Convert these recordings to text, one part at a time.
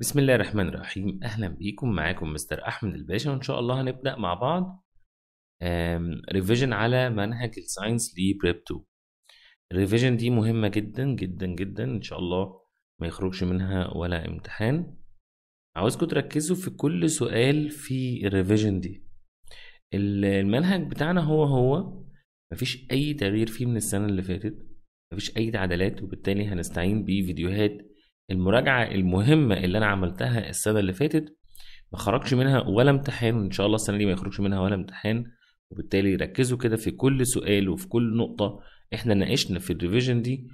بسم الله الرحمن الرحيم اهلا بيكم معاكم مستر احمد الباشا وان شاء الله هنبدا مع بعض ريفيجن على منهج الساينس لبريب 2 الريفيجن دي مهمه جدا جدا جدا ان شاء الله ما يخرجش منها ولا امتحان عاوزكم تركزوا في كل سؤال في الريفيجن دي المنهج بتاعنا هو هو مفيش اي تغيير فيه من السنه اللي فاتت مفيش اي تعديلات وبالتالي هنستعين بفيديوهات المراجعه المهمه اللي انا عملتها السنه اللي فاتت ما خرجش منها ولا امتحان وان شاء الله السنه دي ما يخرجش منها ولا امتحان وبالتالي ركزوا كده في كل سؤال وفي كل نقطه احنا ناقشنا في الريفيجن دي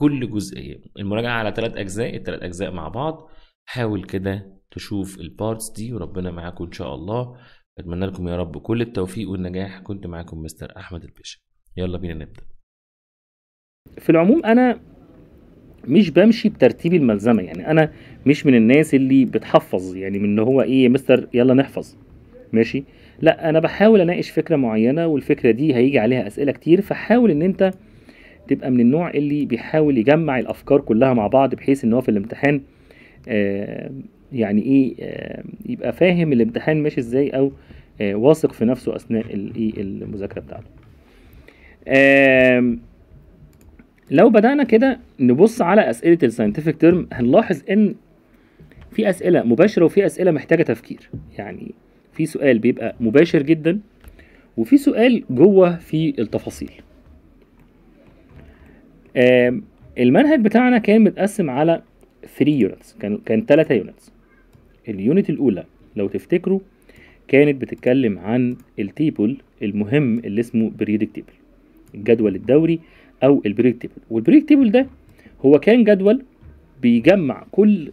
كل جزئيه المراجعه على ثلاث اجزاء الثلاث اجزاء مع بعض حاول كده تشوف البارتس دي وربنا معاكم ان شاء الله اتمنى لكم يا رب كل التوفيق والنجاح كنت معاكم مستر احمد الباشا يلا بينا نبدا في العموم انا مش بمشي بترتيب الملزمه يعني انا مش من الناس اللي بتحفظ يعني من هو ايه يا مستر يلا نحفظ ماشي لا انا بحاول اناقش فكره معينه والفكره دي هيجي عليها اسئله كتير فحاول ان انت تبقى من النوع اللي بيحاول يجمع الافكار كلها مع بعض بحيث ان هو في الامتحان آه يعني ايه آه يبقى فاهم الامتحان ماشي ازاي او آه واثق في نفسه اثناء إيه، المذاكره بتاعته لو بدأنا كده نبص على أسئلة الساينتفك تيرم هنلاحظ إن في أسئلة مباشرة وفي أسئلة محتاجة تفكير يعني في سؤال بيبقى مباشر جدا وفي سؤال جوه في التفاصيل المنهج بتاعنا كان متقسم على 3 يونتس كان كان 3 يونتس اليونت الأولى لو تفتكروا كانت بتتكلم عن التيبل المهم اللي اسمه بريودك تيبل الجدول الدوري او البريك تيبل والبريك تيبل ده هو كان جدول بيجمع كل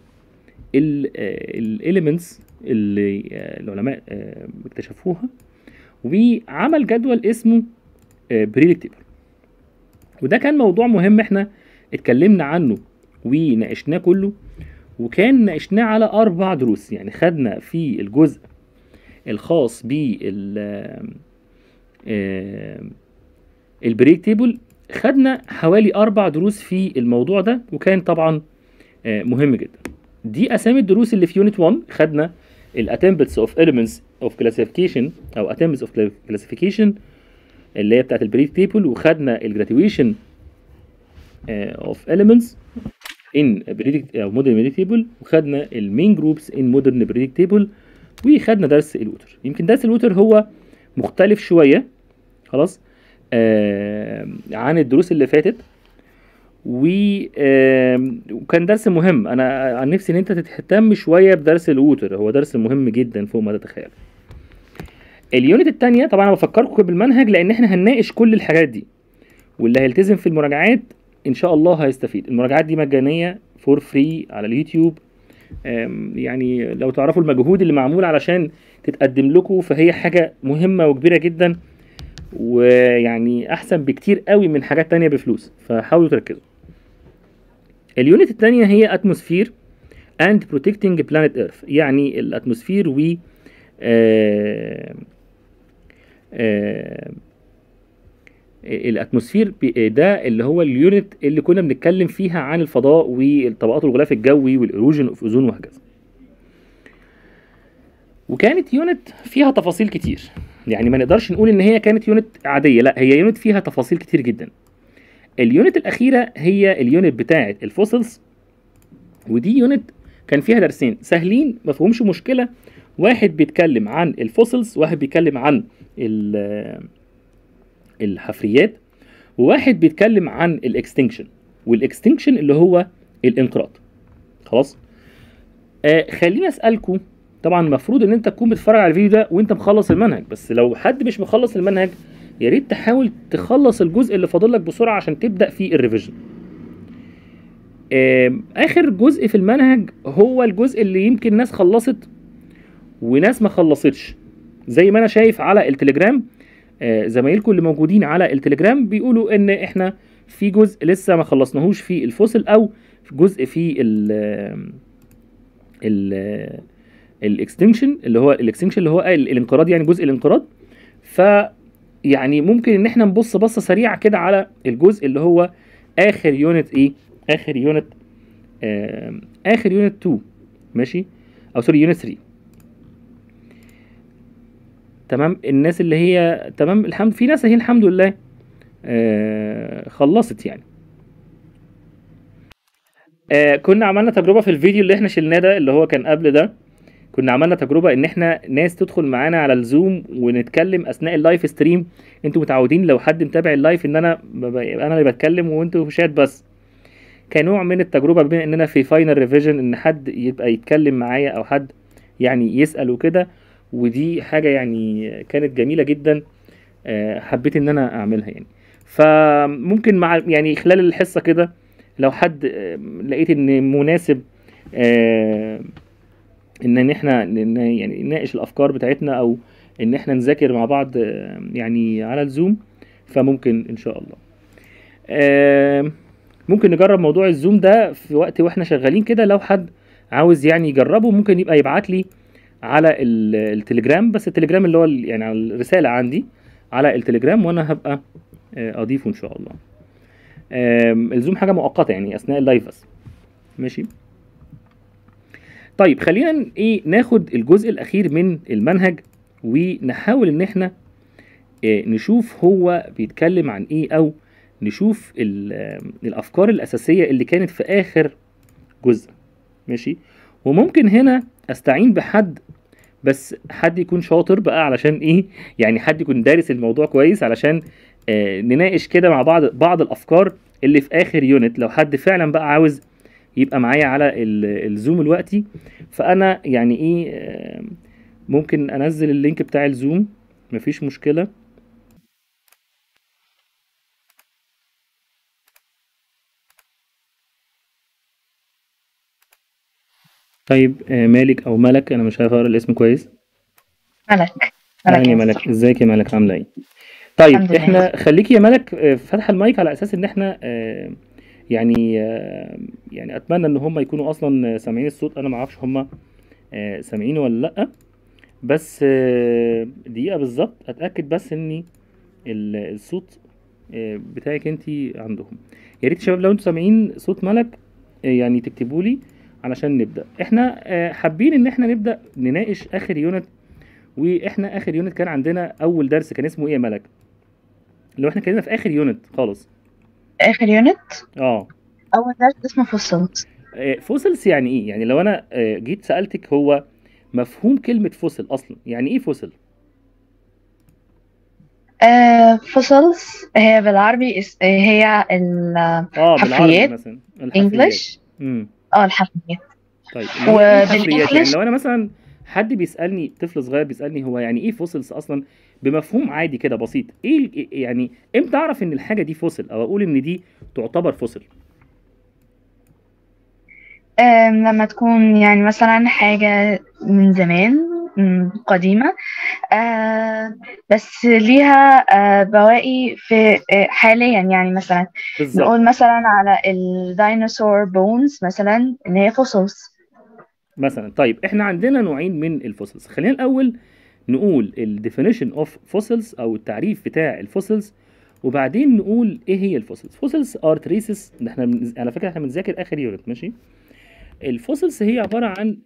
الاليمنتس آه، اللي آه، العلماء آه، اكتشفوها وعمل جدول اسمه بريك تيبل وده كان موضوع مهم احنا اتكلمنا عنه وناقشناه كله وكان ناقشناه على اربع دروس يعني خدنا في الجزء الخاص بال البريك تيبل خدنا حوالي أربع دروس في الموضوع ده وكان طبعا آه، مهم جدا دي أسامي الدروس اللي في يونت 1 خدنا الاتمبتس اوف elements اوف كلاسيفيكيشن أو attempts اوف كلاسيفيكيشن اللي هي بتاعت البريد تيبل وخدنا Graduation اوف آه، elements ان بريدكت او مودرن بريدكتيبل وخدنا المين جروبس ان مودرن بريدكتيبل وخدنا درس الوتر يمكن درس الوتر هو مختلف شويه خلاص آه، عن الدروس اللي فاتت آه، وكان درس مهم انا عن نفسي ان انت تهتم شويه بدرس الووتر هو درس مهم جدا فوق ما تتخيل اليونت الثانيه طبعا انا بفكركم بالمنهج لان احنا هنناقش كل الحاجات دي واللي هيلتزم في المراجعات ان شاء الله هيستفيد المراجعات دي مجانيه فور فري على اليوتيوب يعني لو تعرفوا المجهود اللي معمول علشان تتقدم لكم فهي حاجه مهمه وكبيره جدا ويعني احسن بكتير قوي من حاجات تانية بفلوس فحاولوا تركزوا اليونت التانية هي اتموسفير اند بروتكتنج بلانت ايرث يعني الاتموسفير و آه، آه، الاتموسفير ده اللي هو اليونت اللي كنا بنتكلم فيها عن الفضاء والطبقات الغلاف الجوي والايروجن اوف اوزون وهكذا وكانت يونت فيها تفاصيل كتير يعني ما نقدرش نقول ان هي كانت يونت عاديه لا هي يونت فيها تفاصيل كتير جدا اليونت الاخيره هي اليونت بتاعه الفوسلز ودي يونت كان فيها درسين سهلين ما فيهمش مشكله واحد بيتكلم عن الفوسلز واحد بيتكلم عن الحفريات وواحد بيتكلم عن الاكستنكشن والاكستنكشن اللي هو الانقراض خلاص آه خليني اسالكم طبعا المفروض ان انت تكون بتتفرج على الفيديو ده وانت مخلص المنهج بس لو حد مش مخلص المنهج يا ريت تحاول تخلص الجزء اللي فاضل لك بسرعه عشان تبدا في الريفيجن اخر جزء في المنهج هو الجزء اللي يمكن ناس خلصت وناس ما خلصتش زي ما انا شايف على التليجرام آه، زمايلكم اللي موجودين على التليجرام بيقولوا ان احنا في جزء لسه ما خلصناهوش في الفصل او جزء في ال ال الاكستنكشن اللي هو الاكستنكشن اللي هو آه، الانقراض يعني جزء الانقراض ف يعني ممكن ان احنا نبص بصه سريعه كده على الجزء اللي هو اخر يونت ايه اخر يونت آه اخر يونت 2 ماشي او سوري يونت 3 تمام الناس اللي هي تمام الحمد في ناس اهي الحمد لله آه خلصت يعني آه كنا عملنا تجربه في الفيديو اللي احنا شلناه ده اللي هو كان قبل ده كنا عملنا تجربه ان احنا ناس تدخل معانا على الزوم ونتكلم اثناء اللايف ستريم انتوا متعودين لو حد متابع اللايف ان انا انا اللي بتكلم وانتوا في شات بس كنوع من التجربه بما اننا في فاينل ريفيجن ان حد يبقى يتكلم معايا او حد يعني يسال وكده ودي حاجه يعني كانت جميله جدا آه، حبيت ان انا اعملها يعني فممكن مع يعني خلال الحصه كده لو حد آه، لقيت ان مناسب آه، ان ان احنا يعني نناقش الافكار بتاعتنا او ان احنا نذاكر مع بعض يعني على الزوم فممكن ان شاء الله ممكن نجرب موضوع الزوم ده في وقت واحنا شغالين كده لو حد عاوز يعني يجربه ممكن يبقى يبعت لي على التليجرام بس التليجرام اللي هو يعني على الرساله عندي على التليجرام وانا هبقى آه، اضيفه ان شاء الله الزوم حاجه مؤقته يعني اثناء اللايف بس ماشي طيب خلينا ايه ناخد الجزء الاخير من المنهج ونحاول ان احنا إيه نشوف هو بيتكلم عن ايه او نشوف الافكار الاساسيه اللي كانت في اخر جزء ماشي وممكن هنا استعين بحد بس حد يكون شاطر بقى علشان ايه يعني حد يكون دارس الموضوع كويس علشان آه نناقش كده مع بعض بعض الافكار اللي في اخر يونت لو حد فعلا بقى عاوز يبقى معايا على الزوم الوقتي فانا يعني ايه آه، ممكن انزل اللينك بتاع الزوم مفيش مشكله طيب آه، مالك او ملك انا مش عارف اقرا الاسم كويس ملك ملك يعني يا ملك ازيك يا ملك عامله ايه طيب احنا خليكي يا ملك آه، فاتحه المايك على اساس ان احنا آه يعني آه، يعني اتمنى ان هم يكونوا اصلا سامعين الصوت انا ما اعرفش هم آه، سامعينه ولا لا بس آه، دقيقه بالظبط اتاكد بس اني الصوت بتاعك انت عندهم يا ريت شباب لو انتوا سامعين صوت ملك يعني تكتبوا لي علشان نبدا احنا حابين ان احنا نبدا نناقش اخر يونت واحنا اخر يونت كان عندنا اول درس كان اسمه ايه يا ملك لو احنا كنا في اخر يونت خالص اخر يونت اه اول درس اسمه فوسلز فوسلز آه، يعني ايه يعني لو انا آه، جيت سالتك هو مفهوم كلمه فوسل اصلا يعني ايه فوسل آه فوسلز هي بالعربي آه، هي الحفريات اه بالعربي مثلا انجلش اه الحفريات طيب وبالانجلش يعني لو انا مثلا حد بيسالني طفل صغير بيسالني هو يعني ايه فوسلز اصلا بمفهوم عادي كده بسيط ايه يعني امتى اعرف ان الحاجه دي فوسل او اقول ان دي تعتبر فوسل لما تكون يعني مثلا حاجة من زمان قديمة آه، بس ليها آه، بواقي في آه، حاليا يعني مثلا بالزبط. نقول مثلا على الديناصور بونز مثلا ان هي فصوص مثلا طيب احنا عندنا نوعين من الفوسلز خلينا الاول نقول الديفينيشن اوف فوسلز او التعريف بتاع الفوسلز وبعدين نقول ايه هي الفوسلز فوسلز ار تريسز ده احنا من... على فكره احنا بنذاكر اخر يونت ماشي الفوسلز هي عباره عن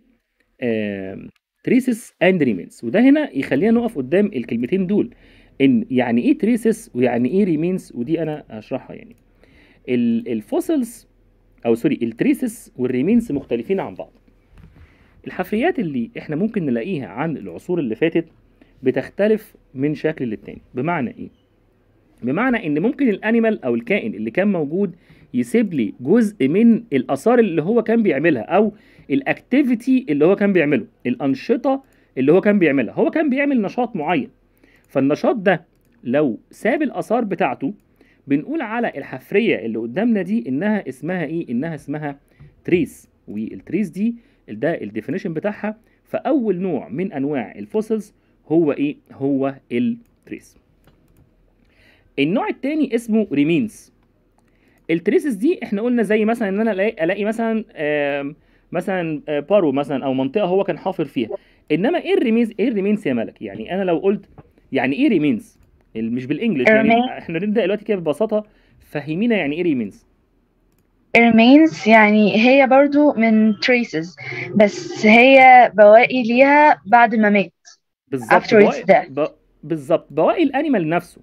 تريسز اند ريمينز وده هنا يخلينا نقف قدام الكلمتين دول ان يعني ايه تريسز ويعني ايه ريمينز ودي انا هشرحها يعني الفوسلز او سوري التريسز والريمينز مختلفين عن بعض الحفريات اللي احنا ممكن نلاقيها عن العصور اللي فاتت بتختلف من شكل للتاني بمعنى ايه بمعنى ان ممكن الانيمال او الكائن اللي كان موجود يسيب لي جزء من الاثار اللي هو كان بيعملها او الاكتيفيتي اللي هو كان بيعمله الانشطه اللي هو كان بيعملها هو كان بيعمل نشاط معين فالنشاط ده لو ساب الاثار بتاعته بنقول على الحفريه اللي قدامنا دي انها اسمها ايه انها اسمها تريس والتريس دي ده الديفينيشن بتاعها فاول نوع من انواع الفوسلز هو ايه هو التريس النوع الثاني اسمه ريمينز التريسز دي احنا قلنا زي مثلا ان انا الاقي, مثلا آه مثلا آه بارو مثلا او منطقه هو كان حافر فيها انما ايه الريمينز ايه الريمينز يا ملك يعني انا لو قلت يعني ايه ريمينز مش بالانجلش يعني احنا نبدا دلوقتي كده ببساطه فهمينا يعني ايه ريمينز remains يعني هي برضو من traces بس هي بواقي ليها بعد ما مات بالظبط after its death ب... بالظبط بواقي الانيمال نفسه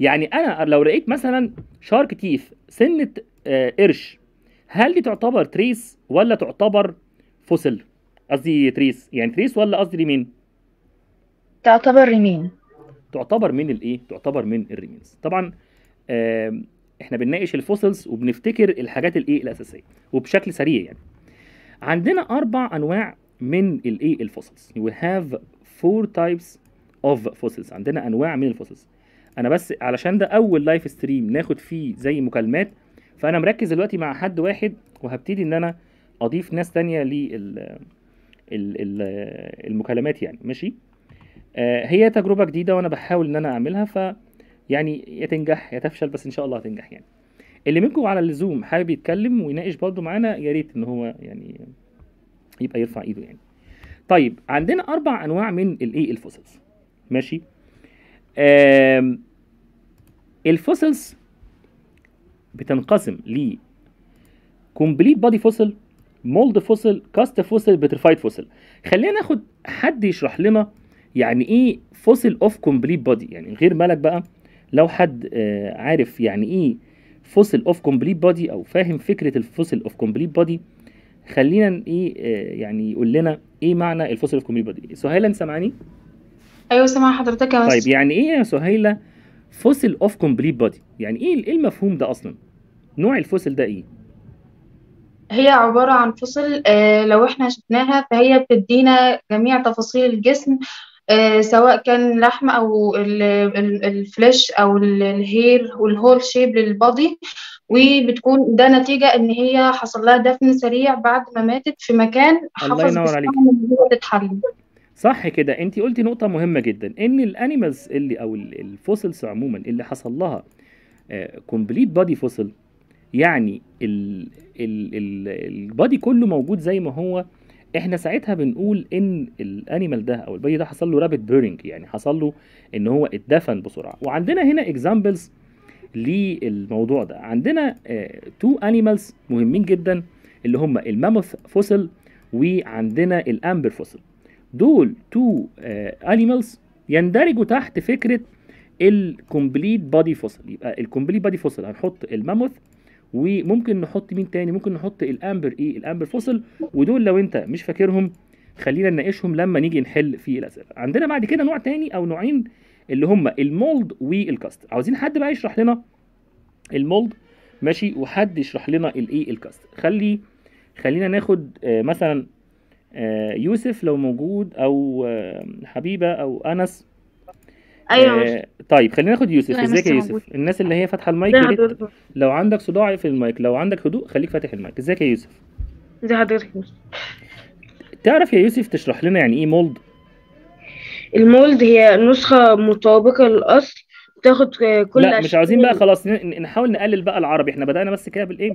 يعني انا لو لقيت مثلا شارك تيف سنه آه، قرش هل دي تعتبر تريس ولا تعتبر فوسل قصدي تريس يعني تريس ولا قصدي ريمين تعتبر ريمين تعتبر من الايه تعتبر من الريمينز طبعا احنا بنناقش الفوسلز وبنفتكر الحاجات الايه الاساسيه وبشكل سريع يعني عندنا اربع انواع من الايه الفوسلز يو have four types of fossils عندنا انواع من الفوسلز انا بس علشان ده اول لايف ستريم ناخد فيه زي مكالمات فانا مركز دلوقتي مع حد واحد وهبتدي ان انا اضيف ناس تانية لل المكالمات يعني ماشي آه، هي تجربه جديده وانا بحاول ان انا اعملها ف يعني يا تنجح يا تفشل بس ان شاء الله هتنجح يعني اللي منكم على اللزوم حابب يتكلم ويناقش برضه معانا يا ريت ان هو يعني يبقى يرفع ايده يعني طيب عندنا اربع انواع من الايه الفوسلز ماشي الفوسلز بتنقسم ل كومبليت بادي فوسل مولد فوسل كاست فوسل بترفايد فوسل خلينا ناخد حد يشرح لنا يعني ايه فوسل اوف كومبليت بادي يعني غير ملك بقى لو حد آه، عارف يعني ايه فوسل اوف كومبليت بودي او فاهم فكره الفوسل اوف كومبليت بودي خلينا ايه آه، يعني يقول لنا ايه معنى الفوسل اوف كومبليت بودي سهيله انت سامعاني ايوه سامع حضرتك يا طيب يعني ايه يا سهيله فوسل اوف كومبليت بودي يعني إيه, ايه المفهوم ده اصلا نوع الفوسل ده ايه هي عبارة عن فصل آه، لو احنا شفناها فهي بتدينا جميع تفاصيل الجسم آه، سواء كان لحم او الفليش او الهير والهول شيب للبادي وبتكون ده نتيجه ان هي حصل لها دفن سريع بعد ما ماتت في مكان الله ينور عليك تتحلل صح كده انت قلتي نقطه مهمه جدا ان الانيمالز اللي او الفوسلز عموما اللي حصل لها كومبليت بادي فوسل يعني البادي كله موجود زي ما هو احنا ساعتها بنقول ان الانيمال ده او البي ده حصل له رابيد بيرنج يعني حصل له ان هو اتدفن بسرعه وعندنا هنا اكزامبلز للموضوع ده عندنا تو آه انيمالز مهمين جدا اللي هم الماموث فوسل وعندنا الامبر فوسل دول تو انيمالز آه، يندرجوا تحت فكره الكومبليت بادي فوسل يبقى الكومبليت بادي فوسل هنحط الماموث وممكن نحط مين تاني ممكن نحط الامبر ايه الامبر فوسل ودول لو انت مش فاكرهم خلينا نناقشهم لما نيجي نحل في الاسئله عندنا بعد كده نوع تاني او نوعين اللي هما المولد والكاست عاوزين حد بقى يشرح لنا المولد ماشي وحد يشرح لنا الايه الكاست خلي خلينا ناخد آه، مثلا آه، يوسف لو موجود او آه، حبيبه او انس ايوه آه، طيب خلينا ناخد يوسف ازيك يا يوسف موجود. الناس اللي هي فاتحه المايك لو عندك صداع اقفل المايك لو عندك هدوء خليك فاتح المايك ازيك يا يوسف ازي حضرتك تعرف يا يوسف تشرح لنا يعني ايه مولد المولد هي نسخه مطابقه للاصل تاخد كل لا مش عاوزين بقى خلاص نحاول نقلل بقى العربي احنا بدأنا بس كده بالايه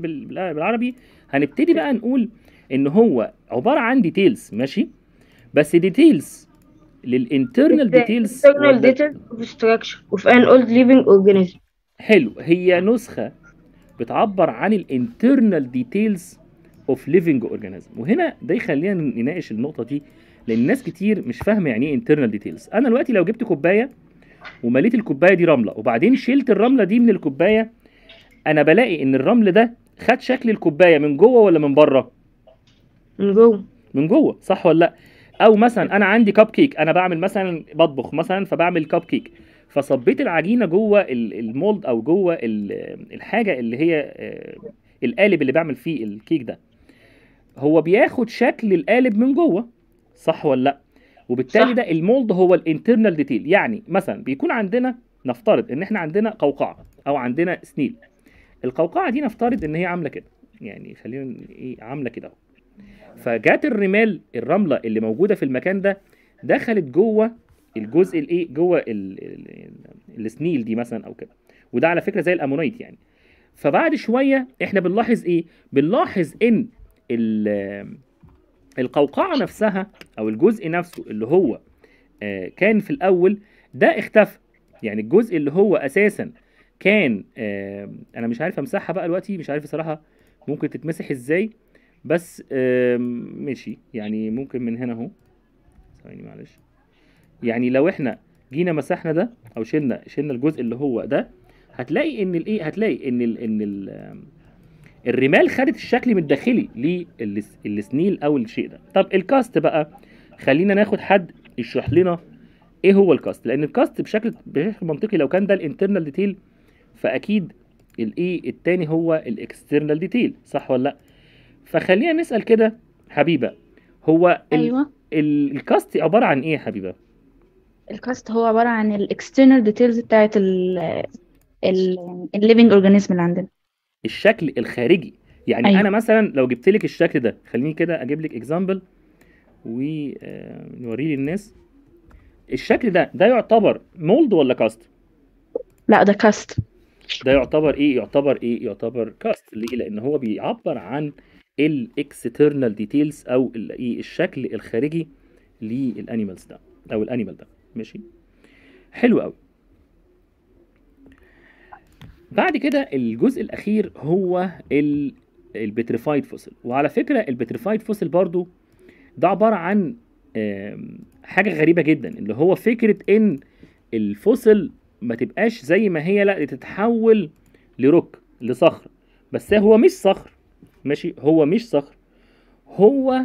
بالعربي هنبتدي بقى نقول ان هو عباره عن ديتيلز ماشي بس ديتيلز للانترنال ديتيلز internal ديتيلز اوف structure of an حلو هي نسخة بتعبر عن الانترنال ديتيلز اوف ليفنج اورجانيزم وهنا ده يخلينا نناقش النقطة دي لان ناس كتير مش فاهمة يعني ايه انترنال ديتيلز انا دلوقتي لو جبت كوباية ومليت الكوباية دي رملة وبعدين شلت الرملة دي من الكوباية انا بلاقي ان الرمل ده خد شكل الكوباية من جوه ولا من بره من جوه من جوه صح ولا لا او مثلا انا عندي كب كيك انا بعمل مثلا بطبخ مثلا فبعمل كب كيك فصبيت العجينه جوه المولد او جوه الحاجه اللي هي آه، القالب اللي بعمل فيه الكيك ده هو بياخد شكل القالب من جوه صح ولا لا وبالتالي ده المولد هو الانترنال ديتيل يعني مثلا بيكون عندنا نفترض ان احنا عندنا قوقعه او عندنا سنيل القوقعه دي نفترض ان هي عامله كده يعني خلينا ايه عامله كده اهو فجات الرمال الرمله اللي موجوده في المكان ده دخلت جوه الجزء الايه جوه السنيل دي مثلا او كده وده على فكره زي الامونيت يعني فبعد شويه احنا بنلاحظ ايه بنلاحظ ان القوقعه نفسها او الجزء نفسه اللي هو آه، كان في الاول ده اختفى يعني الجزء اللي هو اساسا كان آه، انا مش عارف امسحها بقى دلوقتي مش عارف صراحه ممكن تتمسح ازاي بس ماشي يعني ممكن من هنا اهو ثواني معلش يعني لو احنا جينا مسحنا ده او شلنا شلنا الجزء اللي هو ده هتلاقي ان الايه هتلاقي ان ال ان ال الرمال خدت الشكل من الداخلي للسنيل او الشيء ده طب الكاست بقى خلينا ناخد حد يشرح لنا ايه هو الكاست لان الكاست بشكل بشكل منطقي لو كان ده الانترنال ديتيل فاكيد الايه التاني هو الاكسترنال ديتيل صح ولا لا فخلينا نسال كده حبيبه هو ايوه الكاست عباره عن ايه يا حبيبه الكاست هو عباره عن الاكسترنال ديتيلز بتاعت الليفنج اورجانيزم اللي عندنا الشكل الخارجي يعني أيوة. انا مثلا لو جبت لك الشكل ده خليني كده اجيب لك اكزامبل ونوريه آه، للناس الشكل ده ده يعتبر مولد ولا كاست لا ده كاست ده يعتبر ايه يعتبر ايه يعتبر كاست ليه لان هو بيعبر عن الاكسترنال ديتيلز او ايه الشكل الخارجي للانيمالز ده او الانيمال ده ماشي حلو قوي بعد كده الجزء الاخير هو البتريفايد فوسل وعلى فكره البتريفايد فوسل برضو ده عباره عن حاجه غريبه جدا اللي هو فكره ان الفوسل ما تبقاش زي ما هي لا تتحول لروك لصخر بس هو مش صخر ماشي هو مش صخر هو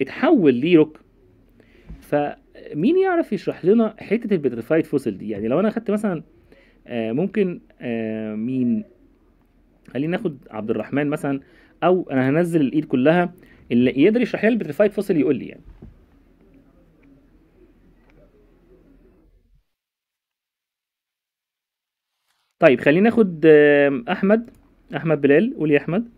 اتحول لروك فمين يعرف يشرح لنا حته البتريفايد فوسل دي يعني لو انا اخدت مثلا آه، ممكن آه، مين خلينا ناخد عبد الرحمن مثلا او انا هنزل الايد كلها اللي يقدر يشرح لنا البتريفايد فوسل يقول لي يعني طيب خلينا ناخد احمد احمد بلال قول يا احمد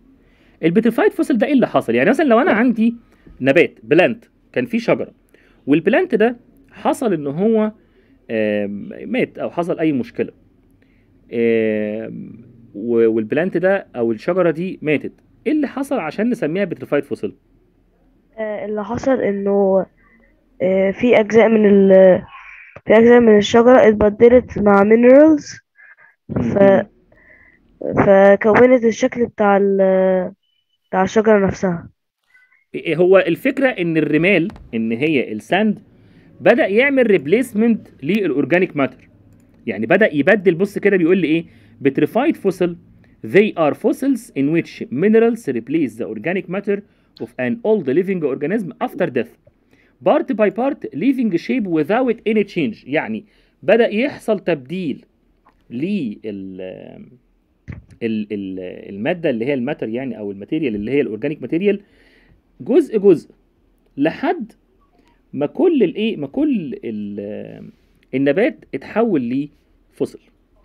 البترفلايد فوسل ده ايه اللي حصل يعني مثلا لو انا عندي نبات بلانت كان فيه شجره والبلانت ده حصل ان هو مات او حصل اي مشكله والبلانت ده او الشجره دي ماتت ايه اللي حصل عشان نسميها بترفايد فوسل آه، اللي حصل انه آه، في اجزاء من ال في اجزاء من الشجره اتبدلت مع مينرالز ف فكونت الشكل بتاع بتاع الشجرة نفسها هو الفكرة ان الرمال ان هي الساند بدأ يعمل ريبليسمنت للأورجانيك ماتر يعني بدأ يبدل بص كده بيقول لي ايه بتريفايد فوسل they are fossils in which minerals replace the organic matter of an old living organism after death part by part leaving shape without any change يعني بدأ يحصل تبديل لل الماده اللي هي الماتر يعني او الماتيريال اللي هي الاورجانيك ماتيريال جزء جزء لحد ما كل الايه ما كل النبات اتحول لفصل فصل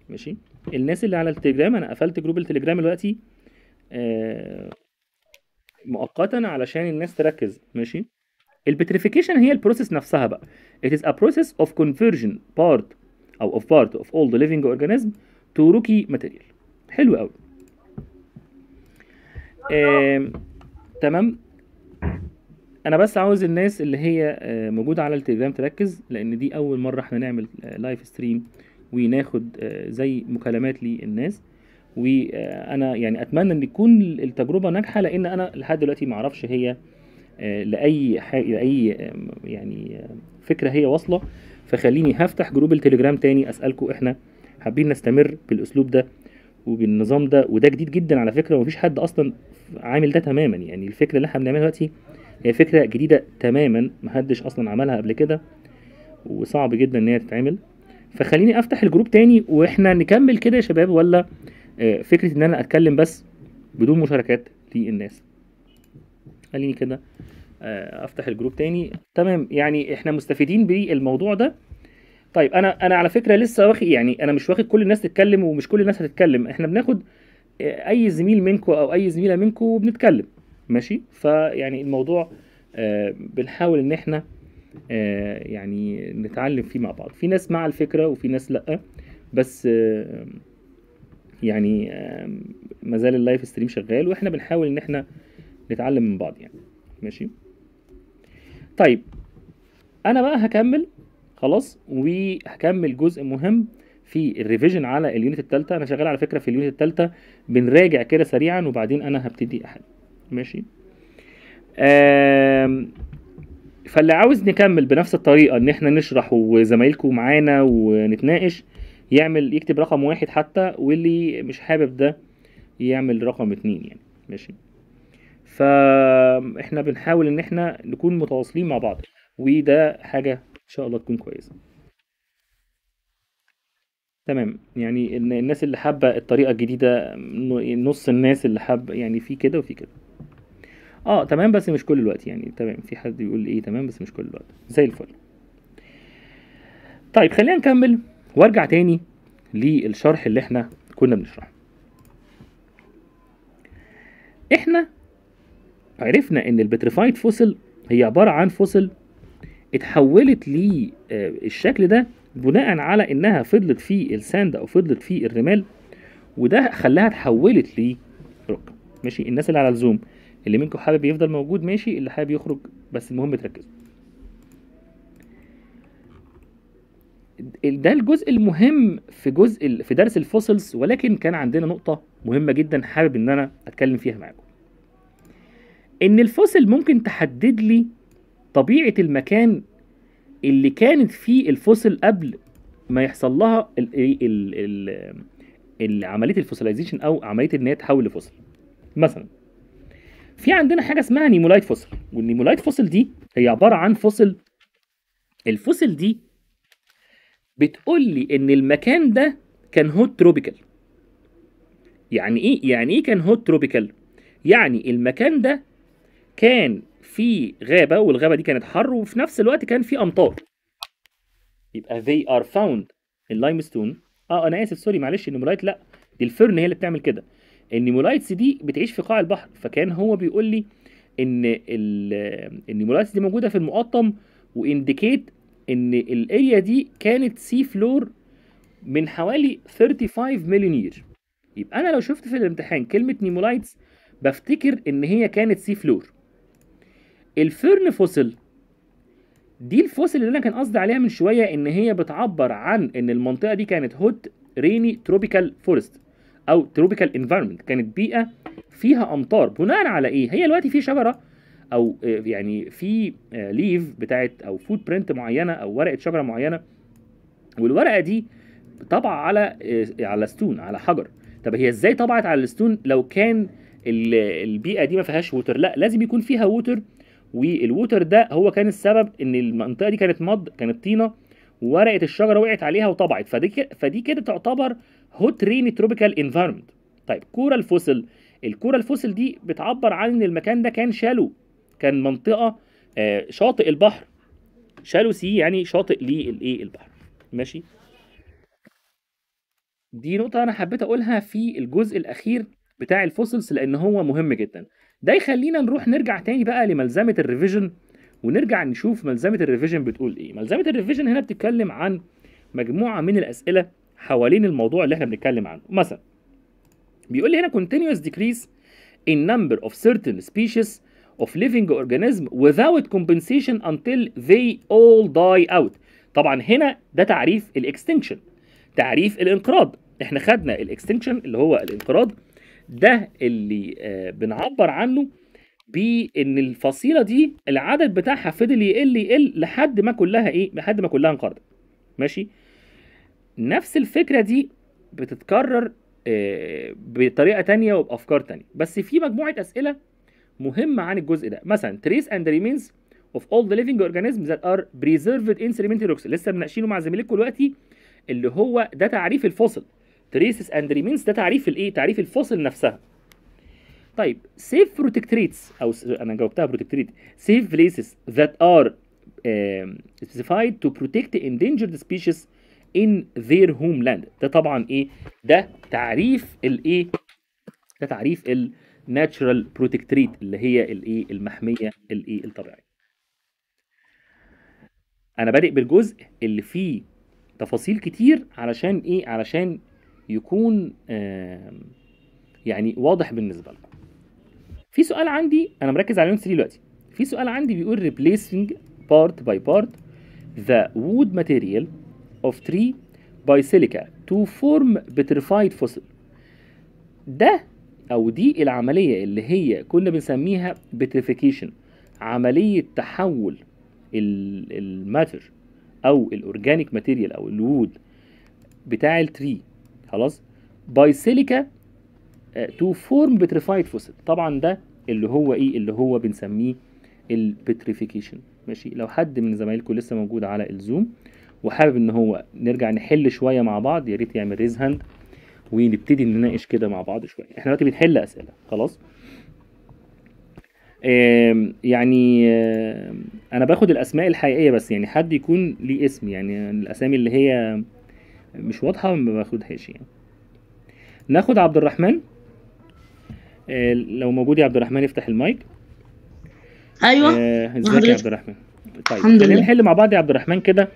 ماشي الناس اللي على التليجرام انا قفلت جروب التليجرام دلوقتي آه، مؤقتا علشان الناس تركز ماشي البتريفيكيشن هي البروسيس نفسها بقى it is a process of conversion part او of part of all the living organism to rocky material حلو قوي آه، تمام انا بس عاوز الناس اللي هي آه، موجوده على التليجرام تركز لان دي اول مره احنا نعمل لايف آه، ستريم وناخد آه، زي مكالمات للناس وانا يعني اتمنى ان تكون التجربه ناجحه لان انا لحد دلوقتي ما اعرفش هي لاي لاي يعني فكره هي واصله فخليني هفتح جروب التليجرام تاني اسالكم احنا حابين نستمر بالاسلوب ده وبالنظام ده وده جديد جدا على فكره ومفيش حد اصلا عامل ده تماما يعني الفكره اللي احنا بنعملها دلوقتي هي فكره جديده تماما محدش اصلا عملها قبل كده وصعب جدا ان هي تتعمل فخليني افتح الجروب تاني واحنا نكمل كده يا شباب ولا آه، فكره ان انا اتكلم بس بدون مشاركات للناس خليني كده آه، افتح الجروب تاني تمام يعني احنا مستفيدين بالموضوع ده طيب انا انا على فكره لسه واخد يعني انا مش واخد كل الناس تتكلم ومش كل الناس هتتكلم احنا بناخد آه، اي زميل منكم او اي زميله منكم وبنتكلم ماشي فيعني الموضوع آه بنحاول ان احنا آه يعني نتعلم فيه مع بعض في ناس مع الفكره وفي ناس لا بس آه يعني آه، ما زال اللايف ستريم شغال واحنا بنحاول ان احنا نتعلم من بعض يعني ماشي طيب انا بقى هكمل خلاص وهكمل جزء مهم في الريفيجن على اليونت التالتة انا شغال على فكره في اليونت التالتة بنراجع كده سريعا وبعدين انا هبتدي احل ماشي فاللي عاوز نكمل بنفس الطريقه ان احنا نشرح وزمايلكم معانا ونتناقش يعمل يكتب رقم واحد حتى واللي مش حابب ده يعمل رقم اتنين يعني ماشي فاحنا بنحاول ان احنا نكون متواصلين مع بعض وده حاجه ان شاء الله تكون كويسه تمام يعني الناس اللي حابه الطريقه الجديده نص الناس اللي حابه يعني في كده وفي كده اه تمام بس مش كل الوقت يعني تمام في حد لي ايه تمام بس مش كل الوقت زي الفل طيب خلينا نكمل وارجع تاني للشرح اللي احنا كنا بنشرحه احنا عرفنا ان البتريفايد فوسل هي عباره عن فوسل اتحولت للشكل آه، ده بناء على انها فضلت في الساند او فضلت في الرمال وده خلاها اتحولت ركب ماشي الناس اللي على الزوم اللي منكم حابب يفضل موجود ماشي اللي حابب يخرج بس المهم تركزوا ده الجزء المهم في جزء في درس الفوسلز ولكن كان عندنا نقطة مهمة جدا حابب ان انا اتكلم فيها معاكم ان الفوسل ممكن تحدد لي طبيعة المكان اللي كانت فيه الفوسل قبل ما يحصل لها ال ال ال عملية الفوسلايزيشن أو عملية إن هي تحول لفوسل مثلا في عندنا حاجة اسمها نيمولايت فوسل والنيمولايت فوسل دي هي عبارة عن فوسل الفوسل دي بتقول لي إن المكان ده كان هوت تروبيكال يعني إيه يعني إيه كان هوت تروبيكال يعني المكان ده كان في غابه والغابه دي كانت حر وفي نفس الوقت كان في امطار يبقى they are found in limestone اه انا اسف سوري معلش النمولايت لا دي الفرن هي اللي بتعمل كده النمولايتس دي بتعيش في قاع البحر فكان هو بيقول لي ان النمولايتس دي موجوده في المقطم وانديكيت ان الاريا دي كانت سي فلور من حوالي 35 مليون يير يبقى انا لو شفت في الامتحان كلمه نيمولايتس بفتكر ان هي كانت سي فلور الفيرن فوسل دي الفوسل اللي انا كان قصدي عليها من شويه ان هي بتعبر عن ان المنطقه دي كانت هوت ريني تروبيكال فورست او تروبيكال انفايرمنت كانت بيئه فيها امطار بناء على ايه هي دلوقتي في شجره او آه، يعني في ليف آه، بتاعت او فوت برنت معينه او ورقه شجره معينه والورقه دي طبع على آه، على ستون على حجر طب هي ازاي طبعت على الستون لو كان البيئه دي ما فيهاش ووتر لا لازم يكون فيها ووتر والووتر ده هو كان السبب ان المنطقه دي كانت مض كانت طينه ورقه الشجره وقعت عليها وطبعت فدي فدي كده تعتبر هوت ريني تروبيكال انفايرمنت طيب كوره الفوسل الكوره الفوسل دي بتعبر عن ان المكان ده كان شالو كان منطقه آه، شاطئ البحر شالو سي يعني شاطئ للايه البحر ماشي دي نقطه انا حبيت اقولها في الجزء الاخير بتاع الفوسلز لان هو مهم جدا ده يخلينا نروح نرجع تاني بقى لملزمه الريفيجن ونرجع نشوف ملزمه الريفيجن بتقول ايه ملزمه الريفيجن هنا بتتكلم عن مجموعه من الاسئله حوالين الموضوع اللي احنا بنتكلم عنه مثلا بيقول لي هنا continuous decrease in number of certain species of living organism without compensation until they all die out طبعا هنا ده تعريف الاكستنكشن تعريف الانقراض احنا خدنا الاكستنكشن اللي هو الانقراض ده اللي آه، بنعبر عنه بان الفصيله دي العدد بتاعها فضل يقل يقل لحد ما كلها ايه لحد ما كلها انقرضت ماشي نفس الفكره دي بتتكرر آه، بطريقه تانية وبافكار تانية بس في مجموعه اسئله مهمه عن الجزء ده مثلا تريس اند ريمينز اوف اول ذا ليفنج اورجانيزمز ذات ار بريزرفد ان سيمنتري روكس لسه مناقشينه مع زميلكم دلوقتي اللي هو ده تعريف الفصل تريسس اند ريمينز ده تعريف الايه تعريف الفصل نفسها طيب سيف بروتكتريتس او انا جاوبتها بروتكتريت سيف بليسز ذات ار specified to protect endangered species in their homeland ده طبعا ايه ده تعريف الايه ده تعريف الناتشرال بروتكتريت اللي هي الايه المحميه الايه الطبيعيه انا بادئ بالجزء اللي فيه تفاصيل كتير علشان ايه علشان يكون يعني واضح بالنسبه لكم في سؤال عندي انا مركز على يوم 3 دلوقتي في سؤال عندي بيقول replacing part by part the wood material of tree by silica to form petrified fossil ده او دي العمليه اللي هي كنا بنسميها petrification عمليه تحول الماتر او الاورجانيك ماتيريال او الوود بتاع التري خلاص سيليكا تو فورم بتريفايد فوسيل طبعا ده اللي هو ايه اللي هو بنسميه البتريفيكيشن ماشي لو حد من زمايلكم لسه موجود على الزوم وحابب ان هو نرجع نحل شويه مع بعض يا ريت يعمل ريز هاند ونبتدي نناقش كده مع بعض شويه احنا دلوقتي بنحل اسئله خلاص يعني انا باخد الاسماء الحقيقيه بس يعني حد يكون ليه اسم يعني الاسامي اللي هي مش واضحه ما باخدهاش يعني ناخد عبد الرحمن آه، لو موجود يا عبد الرحمن افتح المايك ايوه آه، ازيك يا عبد الرحمن طيب خلينا نحل مع بعض يا عبد الرحمن كده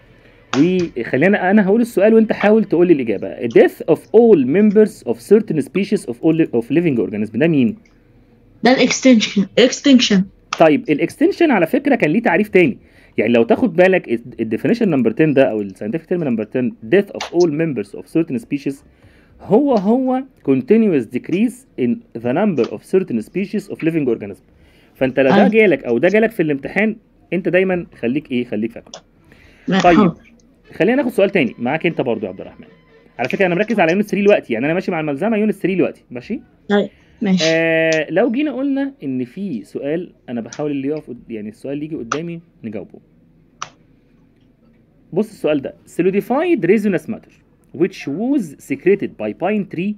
وخلينا انا هقول السؤال وانت حاول تقول لي الاجابه death of all members of certain species of all of living organism ده مين ده الاكستنشن اكستنشن طيب الاكستنشن على فكره كان ليه تعريف تاني يعني لو تاخد بالك الديفينيشن نمبر 10 ده او الساينتفك تيرم نمبر 10 death of all members of certain species هو هو continuous decrease in the number of certain species of living organism فانت لو ده أيوة. جالك او ده جالك في الامتحان انت دايما خليك ايه خليك فاكره طيب خلينا ناخد سؤال تاني معاك انت برضو يا عبد الرحمن على فكره انا مركز على يونت 3 دلوقتي يعني انا ماشي مع الملزمه يونت 3 دلوقتي ماشي أيوة. ماشي آه لو جينا قلنا ان في سؤال انا بحاول اللي يقف يعني السؤال اللي يجي قدامي نجاوبه بص السؤال ده solidified resinous matter which was secreted by pine tree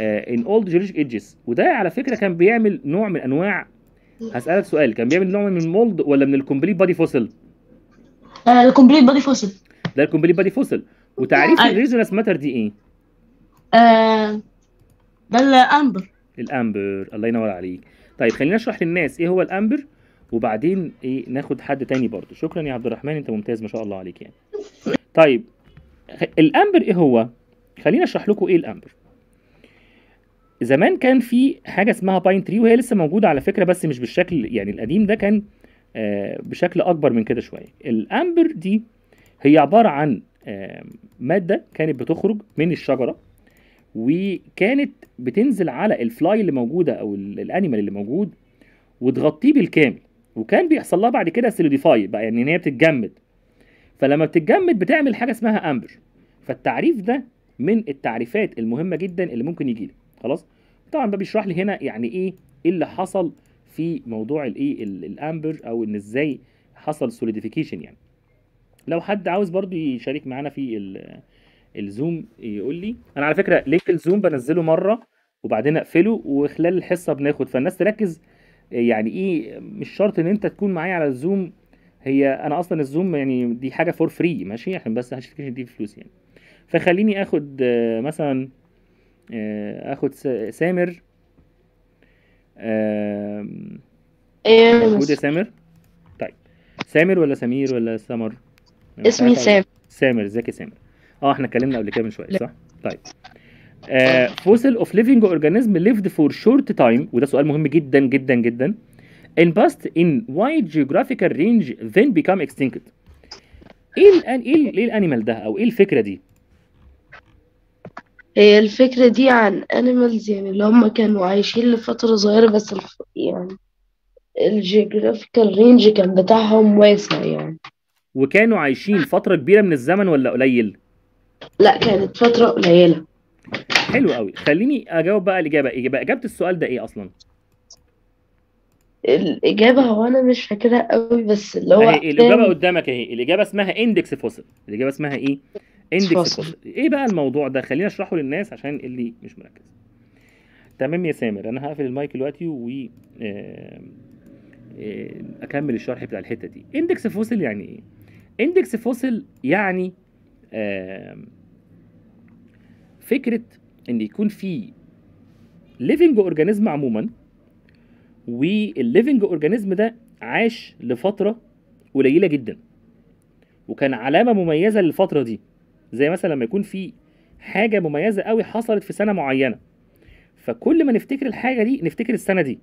uh, in old geologic ages وده على فكره كان بيعمل نوع من انواع هسألك سؤال كان بيعمل نوع من المولد ولا من الكومبليت بادي فوسل؟ الكومبليت بادي فوسل ده الكومبليت بادي فوسل وتعريف الريزونانس آه. ماتر دي ايه؟ آه ده الامبر الامبر الله ينور عليك طيب خلينا نشرح للناس ايه هو الامبر وبعدين ايه ناخد حد تاني برضه شكرا يا عبد الرحمن انت ممتاز ما شاء الله عليك يعني طيب الامبر ايه هو خلينا اشرح لكم ايه الامبر زمان كان في حاجه اسمها باين تري وهي لسه موجوده على فكره بس مش بالشكل يعني القديم ده كان آه، بشكل اكبر من كده شويه الامبر دي هي عباره عن آه، ماده كانت بتخرج من الشجره وكانت بتنزل على الفلاي اللي موجوده او الانيمال اللي موجود وتغطيه بالكامل وكان بيحصل لها بعد كده سوليديفاي بقى يعني ان هي بتتجمد فلما بتتجمد بتعمل حاجه اسمها امبر فالتعريف ده من التعريفات المهمه جدا اللي ممكن يجي لك خلاص طبعا بقى بيشرح لي هنا يعني ايه, إيه اللي حصل في موضوع الايه الامبر او ان ازاي حصل سوليديفيكيشن يعني لو حد عاوز برضو يشارك معانا في الزوم يقول لي انا على فكره لينك الزوم بنزله مره وبعدين اقفله وخلال الحصه بناخد فالناس تركز يعني ايه مش شرط ان انت تكون معايا على الزوم هي انا اصلا الزوم يعني دي حاجه فور فري ماشي احنا بس هشتكيش دي فلوس يعني فخليني اخد آه، مثلا آه، اخد سامر موجود يا سامر طيب سامر ولا سمير ولا سمر اسمي إيه. سامر سامر ازيك يا سامر اه احنا اتكلمنا قبل كده من شويه صح؟ طيب فوسل اوف ليفنج اورجانيزم ليفد فور شورت تايم وده سؤال مهم جدا جدا جدا ان باست in wide geographical range then بيكام extinct ايه الان ايه ايه الانيمال ده او ايه الفكره دي هي الفكرة دي عن animals يعني اللي هم كانوا عايشين لفترة صغيرة بس الف... يعني الجيوغرافيكال رينج كان بتاعهم واسع يعني وكانوا عايشين فترة كبيرة من الزمن ولا قليل؟ لا كانت فترة قليلة حلو قوي خليني اجاوب بقى الاجابه اجابه اجابه السؤال ده ايه اصلا الإجابة هو أنا مش فاكرها قوي بس اللي هو أهي الإجابة قدامك أهي الإجابة اسمها إندكس فوسل الإجابة اسمها إيه؟ إندكس فوسل. فوسل إيه بقى الموضوع ده؟ خليني أشرحه للناس عشان اللي مش مركز تمام يا سامر أنا هقفل المايك دلوقتي و آه، آه، أكمل الشرح بتاع الحتة دي إندكس فوسل يعني إيه؟ إندكس فوسل يعني فكره ان يكون في ليفنج اورجانيزم عموما والليفنج اورجانيزم ده عاش لفتره قليله جدا وكان علامه مميزه للفتره دي زي مثلا لما يكون في حاجه مميزه قوي حصلت في سنه معينه فكل ما نفتكر الحاجه دي نفتكر السنه دي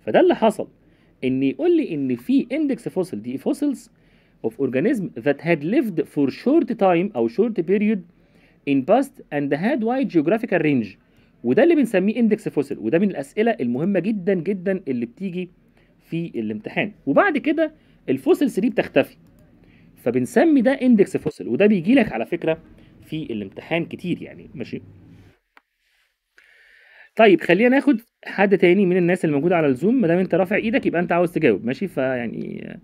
فده اللي حصل ان يقول لي ان في اندكس فوسل دي فوسلز of organism that had lived for short time أو short period in past and had wide geographical range وده اللي بنسميه index fossil وده من الأسئلة المهمة جدا جدا اللي بتيجي في الامتحان وبعد كده الفوسل دي بتختفي فبنسمي ده index fossil وده بيجي لك على فكرة في الامتحان كتير يعني ماشي طيب خلينا ناخد حد تاني من الناس اللي موجوده على الزوم ما دام انت رافع ايدك يبقى انت عاوز تجاوب ماشي فيعني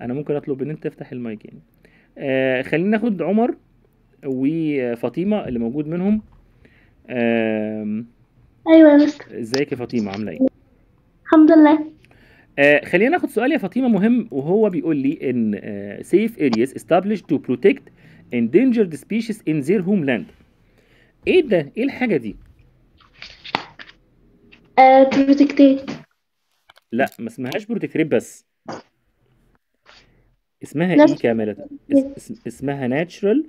انا ممكن اطلب ان انت تفتح المايك يعني آه خلينا ناخد عمر وفاطمه اللي موجود منهم آه ايوه يا مستر ازيك يا فاطمه عامله ايه الحمد لله آه خلينا ناخد سؤال يا فاطمه مهم وهو بيقول لي ان سيف آه، safe areas established to protect endangered species in their homeland ايه ده ايه الحاجه دي بروتكتيت آه، إيه؟ لا ما اسمهاش protected بس اسمها ايه كامله إيه؟ اسمها ناتشرال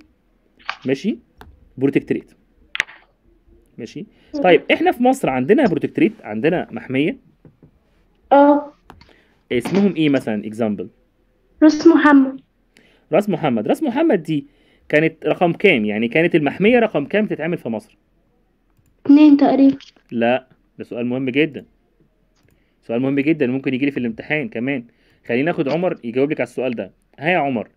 ماشي بروتكتريت ماشي طيب احنا في مصر عندنا بروتكتريت عندنا محميه اه اسمهم ايه مثلا اكزامبل راس محمد راس محمد راس محمد دي كانت رقم كام يعني كانت المحميه رقم كام بتتعمل في مصر اتنين تقريبا لا ده سؤال مهم جدا سؤال مهم جدا ممكن يجي لي في الامتحان كمان خلينا ناخد عمر يجاوب لك على السؤال ده ها يا عمر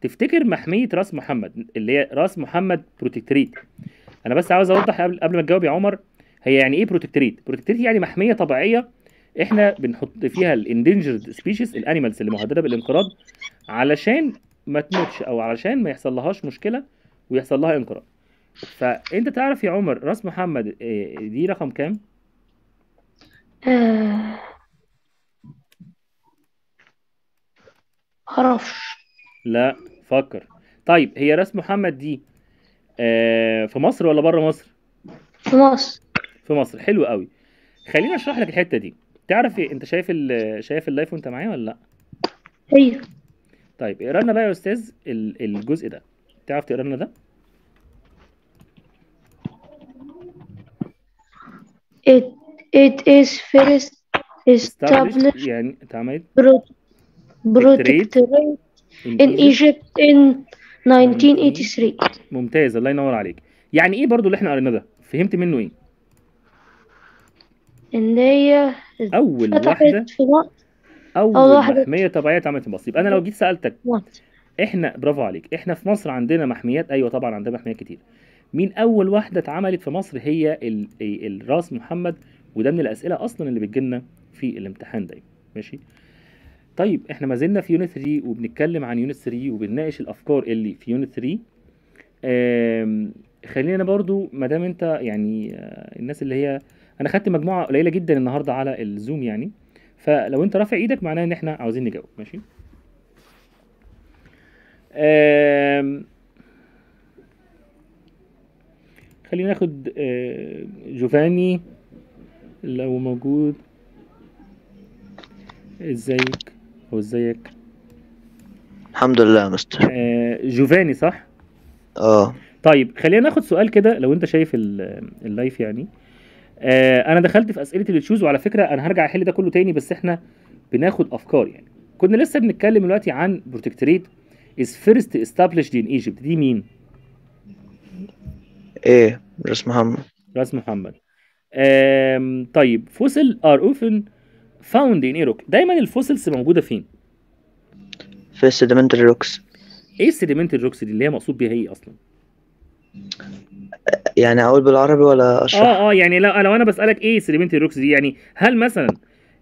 تفتكر محميه راس محمد اللي هي راس محمد بروتكتريت انا بس عاوز اوضح قبل قبل ما تجاوب يا عمر هي يعني ايه بروتكتريت بروتكتريت يعني محميه طبيعيه احنا بنحط فيها الاندنجرد سبيشيز الانيمالز اللي مهدده بالانقراض علشان ما تموتش او علشان ما يحصل لهاش مشكله ويحصل لها انقراض فانت تعرف يا عمر راس محمد آه، دي رقم كام؟ آه. معرفش لا فكر طيب هي راس محمد دي آه في مصر ولا بره مصر في مصر في مصر حلو قوي خليني اشرح لك الحته دي تعرف إيه؟ انت شايف شايف اللايف وانت معايا ولا لا ايوه طيب اقرا لنا بقى يا استاذ الجزء ده تعرف تقرا لنا ده it it is first established يعني اتعملت protectorate in Egypt in 1983 ممتاز الله ينور عليك يعني ايه برضو اللي احنا قريناه ده فهمت منه ايه ان هي uh, اول واحده في اول واحده محميه طبيعيه اتعملت في مصر يبقى انا لو جيت سالتك احنا برافو عليك احنا في مصر عندنا محميات ايوه طبعا عندنا محميات كتير مين اول واحده اتعملت في مصر هي الراس محمد وده من الاسئله اصلا اللي بتجيلنا في الامتحان دايما ماشي طيب احنا ما زلنا في يونت 3 وبنتكلم عن يونت 3 وبنناقش الافكار اللي في يونت 3 خلينا برضو ما دام انت يعني آه، الناس اللي هي انا خدت مجموعه قليله جدا النهارده على الزوم يعني فلو انت رافع ايدك معناه ان احنا عاوزين نجاوب ماشي خلينا ناخد آه، جوفاني لو موجود ازيك ازيك الحمد لله يا مستر آه جوفاني صح اه طيب خلينا ناخد سؤال كده لو انت شايف اللايف يعني آه انا دخلت في اسئله التشوز وعلى فكره انا هرجع احل ده كله تاني بس احنا بناخد افكار يعني كنا لسه بنتكلم دلوقتي عن بروتكتريت از فيرست استابليشد ان ايجيبت دي مين؟ ايه راس محمد راس محمد آم طيب فوسل ار اوفن found in a rock دايما الفوسلز موجوده فين في السيدمنتري روكس ايه السيدمنتري روكس دي اللي هي مقصود بيها ايه اصلا يعني اقول بالعربي ولا اشرح اه اه يعني لو, لو انا بسالك ايه السيدمنتري روكس دي يعني هل مثلا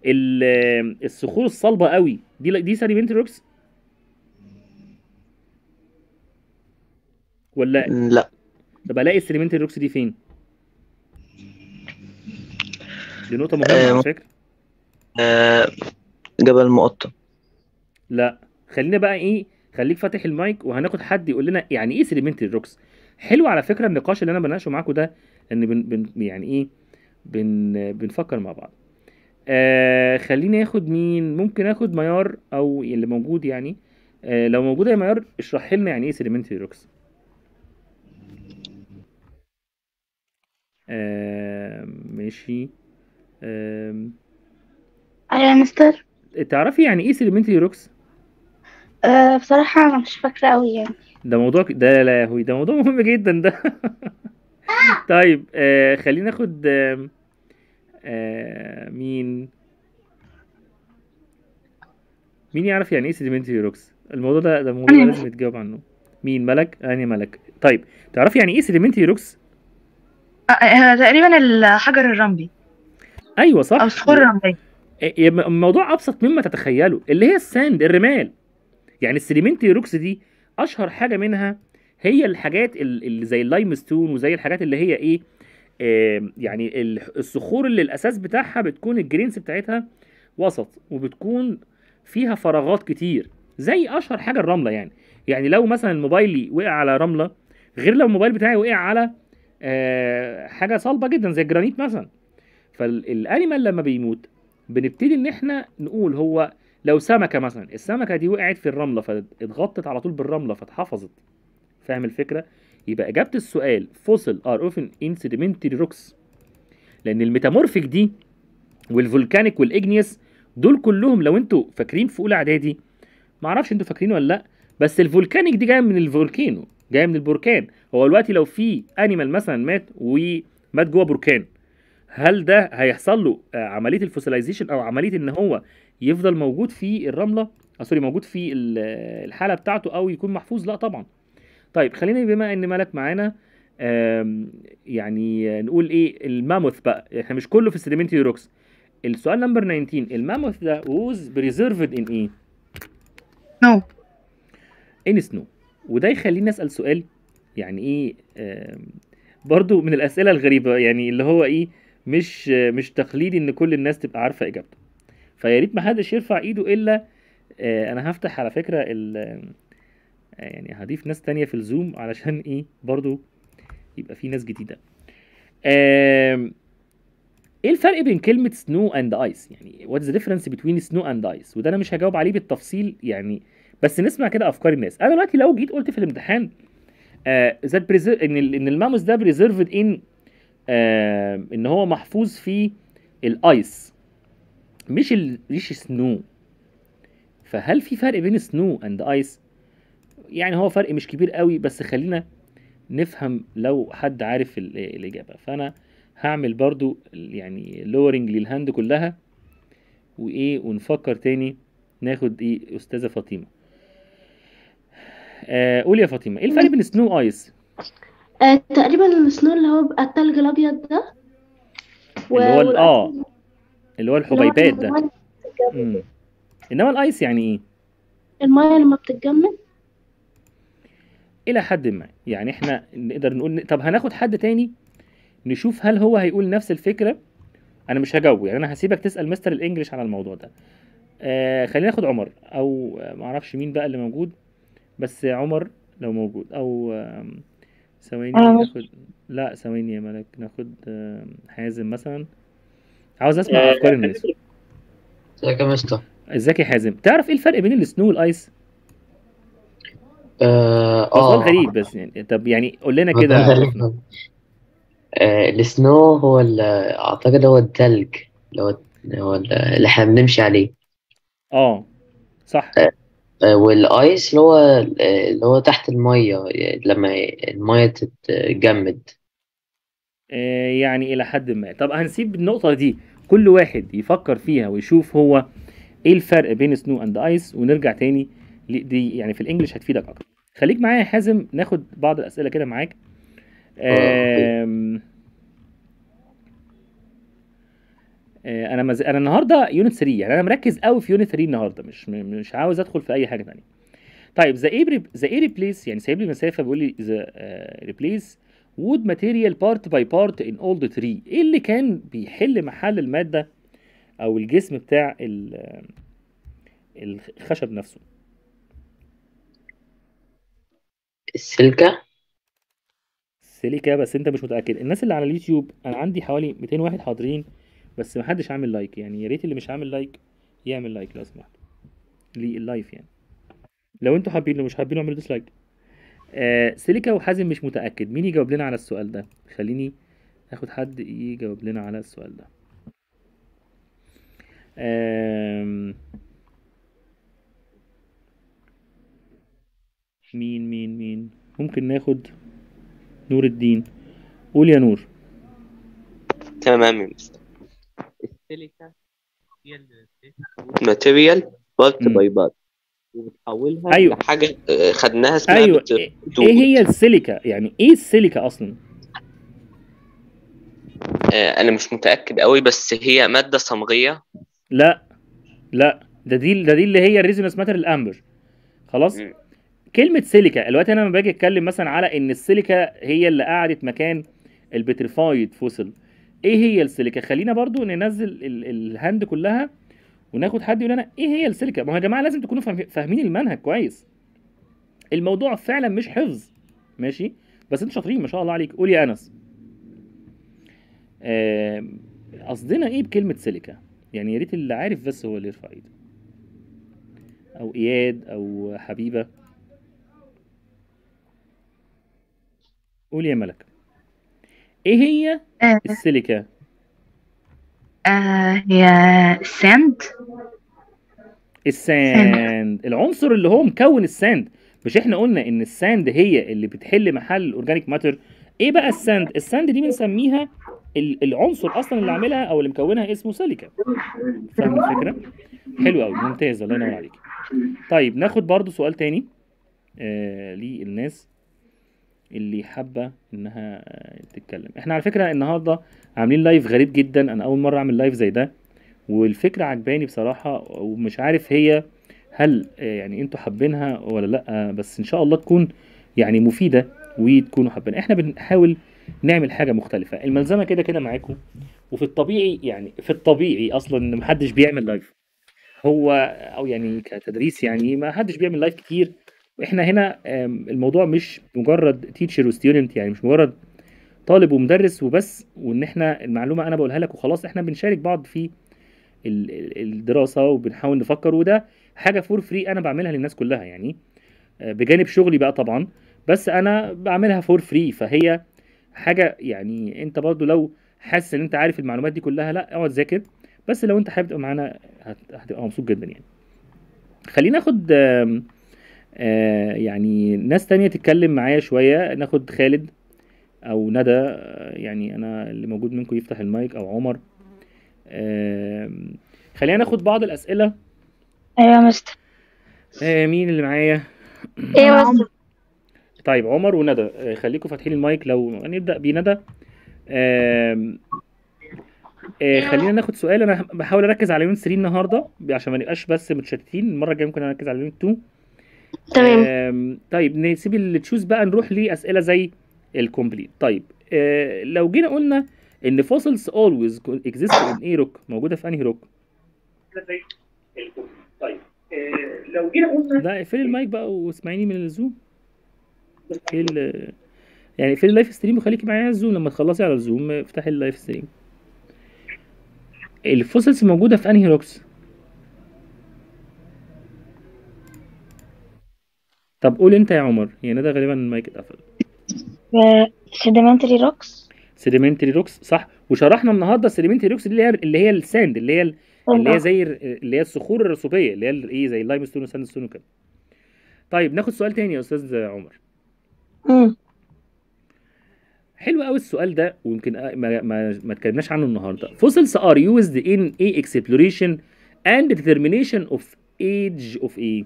الصخور الصلبه قوي دي دي سيدمنتري روكس ولا لا طب الاقي السيدمنتري روكس دي فين دي نقطه مهمه آه، على فكره آه، جبل مقطم لا خلينا بقى ايه خليك فاتح المايك وهناخد حد يقول لنا يعني ايه سediمنتري روكس حلو على فكره النقاش اللي انا بناقشه معاكم ده ان بن بن يعني ايه بن بنفكر مع بعض آه خليني اخد مين ممكن اخد ميار او اللي موجود يعني آه لو موجود يا ميار اشرح لنا يعني ايه سيديمنتري روكس آه ماشي آه ايوه يا مستر تعرفي يعني ايه سيليمنتري روكس أه بصراحة انا مش فاكرة اوي يعني ده موضوع ك- ده لا يا هوي ده موضوع مهم جدا ده طيب آه خلينا ناخد آه مين مين يعرف يعني ايه سيديمنتري روكس الموضوع ده ده موضوع لازم نتجاوب عنه مين ملك انا ملك طيب تعرفي يعني ايه سيديمنتري روكس آه، آه، تقريبا الحجر الرملي ايوه صح او الصخور الرملية الموضوع إيه، إيه، ابسط مما تتخيله اللي هي الساند الرمال يعني السيمنت روكس دي اشهر حاجه منها هي الحاجات اللي زي اللايمستون وزي الحاجات اللي هي ايه يعني الصخور اللي الاساس بتاعها بتكون الجرينز بتاعتها وسط وبتكون فيها فراغات كتير زي اشهر حاجه الرمله يعني يعني لو مثلا موبايلي وقع على رمله غير لو الموبايل بتاعي وقع على آه، حاجه صلبه جدا زي الجرانيت مثلا فالانيمال لما بيموت بنبتدي ان احنا نقول هو لو سمكه مثلا السمكه دي وقعت في الرمله فاتغطت على طول بالرمله فاتحفظت فاهم الفكره يبقى اجابه السؤال فوسل ار اوفن ان سيدمنتري روكس لان الميتامورفيك دي والفولكانيك والاجنيس دول كلهم لو انتوا فاكرين في اولى اعدادي معرفش انتوا فاكرين ولا لا بس الفولكانيك دي جايه من الفولكينو جايه من البركان هو دلوقتي لو في انيمال مثلا مات ومات جوه بركان هل ده هيحصل له آه، عمليه الفوسيلايزيشن او عمليه ان هو يفضل موجود في الرمله آه، سوري موجود في الحاله بتاعته او يكون محفوظ لا طبعا طيب خلينا بما ان مالك معانا يعني نقول ايه الماموث بقى احنا مش كله في السediمنتري روكس السؤال نمبر 19 الماموث ده ووز بريزيرفد ان ايه؟ نو ان سنو وده يخليني اسال سؤال يعني ايه برضو من الاسئله الغريبه يعني اللي هو ايه مش مش تقليدي ان كل الناس تبقى عارفه اجابته فيا ريت ما حدش يرفع ايده الا آه، انا هفتح على فكره ال آه، يعني هضيف ناس تانية في الزوم علشان ايه برضو يبقى في ناس جديده ايه الفرق بين كلمه سنو اند ايس يعني is ذا ديفرنس بتوين سنو اند ايس وده انا مش هجاوب عليه بالتفصيل يعني بس نسمع كده افكار الناس انا دلوقتي لو جيت قلت في الامتحان ذات آه، ان ان الماموس ده بريزيرفد ان ان هو محفوظ في الايس مش ال... مش سنو فهل في فرق بين سنو اند ايس يعني هو فرق مش كبير قوي بس خلينا نفهم لو حد عارف الاجابه فانا هعمل برضو يعني لورنج للهاند كلها وايه ونفكر تاني ناخد ايه استاذه فاطمه آه قول يا فاطمه ايه الفرق بين سنو ايس آه تقريبا السنو اللي هو بقى التلج الابيض ده و... اللي هو اه اللي هو الحبيبات ده مم. انما الايس يعني ايه المايه لما بتتجمد الى حد ما يعني احنا نقدر نقول طب هناخد حد تاني نشوف هل هو هيقول نفس الفكره انا مش هجاوبه يعني انا هسيبك تسال مستر الانجليش على الموضوع ده آه خلينا ناخد عمر او معرفش مين بقى اللي موجود بس عمر لو موجود او آه ثواني ناخد لا ثواني يا ملك ناخد حازم مثلا عاوز اسمع آه، افكار الناس ازيك يا مستر ازيك يا حازم تعرف ايه الفرق بين السنو والايس اه سؤال آه. غريب بس يعني طب يعني قول لنا كده آه، السنو هو اعتقد هو التلج اللي هو اللي احنا بنمشي عليه اه صح آه، آه، والايس اللي هو آه، اللي هو تحت الميه لما الميه تتجمد آه، يعني الى حد ما طب هنسيب النقطه دي كل واحد يفكر فيها ويشوف هو ايه الفرق بين سنو اند ايس ونرجع تاني دي يعني في الانجليش هتفيدك اكتر خليك معايا يا حازم ناخد بعض الاسئله كده معاك آه، انا مز... انا النهارده يونت 3 يعني انا مركز قوي في يونت 3 النهارده مش مش عاوز ادخل في اي حاجه ثانيه طيب ذا ايه ذا ايه ريبليس يعني سايب لي مسافه بيقول لي ذا ريبليس وود ماتيريال بارت باي بارت ان اولد تري ايه اللي كان بيحل محل الماده او الجسم بتاع آه، الخشب نفسه السلكه السلكه بس انت مش متاكد الناس اللي على اليوتيوب انا عندي حوالي 200 واحد حاضرين بس ما حدش عامل لايك يعني يا ريت اللي مش عامل لايك يعمل لايك لو سمحت لللايف يعني لو انتوا حابين لو مش حابين اعملوا ديسلايك آه سيليكا وحازم مش متاكد مين يجاوب لنا على السؤال ده خليني اخد حد يجاوب لنا على السؤال ده آه مين مين مين ممكن ناخد نور الدين قول يا نور تمام يا مستر ماتيريال بارت باي بارت وبتحولها أيوة. لحاجه آه، خدناها اسمها أيوة. بت... ايه هي السيليكا يعني ايه السيليكا اصلا آه انا مش متاكد قوي بس هي ماده صمغيه لا لا ده دي ده دي اللي هي الريزونس ماتر الامبر خلاص م. كلمه سيليكا دلوقتي انا لما باجي اتكلم مثلا على ان السيليكا هي اللي قعدت مكان البتريفايد فوسل ايه هي السيليكا خلينا برضو ننزل الهاند كلها وناخد حد يقول لنا ايه هي السيليكا ما هو يا جماعه لازم تكونوا فاهمين المنهج كويس الموضوع فعلا مش حفظ ماشي بس انتوا شاطرين ما شاء الله عليك قول يا انس آه، قصدنا ايه بكلمه سيليكا يعني يا ريت اللي عارف بس هو اللي يرفع ايده او اياد او حبيبه قول يا ملك ايه هي آه. السيليكا آه هي ساند الساند العنصر اللي هو مكون الساند مش احنا قلنا ان الساند هي اللي بتحل محل الاورجانيك ماتر ايه بقى الساند الساند دي بنسميها العنصر اصلا اللي عاملها او اللي مكونها اسمه سيليكا فاهم الفكره حلو قوي ممتاز الله ينور عليك طيب ناخد برضو سؤال تاني آه للناس اللي حابه انها تتكلم احنا على فكره النهارده عاملين لايف غريب جدا انا اول مره اعمل لايف زي ده والفكره عجباني بصراحه ومش عارف هي هل آه، يعني انتوا حابينها ولا لا بس ان شاء الله تكون يعني مفيده وتكونوا حابينها احنا بنحاول نعمل حاجه مختلفه الملزمه كده كده معاكم وفي الطبيعي يعني في الطبيعي اصلا ان محدش بيعمل لايف هو او يعني كتدريس يعني ما حدش بيعمل لايف كتير واحنا هنا الموضوع مش مجرد تيتشر وستودنت يعني مش مجرد طالب ومدرس وبس وان احنا المعلومه انا بقولها لك وخلاص احنا بنشارك بعض في الدراسه وبنحاول نفكر وده حاجه فور فري انا بعملها للناس كلها يعني آه، بجانب شغلي بقى طبعا بس انا بعملها فور فري فهي حاجه يعني انت برضو لو حاسس ان انت عارف المعلومات دي كلها لا اقعد ذاكر بس لو انت حابب تبقى معانا هتبقى مبسوط جدا يعني خلينا ناخد آه، يعني ناس تانية تتكلم معايا شوية ناخد خالد او ندى آه، يعني انا اللي موجود منكم يفتح المايك او عمر آه، خلينا ناخد بعض الاسئله ايوه مستر مين اللي معايا ايوه طيب عمر وندى خليكم فاتحين المايك لو هنبدا بندى آه أيوة خلينا ناخد سؤال انا بحاول اركز على يونت 3 النهارده عشان ما نبقاش بس متشتتين المره الجايه ممكن اركز على يونت 2 تمام طيب نسيب التشوز بقى نروح لاسئله زي الكومبليت طيب آه، لو جينا قلنا ان فوسلز اولويز اكزيست ان اي روك موجوده في انهي روك؟ طيب آه، لو جينا قلنا لا اقفلي المايك بقى واسمعيني من الزوم ال آه، يعني اقفلي اللايف ستريم وخليكي معايا على الزوم لما تخلصي على الزوم افتحي اللايف ستريم الفوسلز موجوده في انهي روكس؟ طب قول انت يا عمر هي يعني ندى غالبا المايك اتقفل سيدمنتري روكس سيدمنتري روكس صح وشرحنا النهارده السيديمنتري روكس دي اللي هي اللي هي الساند اللي هي اللي هي أيوة. زي اللي هي الصخور الرسوبيه اللي هي ايه زي اللايم ستون والساند ستون وكده طيب ناخد سؤال تاني يا استاذ عمر امم حلو قوي السؤال ده ويمكن آه، ما ما, ما اتكلمناش عنه النهارده fossils are used in a exploration and determination of age of a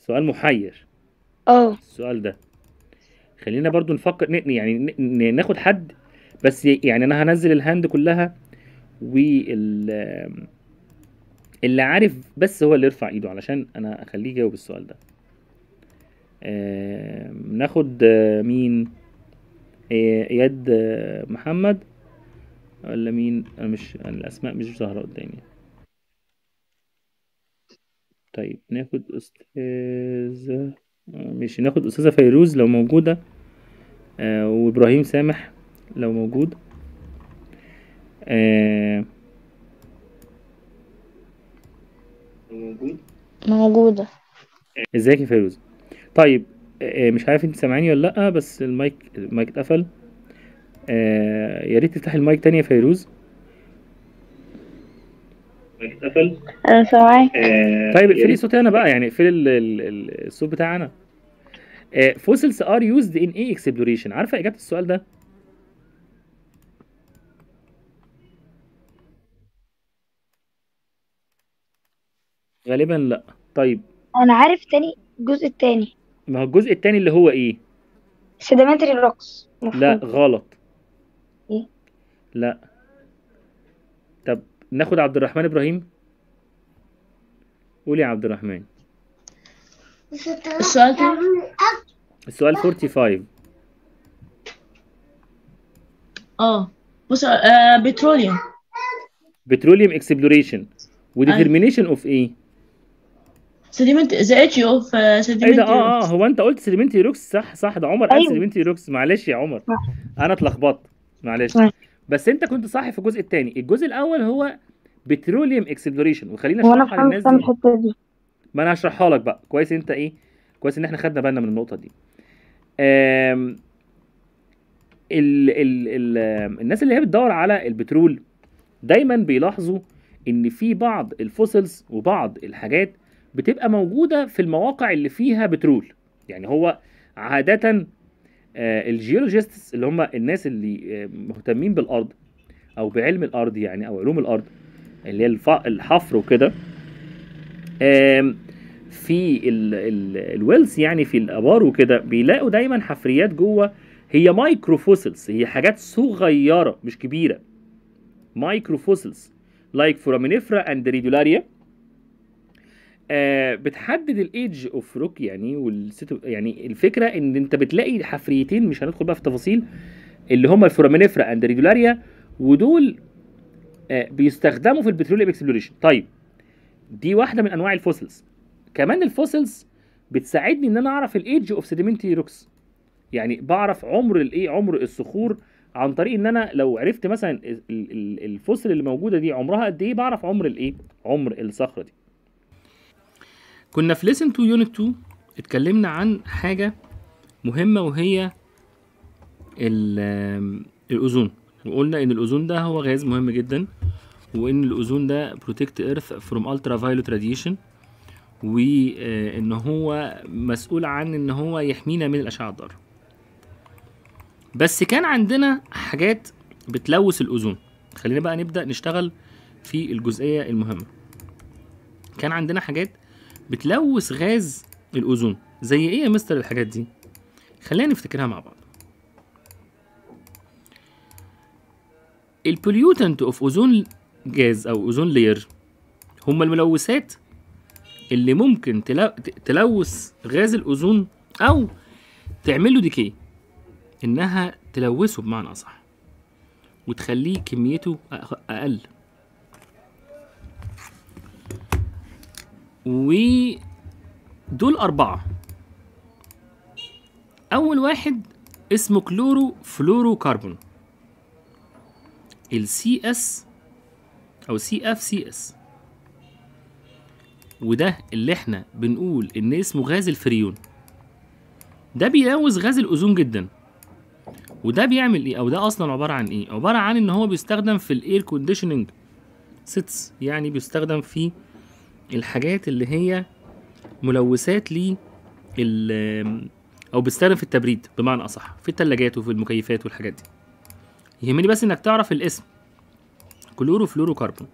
سؤال محير اه السؤال ده خلينا برضو نفكر يعني ناخد حد بس يعني انا هنزل الهاند كلها وال اللي عارف بس هو اللي يرفع ايده علشان انا اخليه يجاوب السؤال ده آه ناخد آه مين اياد آه،, آه محمد ولا مين انا مش الاسماء مش ظاهره قدامي طيب ناخد أستاذة ماشي ناخد أستاذة فيروز لو موجودة آه وإبراهيم سامح لو موجود آه موجود موجودة ازيك يا فيروز طيب آه مش عارف انت سامعاني ولا لأ بس المايك المايك اتقفل آه يا ريت تفتحي المايك تاني يا فيروز اتقفل انا سامعاك آه، طيب اقفلي يعني صوتي انا بقى يعني اقفلي الصوت بتاعي انا فوسلز ار يوزد ان ايه اكسبلوريشن عارفه اجابه السؤال ده غالبا لا طيب انا عارف تاني الجزء التاني ما هو الجزء التاني اللي هو ايه سيدمنتري روكس لا غلط ايه لا طب ناخد عبد الرحمن ابراهيم قول يا عبد الرحمن السؤال السؤال 45 اه بص بتروليوم بتروليوم اكسبلوريشن وديترمينيشن اوف ايه؟ سedimentary ذا اتش اوف ده اه اه هو انت قلت سedimentary rocks صح صح ده عمر قال أيوه. sedimentary معلش يا عمر انا اتلخبطت معلش أيوة. بس انت كنت صح في الجزء الثاني الجزء الاول هو بتروليوم اكسبلوريشن وخلينا اشرحها للناس دي دي ما انا هشرحها لك بقى كويس انت ايه كويس ان احنا خدنا بالنا من النقطه دي آم... ال ال ال الناس اللي هي بتدور على البترول دايما بيلاحظوا ان في بعض الفوسلز وبعض الحاجات بتبقى موجوده في المواقع اللي فيها بترول يعني هو عاده آه، الجيولوجيستس اللي هم الناس اللي آه، مهتمين بالارض او بعلم الارض يعني او علوم الارض اللي هي الحفر وكده في ال ال الويلز يعني في الابار وكده بيلاقوا دايما حفريات جوه هي مايكرو فوسلز هي حاجات صغيره مش كبيره مايكرو فوسلز لايك فورامينيفرا اند ريدولاريا آه، بتحدد الايدج اوف روك يعني والست يعني الفكره ان انت بتلاقي حفريتين مش هندخل بقى في التفاصيل اللي هما الفورامينيفرا اند ريجولاريا ودول آه، بيستخدموا في البتروليوم اكسبلوريشن طيب دي واحده من انواع الفوسلز كمان الفوسلز بتساعدني ان انا اعرف الايدج اوف سيديمنتري روكس يعني بعرف عمر الايه عمر الصخور عن طريق ان انا لو عرفت مثلا الفوسل اللي موجوده دي عمرها قد ايه بعرف عمر الايه عمر الصخره دي كنا في ليسن 2 يونت 2 اتكلمنا عن حاجة مهمة وهي الأوزون وقلنا إن الأوزون ده هو غاز مهم جدا وإن الأوزون ده بروتكت إيرث فروم ألترا فايلوت راديشن وإن هو مسؤول عن إن هو يحمينا من الأشعة الضارة بس كان عندنا حاجات بتلوث الأوزون خلينا بقى نبدأ نشتغل في الجزئية المهمة كان عندنا حاجات بتلوث غاز الاوزون زي ايه يا مستر الحاجات دي خلينا نفتكرها مع بعض البوليوتنت اوف اوزون جاز او اوزون لير هما الملوثات اللي ممكن تلوث غاز الاوزون او تعمل له ديكي انها تلوثه بمعنى اصح وتخليه كميته اقل ودول أربعة أول واحد اسمه كلورو فلورو كربون السي اس أو سي اف سي اس وده اللي احنا بنقول ان اسمه غاز الفريون ده بيلوث غاز الاوزون جدا وده بيعمل ايه او ده اصلا عباره عن ايه عباره عن ان هو بيستخدم في الاير كونديشننج سيتس يعني بيستخدم في الحاجات اللي هي ملوثات لي او بتستخدم في التبريد بمعنى اصح في الثلاجات وفي المكيفات والحاجات دي يهمني بس انك تعرف الاسم كلورو فلورو كربون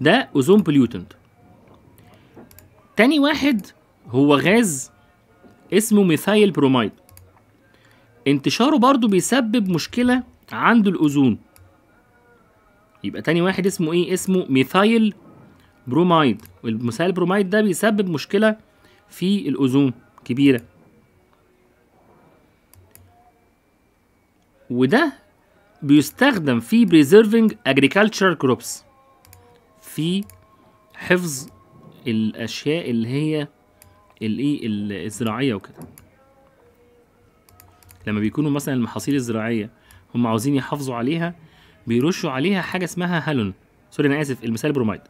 ده اوزون بليوتنت تاني واحد هو غاز اسمه ميثايل برومايد انتشاره برضو بيسبب مشكلة عند الأوزون يبقى تاني واحد اسمه ايه اسمه ميثايل برومايد والمثال البرومايد ده بيسبب مشكلة في الأوزون كبيرة وده بيستخدم في بريزيرفنج اجريكالتشر كروبس في حفظ الأشياء اللي هي الايه الزراعية وكده لما بيكونوا مثلا المحاصيل الزراعية هم عاوزين يحافظوا عليها بيرشوا عليها حاجة اسمها هالون سوري أنا آسف المثال برومايد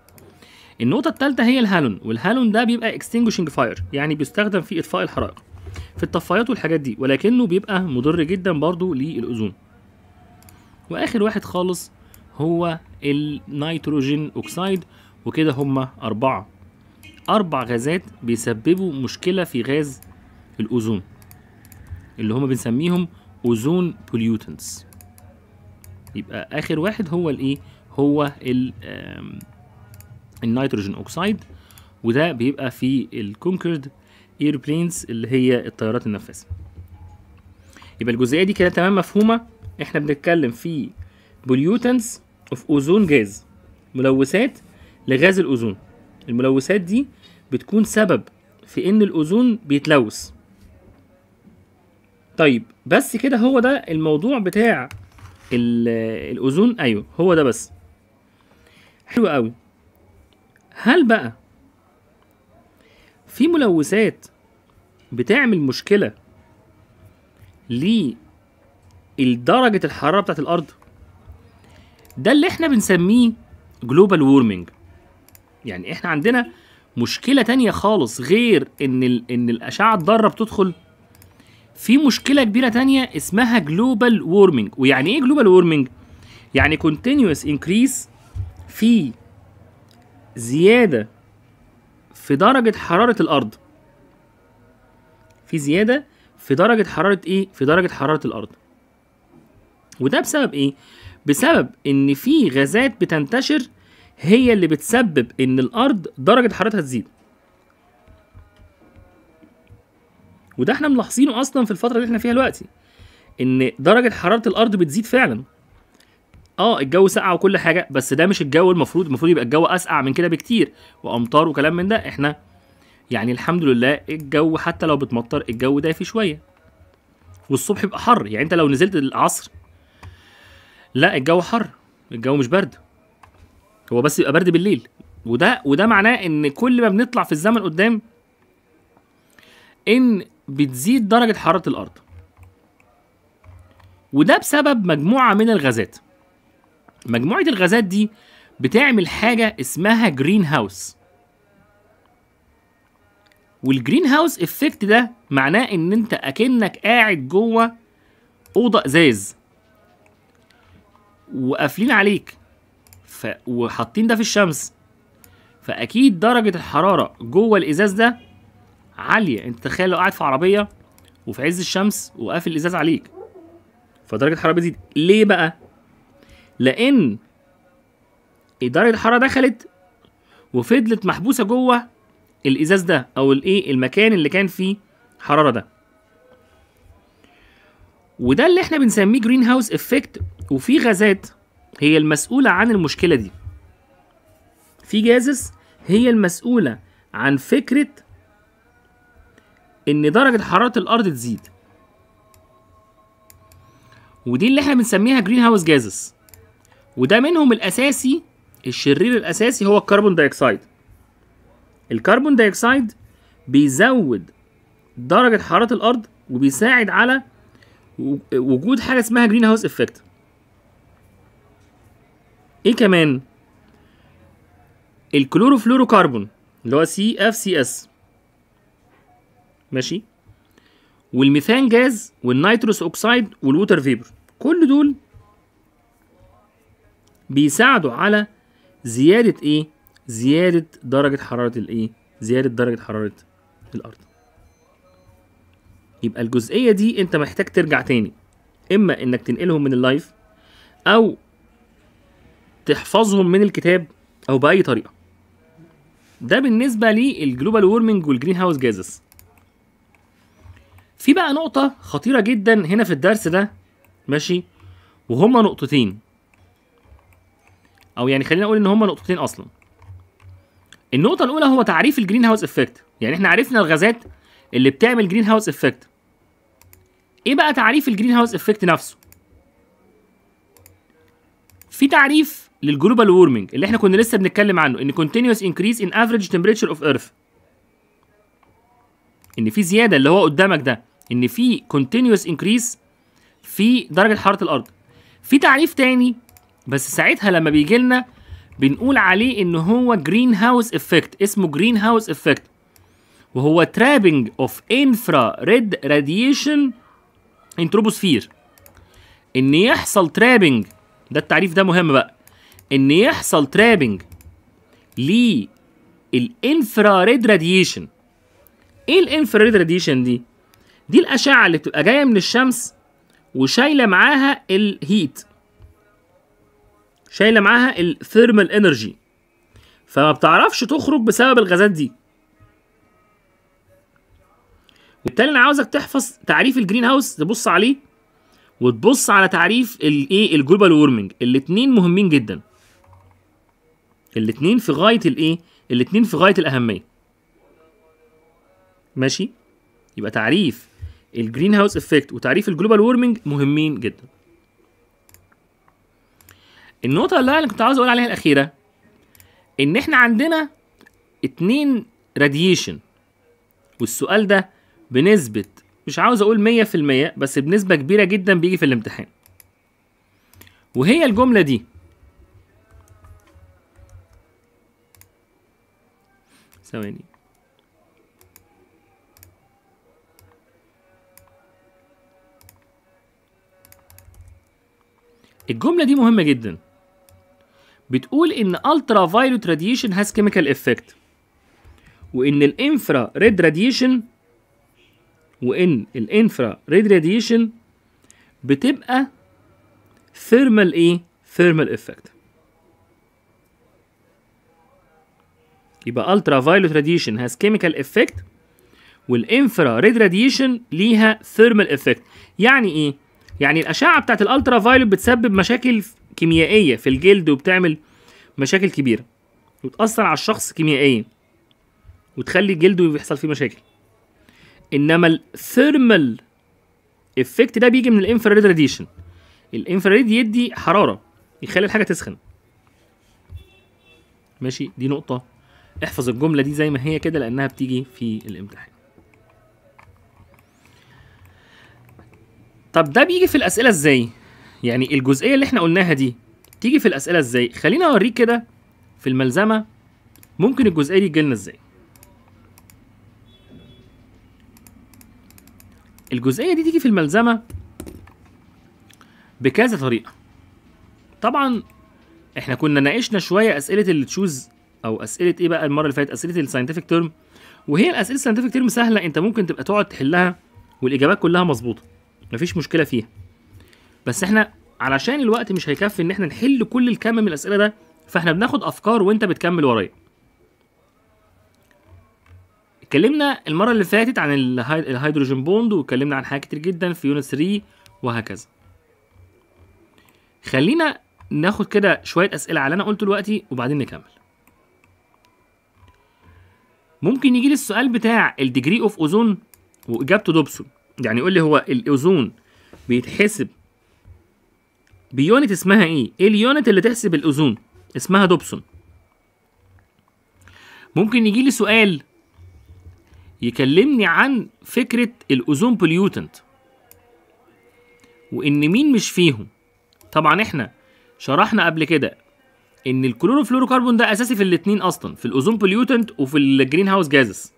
النقطه التالتة هي الهالون والهالون ده بيبقى اكستنجوشنج فاير يعني بيستخدم في اطفاء الحرائق في الطفايات والحاجات دي ولكنه بيبقى مضر جدا برضو للاوزون واخر واحد خالص هو النيتروجين اوكسيد وكده هما اربعه اربع غازات بيسببوا مشكله في غاز الاوزون اللي هما بنسميهم اوزون بوليوتنس يبقى اخر واحد هو الايه هو ال النيتروجين اوكسايد وده بيبقى في الكونكورد ايربلينز اللي هي الطيارات النفاثه يبقى الجزئيه دي كده تمام مفهومه احنا بنتكلم في بوليوتنس اوف اوزون جاز ملوثات لغاز الاوزون الملوثات دي بتكون سبب في ان الاوزون بيتلوث طيب بس كده هو ده الموضوع بتاع الاوزون ايوه هو ده بس حلو قوي هل بقى في ملوثات بتعمل مشكلة لدرجة الحرارة بتاعت الأرض ده اللي احنا بنسميه جلوبال وورمنج يعني احنا عندنا مشكلة تانية خالص غير ان ال ان الأشعة الضارة بتدخل في مشكلة كبيرة تانية اسمها جلوبال وورمنج ويعني ايه جلوبال وورمنج؟ يعني continuous increase في زيادة في درجة حرارة الأرض في زيادة في درجة حرارة إيه؟ في درجة حرارة الأرض وده بسبب إيه؟ بسبب إن في غازات بتنتشر هي اللي بتسبب إن الأرض درجة حرارتها تزيد وده احنا ملاحظينه أصلا في الفترة اللي احنا فيها دلوقتي إن درجة حرارة الأرض بتزيد فعلا اه الجو سقع وكل حاجه بس ده مش الجو المفروض المفروض يبقى الجو اسقع من كده بكتير وامطار وكلام من ده احنا يعني الحمد لله الجو حتى لو بتمطر الجو دافي شويه والصبح يبقى حر يعني انت لو نزلت العصر لا الجو حر الجو مش برد هو بس يبقى برد بالليل وده وده معناه ان كل ما بنطلع في الزمن قدام ان بتزيد درجه حراره الارض وده بسبب مجموعه من الغازات مجموعه الغازات دي بتعمل حاجه اسمها جرين هاوس والجرين هاوس افكت ده معناه ان انت اكنك قاعد جوه اوضه ازاز وقافلين عليك ف... وحاطين ده في الشمس فاكيد درجه الحراره جوه الازاز ده عاليه انت تخيل لو قاعد في عربيه وفي عز الشمس وقافل الازاز عليك فدرجه الحراره بتزيد ليه بقى لأن درجة الحرارة دخلت وفضلت محبوسة جوه الإزاز ده أو الإيه المكان اللي كان فيه حرارة ده وده اللي احنا بنسميه جرين هاوس افكت وفي غازات هي المسؤولة عن المشكلة دي في جازس هي المسؤولة عن فكرة إن درجة حرارة الأرض تزيد ودي اللي احنا بنسميها جرين هاوس جازس وده منهم الاساسي الشرير الاساسي هو الكربون دايوكسيد الكربون دايوكسيد بيزود درجه حراره الارض وبيساعد على وجود حاجه اسمها جرين هاوس افكت ايه كمان كاربون اللي هو سي اف سي اس ماشي والميثان جاز والنيتروس اوكسايد والووتر فيبر كل دول بيساعدوا على زيادة ايه؟ زيادة درجة حرارة الايه؟ زيادة درجة حرارة الأرض. يبقى الجزئية دي أنت محتاج ترجع تاني إما إنك تنقلهم من اللايف أو تحفظهم من الكتاب أو بأي طريقة. ده بالنسبة للجلوبال وورمنج والجرين هاوس جازز. في بقى نقطة خطيرة جدا هنا في الدرس ده ماشي وهما نقطتين او يعني خلينا نقول ان هما نقطتين اصلا النقطه الاولى هو تعريف الجرين هاوس افكت يعني احنا عرفنا الغازات اللي بتعمل جرين هاوس افكت ايه بقى تعريف الجرين هاوس افكت نفسه في تعريف للجلوبال وورمنج اللي احنا كنا لسه بنتكلم عنه ان كونتينوس انكريز ان افريج تمبريتشر اوف ايرث ان في زياده اللي هو قدامك ده ان في كونتينوس انكريز في درجه حراره الارض في تعريف تاني بس ساعتها لما بيجي لنا بنقول عليه ان هو جرين هاوس افكت اسمه جرين هاوس افكت وهو ترابنج اوف انفرا ريد راديشن ان تروبوسفير ان يحصل ترابنج ده التعريف ده مهم بقى ان يحصل ترابنج ريد راديشن ايه الانفرا ريد راديشن دي دي الاشعه اللي بتبقى جايه من الشمس وشايله معاها الهيت شايله معاها الثيرمال انرجي فما بتعرفش تخرج بسبب الغازات دي وبالتالي انا عاوزك تحفظ تعريف الجرين هاوس تبص عليه وتبص على تعريف الايه الجلوبال وورمنج الاثنين مهمين جدا الاثنين في غايه الايه الاثنين في غايه الاهميه ماشي يبقى تعريف الجرين هاوس افكت وتعريف الجلوبال وورمنج مهمين جدا النقطه اللي انا كنت عاوز اقول عليها الاخيره ان احنا عندنا اتنين راديشن والسؤال ده بنسبه مش عاوز اقول مية في المية بس بنسبه كبيره جدا بيجي في الامتحان وهي الجمله دي ثواني الجمله دي مهمه جدا بتقول ان الترا فايلوت راديشن هاز كيميكال افكت وان الانفرا ريد راديشن وان الانفرا ريد راديشن بتبقى ثيرمال ايه ثيرمال افكت يبقى الترا فايلوت راديشن هاز كيميكال افكت والانفرا ريد راديشن ليها ثيرمال افكت يعني ايه يعني الاشعه بتاعت الالترا فايلوت بتسبب مشاكل كيميائيه في الجلد وبتعمل مشاكل كبيره وتاثر على الشخص كيميائيا وتخلي جلده بيحصل فيه مشاكل انما الثيرمال افكت ده بيجي من الانفراريد راديشن الانفراريد يدي حراره يخلي الحاجه تسخن ماشي دي نقطه احفظ الجمله دي زي ما هي كده لانها بتيجي في الامتحان طب ده بيجي في الاسئله ازاي يعني الجزئيه اللي احنا قلناها دي تيجي في الاسئله ازاي خليني اوريك كده في الملزمه ممكن الجزئيه دي تجيلنا ازاي الجزئيه دي تيجي في الملزمه بكذا طريقه طبعا احنا كنا ناقشنا شويه اسئله اللي تشوز او اسئله ايه بقى المره اللي فاتت اسئله الساينتفك تيرم وهي الاسئله الساينتفك تيرم سهله انت ممكن تبقى تقعد تحلها والاجابات كلها مظبوطه مفيش مشكله فيها بس احنا علشان الوقت مش هيكفي ان احنا نحل كل الكم من الاسئله ده فاحنا بناخد افكار وانت بتكمل ورايا اتكلمنا المره اللي فاتت عن الهيدروجين بوند واتكلمنا عن حاجات كتير جدا في يونت 3 وهكذا خلينا ناخد كده شويه اسئله على اللي انا قلته دلوقتي وبعدين نكمل ممكن يجي لي السؤال بتاع الديجري اوف اوزون واجابته دوبسون يعني يقول لي هو الاوزون بيتحسب بيونت اسمها ايه ايه اليونت اللي تحسب الاوزون اسمها دوبسون ممكن يجي لي سؤال يكلمني عن فكرة الأوزون بوليوتنت وإن مين مش فيهم طبعا إحنا شرحنا قبل كده إن الكلوروفلوروكربون ده أساسي في الاتنين أصلا في الأوزون بوليوتنت وفي الجرين هاوس جازز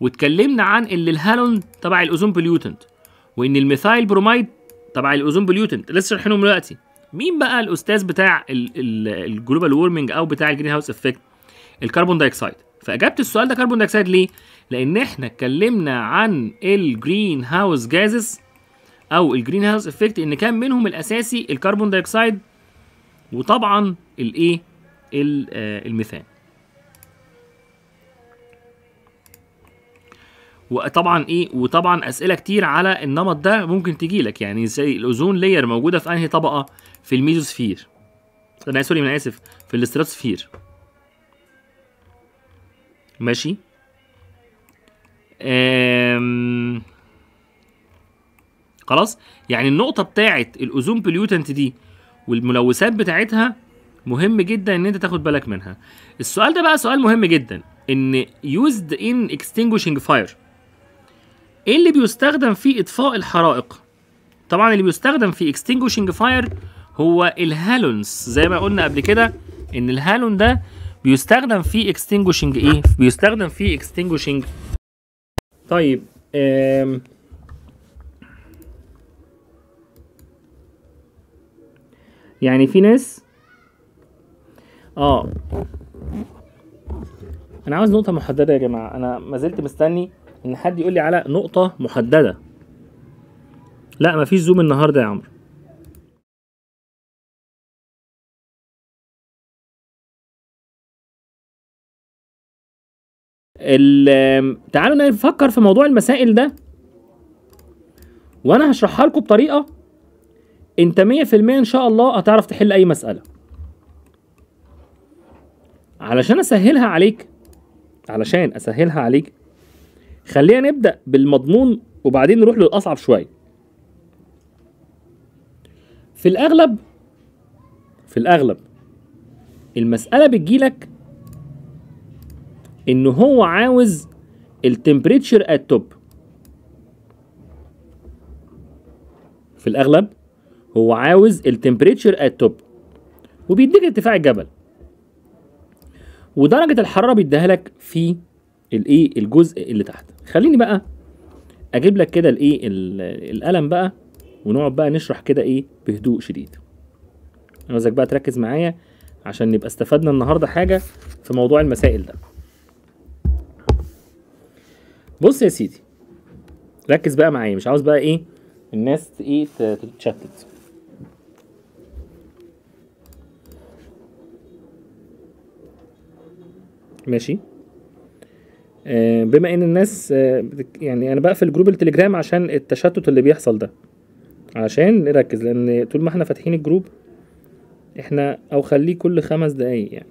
واتكلمنا عن اللي الهالون تبع الأوزون بوليوتنت وإن الميثايل برومايد طبعا الاوزون بوليوتنت لسه شارحينهم دلوقتي مين بقى الاستاذ بتاع الجلوبال وورمنج او بتاع الجرين هاوس افكت الكربون دايكسايد فاجابه السؤال ده كربون دايكسايد ليه لان احنا اتكلمنا عن الجرين هاوس جازز او الجرين هاوس افكت ان كان منهم الاساسي الكربون دايكسايد وطبعا الايه آه، الميثان وطبعا ايه وطبعا اسئله كتير على النمط ده ممكن تجي لك يعني زي الاوزون لاير موجوده في انهي طبقه في الميزوسفير انا سوري انا اسف في الاستراتوسفير ماشي أم... خلاص يعني النقطه بتاعه الاوزون بليوتنت دي والملوثات بتاعتها مهم جدا ان انت تاخد بالك منها السؤال ده بقى سؤال مهم جدا ان يوزد ان extinguishing fire ايه اللي بيستخدم في اطفاء الحرائق طبعا اللي بيستخدم في extinguishing fire هو الهالونز زي ما قلنا قبل كده ان الهالون ده بيستخدم في extinguishing ايه بيستخدم في extinguishing طيب آم. يعني في ناس اه انا عاوز نقطه محدده يا جماعه انا ما زلت مستني ان حد يقول لي على نقطه محدده لا مفيش زوم النهارده يا عمرو تعالوا نفكر في موضوع المسائل ده وانا هشرحها لكم بطريقه انت 100% ان شاء الله هتعرف تحل اي مساله علشان اسهلها عليك علشان اسهلها عليك خلينا نبدا بالمضمون وبعدين نروح للاصعب شويه في الاغلب في الاغلب المساله بتجيلك ان هو عاوز التمبريتشر ات توب في الاغلب هو عاوز التمبريتشر ات توب وبيديك ارتفاع الجبل ودرجه الحراره بيديها لك في الايه الجزء اللي تحت خليني بقى اجيب لك كده الايه القلم بقى ونقعد بقى نشرح كده ايه بهدوء شديد عاوزك بقى تركز معايا عشان نبقى استفدنا النهارده حاجه في موضوع المسائل ده بص يا سيدي ركز بقى معايا مش عاوز بقى ايه الناس ايه تتشتت ماشي آه، بما ان الناس آه، يعني انا بقفل جروب التليجرام عشان التشتت اللي بيحصل ده عشان نركز لان طول ما احنا فاتحين الجروب احنا او خليه كل خمس دقايق يعني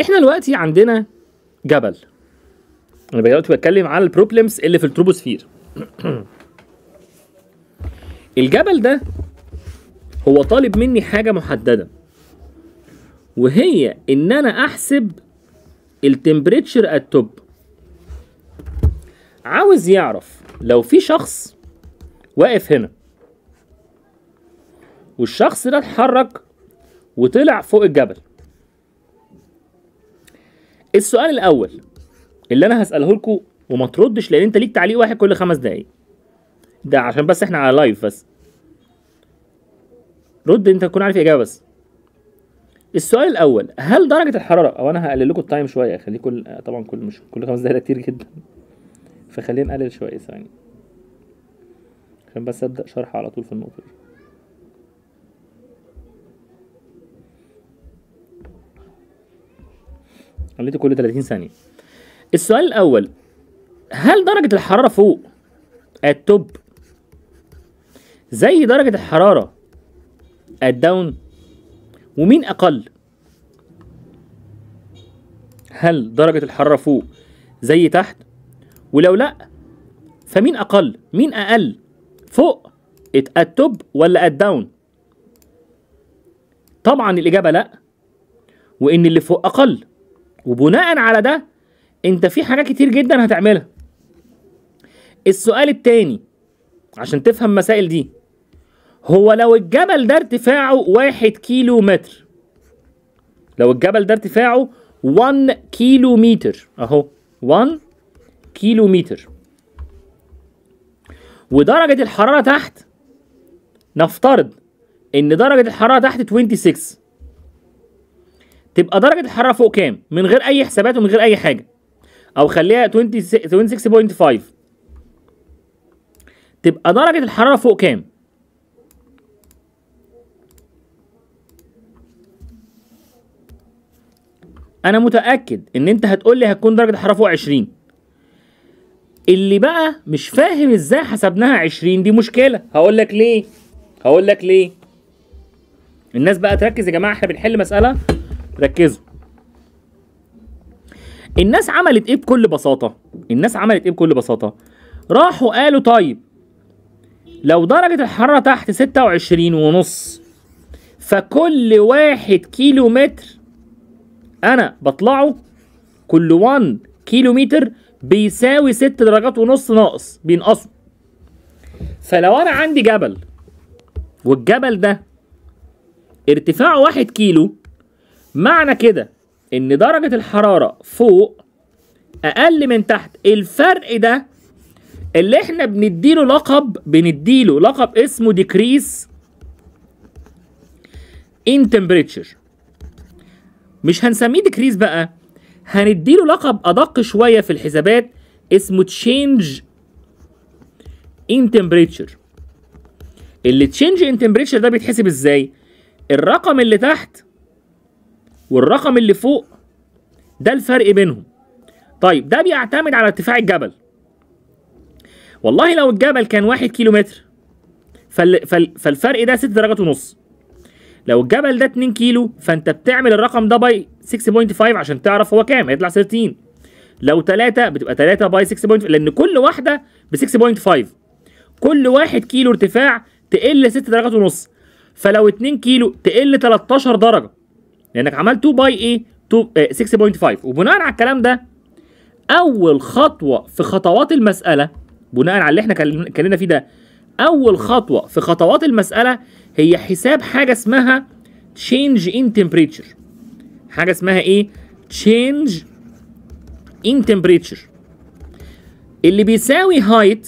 احنا دلوقتي عندنا جبل انا دلوقتي بتكلم على البروبلمز اللي في التروبوسفير الجبل ده هو طالب مني حاجه محدده وهي ان انا احسب التمبريتشر التوب عاوز يعرف لو في شخص واقف هنا والشخص ده اتحرك وطلع فوق الجبل السؤال الاول اللي انا هساله لكم وما تردش لان انت ليك تعليق واحد كل خمس دقايق ده عشان بس احنا على لايف بس رد انت تكون عارف اجابه بس السؤال الاول هل درجه الحراره او انا هقلل لكم التايم شويه خليه كل طبعا كل مش كل خمس دقايق كتير جدا فخلينا نقلل شويه ثاني عشان بس ابدا شرح على طول في النقطه دي خليته كل 30 ثانيه السؤال الاول هل درجه الحراره فوق التوب زي درجه الحراره الداون ومين أقل هل درجة الحرارة فوق زي تحت ولو لأ فمين أقل مين أقل فوق التوب ولا الداون طبعا الإجابة لأ وإن اللي فوق أقل وبناء على ده أنت في حاجات كتير جدا هتعملها السؤال التاني عشان تفهم مسائل دي هو لو الجبل ده ارتفاعه 1 كيلو متر لو الجبل ده ارتفاعه 1 كيلو متر اهو 1 كيلو متر ودرجة الحرارة تحت نفترض ان درجة الحرارة تحت 26 تبقى درجة الحرارة فوق كام؟ من غير أي حسابات ومن غير أي حاجة. أو خليها 26.5 تبقى درجة الحرارة فوق كام؟ انا متاكد ان انت هتقول لي هتكون درجه الحراره فوق 20 اللي بقى مش فاهم ازاي حسبناها 20 دي مشكله هقول لك ليه هقول لك ليه الناس بقى تركز يا جماعه احنا بنحل مساله ركزوا الناس عملت ايه بكل بساطه الناس عملت ايه بكل بساطه راحوا قالوا طيب لو درجه الحراره تحت 26 ونص فكل واحد كيلو متر انا بطلعه كل 1 كيلو متر بيساوي 6 درجات ونص ناقص بينقصوا فلو انا عندي جبل والجبل ده ارتفاعه 1 كيلو معنى كده ان درجة الحرارة فوق اقل من تحت الفرق ده اللي احنا بنديله لقب بنديله لقب اسمه decrease in temperature مش هنسميه ديكريز بقى هنديله لقب ادق شويه في الحسابات اسمه تشينج ان تمبريتشر اللي تشينج ان تمبريتشر ده بيتحسب ازاي الرقم اللي تحت والرقم اللي فوق ده الفرق بينهم طيب ده بيعتمد على ارتفاع الجبل والله لو الجبل كان واحد كيلو متر فال... فال... فالفرق ده ست درجات ونص لو الجبل ده 2 كيلو فانت بتعمل الرقم ده باي 6.5 عشان تعرف هو كام هيطلع 13 لو 3 بتبقى 3 باي 6.5 لان كل واحده ب 6.5 كل 1 كيلو ارتفاع تقل 6 درجات ونص فلو 2 كيلو تقل 13 درجه لانك عملت 2 باي ايه 6.5 وبناء على الكلام ده اول خطوه في خطوات المساله بناء على اللي احنا اتكلمنا فيه ده اول خطوه في خطوات المساله هي حساب حاجه اسمها change in temperature حاجه اسمها ايه change in temperature اللي بيساوي height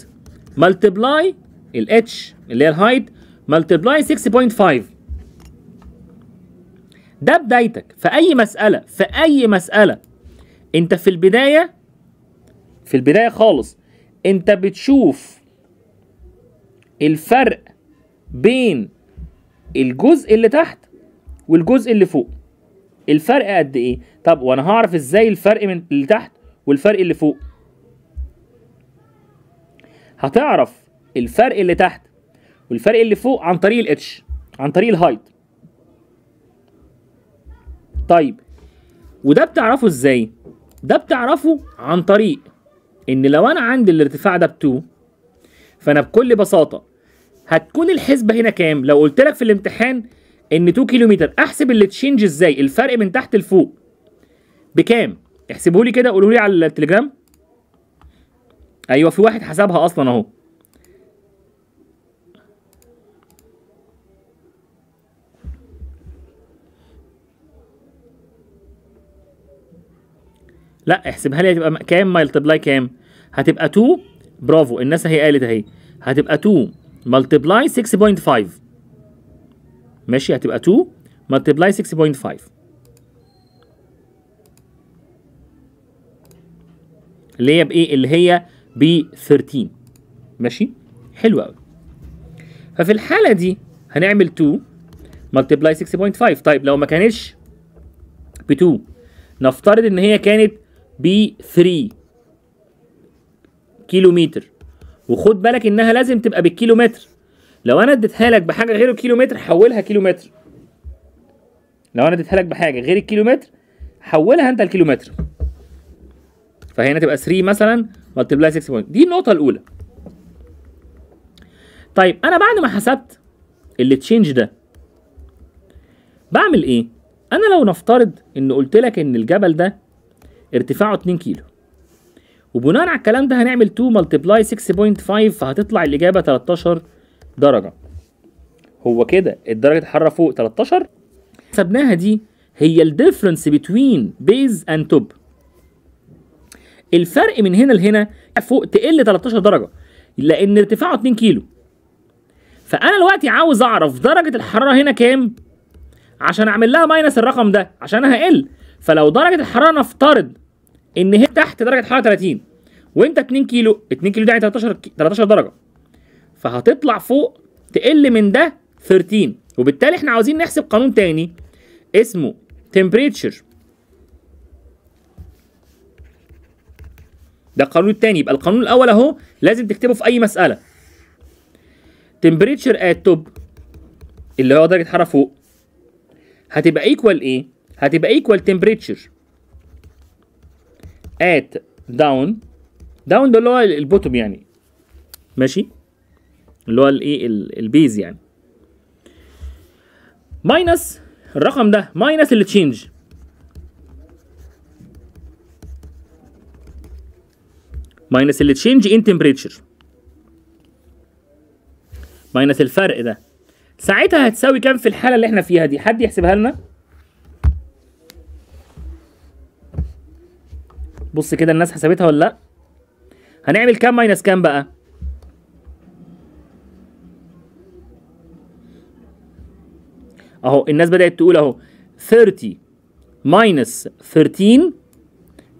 multiply ال h اللي هي الهايت multiply 6.5 ده بدايتك في اي مساله في اي مساله انت في البدايه في البدايه خالص انت بتشوف الفرق بين الجزء اللي تحت والجزء اللي فوق الفرق قد ايه طب وانا هعرف ازاي الفرق من اللي تحت والفرق اللي فوق هتعرف الفرق اللي تحت والفرق اللي فوق عن طريق الاتش عن طريق الهايت طيب وده بتعرفه ازاي ده بتعرفه عن طريق ان لو انا عندي الارتفاع ده ب2 فانا بكل بساطه هتكون الحسبه هنا كام لو قلت لك في الامتحان ان 2 كيلومتر احسب التشينج ازاي الفرق من تحت لفوق بكام احسبه لي كده قولوا لي على التليجرام ايوه في واحد حسبها اصلا اهو لا احسبها لي هتبقى كام مايل تبلاي كام هتبقى 2 برافو الناس اهي قالت اهي هتبقى 2 ملتبلاي 6.5 ماشي هتبقى 2 ملتبلاي 6.5 اللي هي بايه اللي هي ب 13 ماشي حلو قوي ففي الحاله دي هنعمل 2 ملتبلاي 6.5 طيب لو ما كانتش ب 2 نفترض ان هي كانت ب 3 كيلومتر وخد بالك انها لازم تبقى بالكيلومتر لو انا اديتها لك بحاجه غير الكيلومتر حولها كيلومتر لو انا اديتها لك بحاجه غير الكيلومتر حولها انت الكيلومتر فهنا تبقى 3 مثلا ملتبلاي 6 بوينت دي النقطه الاولى طيب انا بعد ما حسبت التشينج ده بعمل ايه انا لو نفترض ان قلت لك ان الجبل ده ارتفاعه 2 كيلو وبناء على الكلام ده هنعمل 2 ملتبلاي 6.5 فهتطلع الإجابة 13 درجة هو كده الدرجة الحرارة فوق 13 حسبناها دي هي الديفرنس بتوين بيز اند توب الفرق من هنا لهنا فوق تقل 13 درجه لان ارتفاعه 2 كيلو فانا دلوقتي عاوز اعرف درجه الحراره هنا كام عشان اعمل لها ماينس الرقم ده عشان هقل فلو درجه الحراره نفترض ان هي تحت درجه حراره 30 وانت 2 كيلو 2 كيلو ده يعني 13 13 درجه فهتطلع فوق تقل من ده 13 وبالتالي احنا عاوزين نحسب قانون تاني اسمه تمبريتشر ده القانون التاني يبقى القانون الاول اهو لازم تكتبه في اي مساله تمبريتشر ات توب اللي هو درجه حراره فوق هتبقى ايكوال ايه هتبقى ايكوال تمبريتشر ات داون داون ده اللي هو البوتوم يعني ماشي اللي هو الايه البيز يعني ماينس الرقم ده ماينس التشينج ماينس التشينج ان تمبريتشر ماينس الفرق ده ساعتها هتساوي كام في الحاله اللي احنا فيها دي حد يحسبها لنا بص كده الناس حسبتها ولا لا هنعمل كام ماينس كام بقى اهو الناس بدات تقول اهو 30 ماينس 13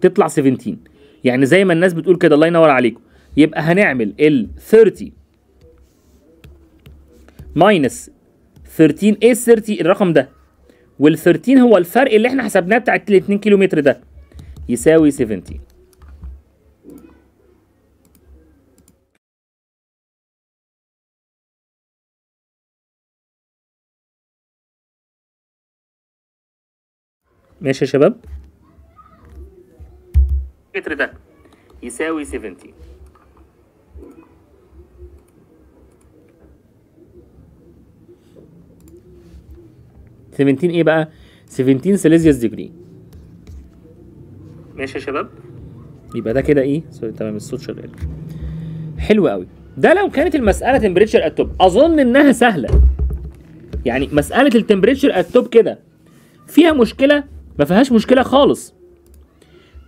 تطلع 17 يعني زي ما الناس بتقول كده الله ينور عليكم يبقى هنعمل ال 30 ماينس 13 ايه ال 30 الرقم ده وال 13 هو الفرق اللي احنا حسبناه بتاع ال 2 كيلو متر ده يساوي 70 ماشي يا شباب متر ده يساوي 70 17 ايه بقى 17 سيليزيوس ديجري ماشي يا شباب يبقى ده كده ايه سوري تمام الصوت شغال حلو قوي ده لو كانت المساله تمبريتشر ات توب اظن انها سهله يعني مساله التمبريتشر ات توب كده فيها مشكله ما فيهاش مشكله خالص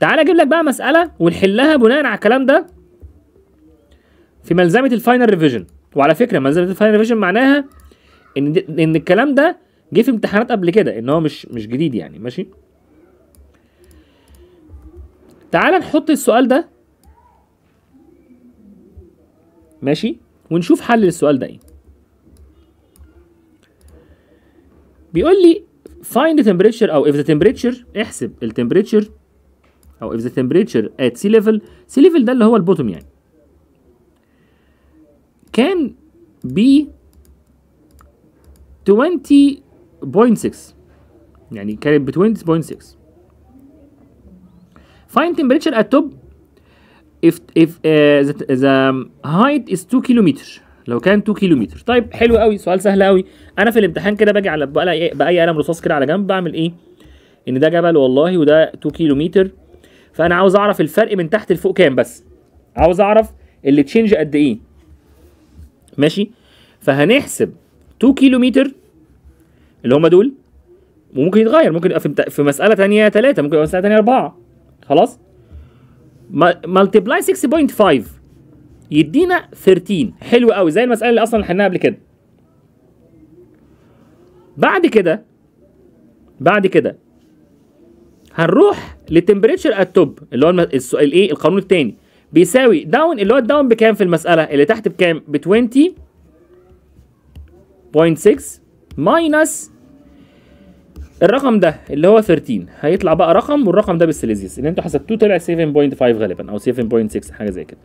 تعالى اجيب لك بقى مساله ونحلها بناء على الكلام ده في ملزمه الفاينل ريفيجن وعلى فكره ملزمه الفاينل ريفيجن معناها ان ان الكلام ده جه في امتحانات قبل كده ان هو مش مش جديد يعني ماشي تعال نحط السؤال ده ماشي ونشوف حل للسؤال ده ايه بيقول لي find the temperature او if the temperature احسب ال temperature او if the temperature at sea level sea level ده اللي هو البوتوم يعني كان بي 20.6 يعني كانت ب 20.6 Find temperature at top if if uh, the, the height is 2 كيلومتر لو كان 2 كيلومتر طيب حلو قوي سؤال سهل قوي انا في الامتحان كده باجي على باي قلم رصاص كده على جنب بعمل ايه ان ده جبل والله وده 2 كيلومتر فانا عاوز اعرف الفرق من تحت لفوق كام بس عاوز اعرف اللي تشينج قد ايه ماشي فهنحسب 2 كيلومتر اللي هم دول وممكن يتغير ممكن يبقى في مساله ثانيه 3 ممكن يبقى في مساله ثانيه 4 خلاص ملتبلاي 6.5 يدينا 13 حلو قوي زي المساله اللي اصلا حلناها قبل كده بعد كده بعد كده هنروح للتمبريتشر ات توب اللي هو السؤال ايه القانون الثاني بيساوي داون اللي هو الداون بكام في المساله اللي تحت بكام ب 20.6 ماينس الرقم ده اللي هو 13 هيطلع بقى رقم والرقم ده بالسيليزيوس اللي انتوا حسبتوه طلع 7.5 غالبا او 7.6 حاجه زي كده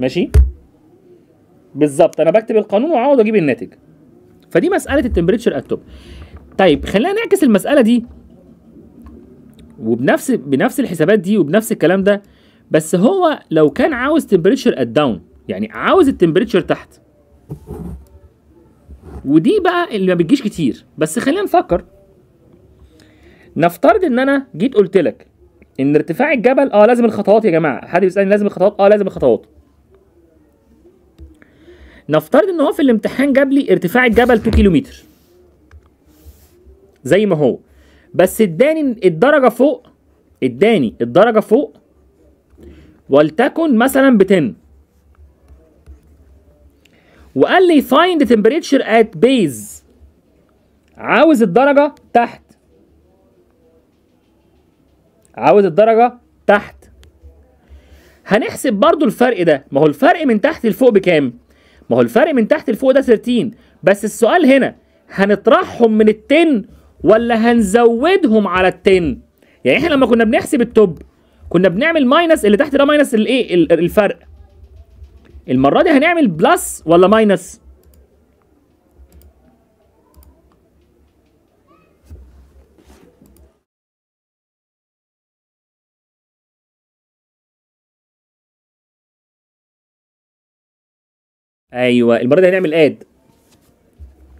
ماشي بالظبط انا بكتب القانون واقعد اجيب الناتج فدي مساله التمبريتشر اتوب طيب خلينا نعكس المساله دي وبنفس بنفس الحسابات دي وبنفس الكلام ده بس هو لو كان عاوز تمبريتشر ات داون يعني عاوز التمبريتشر تحت ودي بقى اللي ما بتجيش كتير بس خلينا نفكر نفترض ان انا جيت قلت لك ان ارتفاع الجبل اه لازم الخطوات يا جماعه حد بيسالني لازم الخطوات اه لازم الخطوات نفترض ان هو في الامتحان جاب لي ارتفاع الجبل 2 كيلومتر زي ما هو بس اداني الدرجه فوق اداني الدرجه فوق ولتكن مثلا ب 10 وقال لي find temperature at base عاوز الدرجة تحت عاوز الدرجة تحت هنحسب برضو الفرق ده ما هو الفرق من تحت لفوق بكام ما هو الفرق من تحت لفوق ده 13 بس السؤال هنا هنطرحهم من التن ولا هنزودهم على التن يعني احنا لما كنا بنحسب التوب كنا بنعمل ماينس اللي تحت ده ماينس الايه الفرق المرة دي هنعمل بلس ولا ماينس ايوه المرة دي هنعمل اد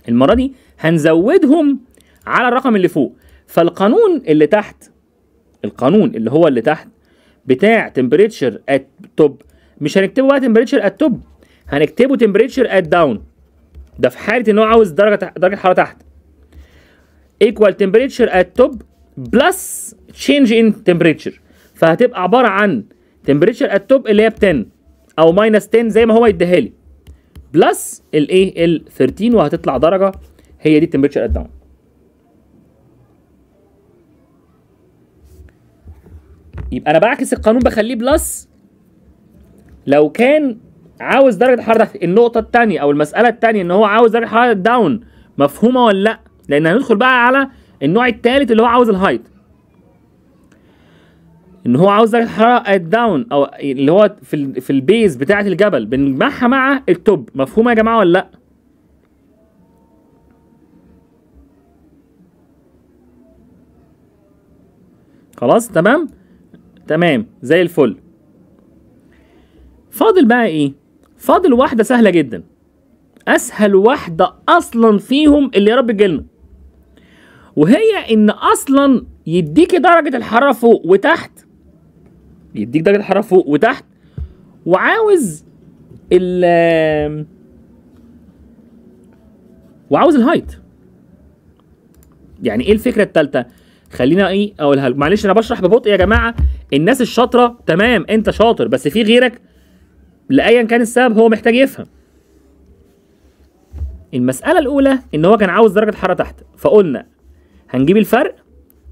المرة دي هنزودهم على الرقم اللي فوق فالقانون اللي تحت القانون اللي هو اللي تحت بتاع temperature at top مش هنكتبه بقى تمبريتشر ات توب هنكتبه تمبريتشر ات داون ده في حاله ان هو عاوز درجه درجه حراره تحت ايكوال تمبريتشر ات توب بلس تشينج ان تمبريتشر فهتبقى عباره عن تمبريتشر ات توب اللي هي ب 10 او ماينس 10 زي ما هو يديها لي بلس الايه ال 13 وهتطلع درجه هي دي التمبريتشر ات داون يبقى انا بعكس القانون بخليه بلس لو كان عاوز درجه الحراره تحت النقطه الثانيه او المساله الثانيه ان هو عاوز درجه الحراره داون مفهومه ولا لا لان هندخل بقى على النوع الثالث اللي هو عاوز الهايت ان هو عاوز درجه الحراره داون او اللي هو في في البيز بتاعه الجبل بنجمعها مع التوب مفهومه يا جماعه ولا لا خلاص تمام تمام زي الفل فاضل بقى ايه فاضل واحده سهله جدا اسهل واحده اصلا فيهم اللي يا رب تجيلنا وهي ان اصلا يديك درجه الحراره فوق وتحت يديك درجه الحراره فوق وتحت وعاوز ال وعاوز الهايت يعني ايه الفكره الثالثه خلينا ايه اقولها معلش انا بشرح ببطء يا جماعه الناس الشاطره تمام انت شاطر بس في غيرك لايا كان السبب هو محتاج يفهم المساله الاولى ان هو كان عاوز درجه حراره تحت فقلنا هنجيب الفرق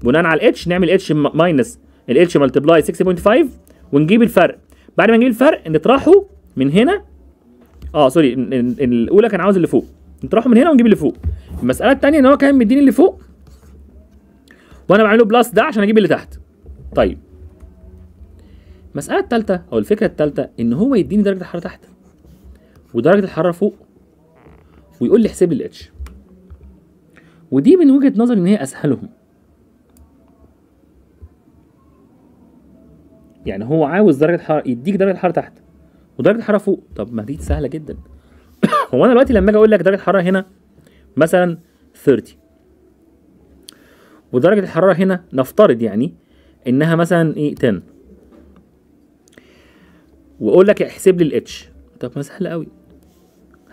بناء على الاتش نعمل اتش ماينس الاتش ملتبلاي 6.5 ونجيب الفرق بعد ما نجيب الفرق نطرحه من هنا اه سوري الاولى كان عاوز اللي فوق نطرحه من هنا ونجيب اللي فوق المساله الثانيه ان هو كان مديني اللي فوق وانا بعمله بلس ده عشان اجيب اللي تحت طيب المساله الثالثه او الفكره الثالثه ان هو يديني درجه الحراره تحت ودرجه الحراره فوق ويقول لي احسب لي الاتش ودي من وجهه نظري ان هي اسهلهم يعني هو عاوز درجه حراره يديك درجه حراره تحت ودرجه الحراره فوق طب ما دي سهله جدا هو انا دلوقتي لما اجي اقول لك درجه الحراره هنا مثلا 30 ودرجه الحراره هنا نفترض يعني انها مثلا ايه 10 واقول لك احسب لي الاتش طب ما سهل قوي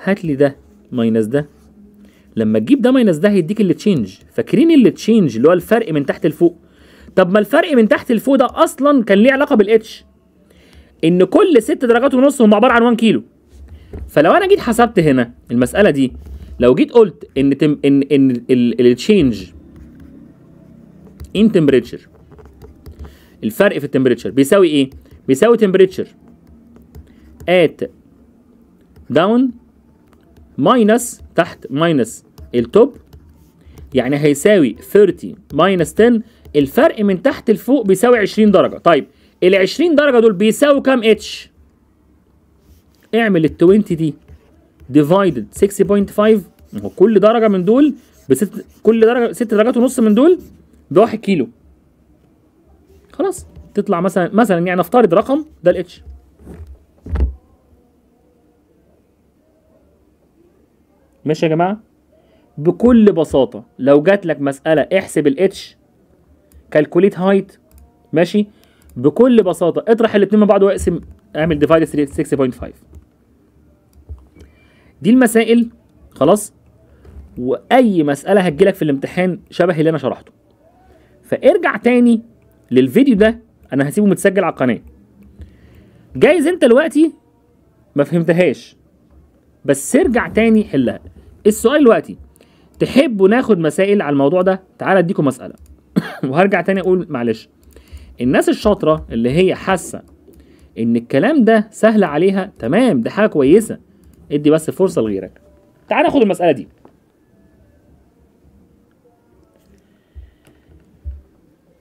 هات لي ده ماينس ده لما تجيب ده ماينس ده هيديك اللي تشينج فاكرين اللي تشينج اللي هو الفرق من تحت لفوق طب ما الفرق من تحت لفوق ده اصلا كان ليه علاقه بالاتش ان كل ست درجات ونص هم عباره عن 1 كيلو فلو انا جيت حسبت هنا المساله دي لو جيت قلت ان تم ان ان التشينج ان تمبريتشر الفرق في التمبريتشر بيساوي ايه بيساوي تمبريتشر at down minus تحت minus التوب يعني هيساوي 30 minus 10 الفرق من تحت لفوق بيساوي 20 درجة طيب ال 20 درجة دول بيساووا كام اتش؟ اعمل ال 20 دي ديفايدد 6.5 هو كل درجة من دول بست كل درجة ست درجات ونص من دول بواحد كيلو خلاص تطلع مثلا مثلا يعني نفترض رقم ده الاتش ماشي يا جماعه بكل بساطه لو جات لك مساله احسب الاتش كالكوليت هايت ماشي بكل بساطه اطرح الاثنين مع بعض واقسم اعمل ديفايد 6.5 دي المسائل خلاص واي مساله هتجيلك في الامتحان شبه اللي انا شرحته فارجع تاني للفيديو ده انا هسيبه متسجل على القناه جايز انت دلوقتي ما فهمتهاش بس ارجع تاني حلها السؤال دلوقتي تحبوا ناخد مسائل على الموضوع ده تعالى اديكم مساله وهرجع تاني اقول معلش الناس الشاطره اللي هي حاسه ان الكلام ده سهل عليها تمام ده حاجه كويسه ادي بس فرصه لغيرك تعالى ناخد المساله دي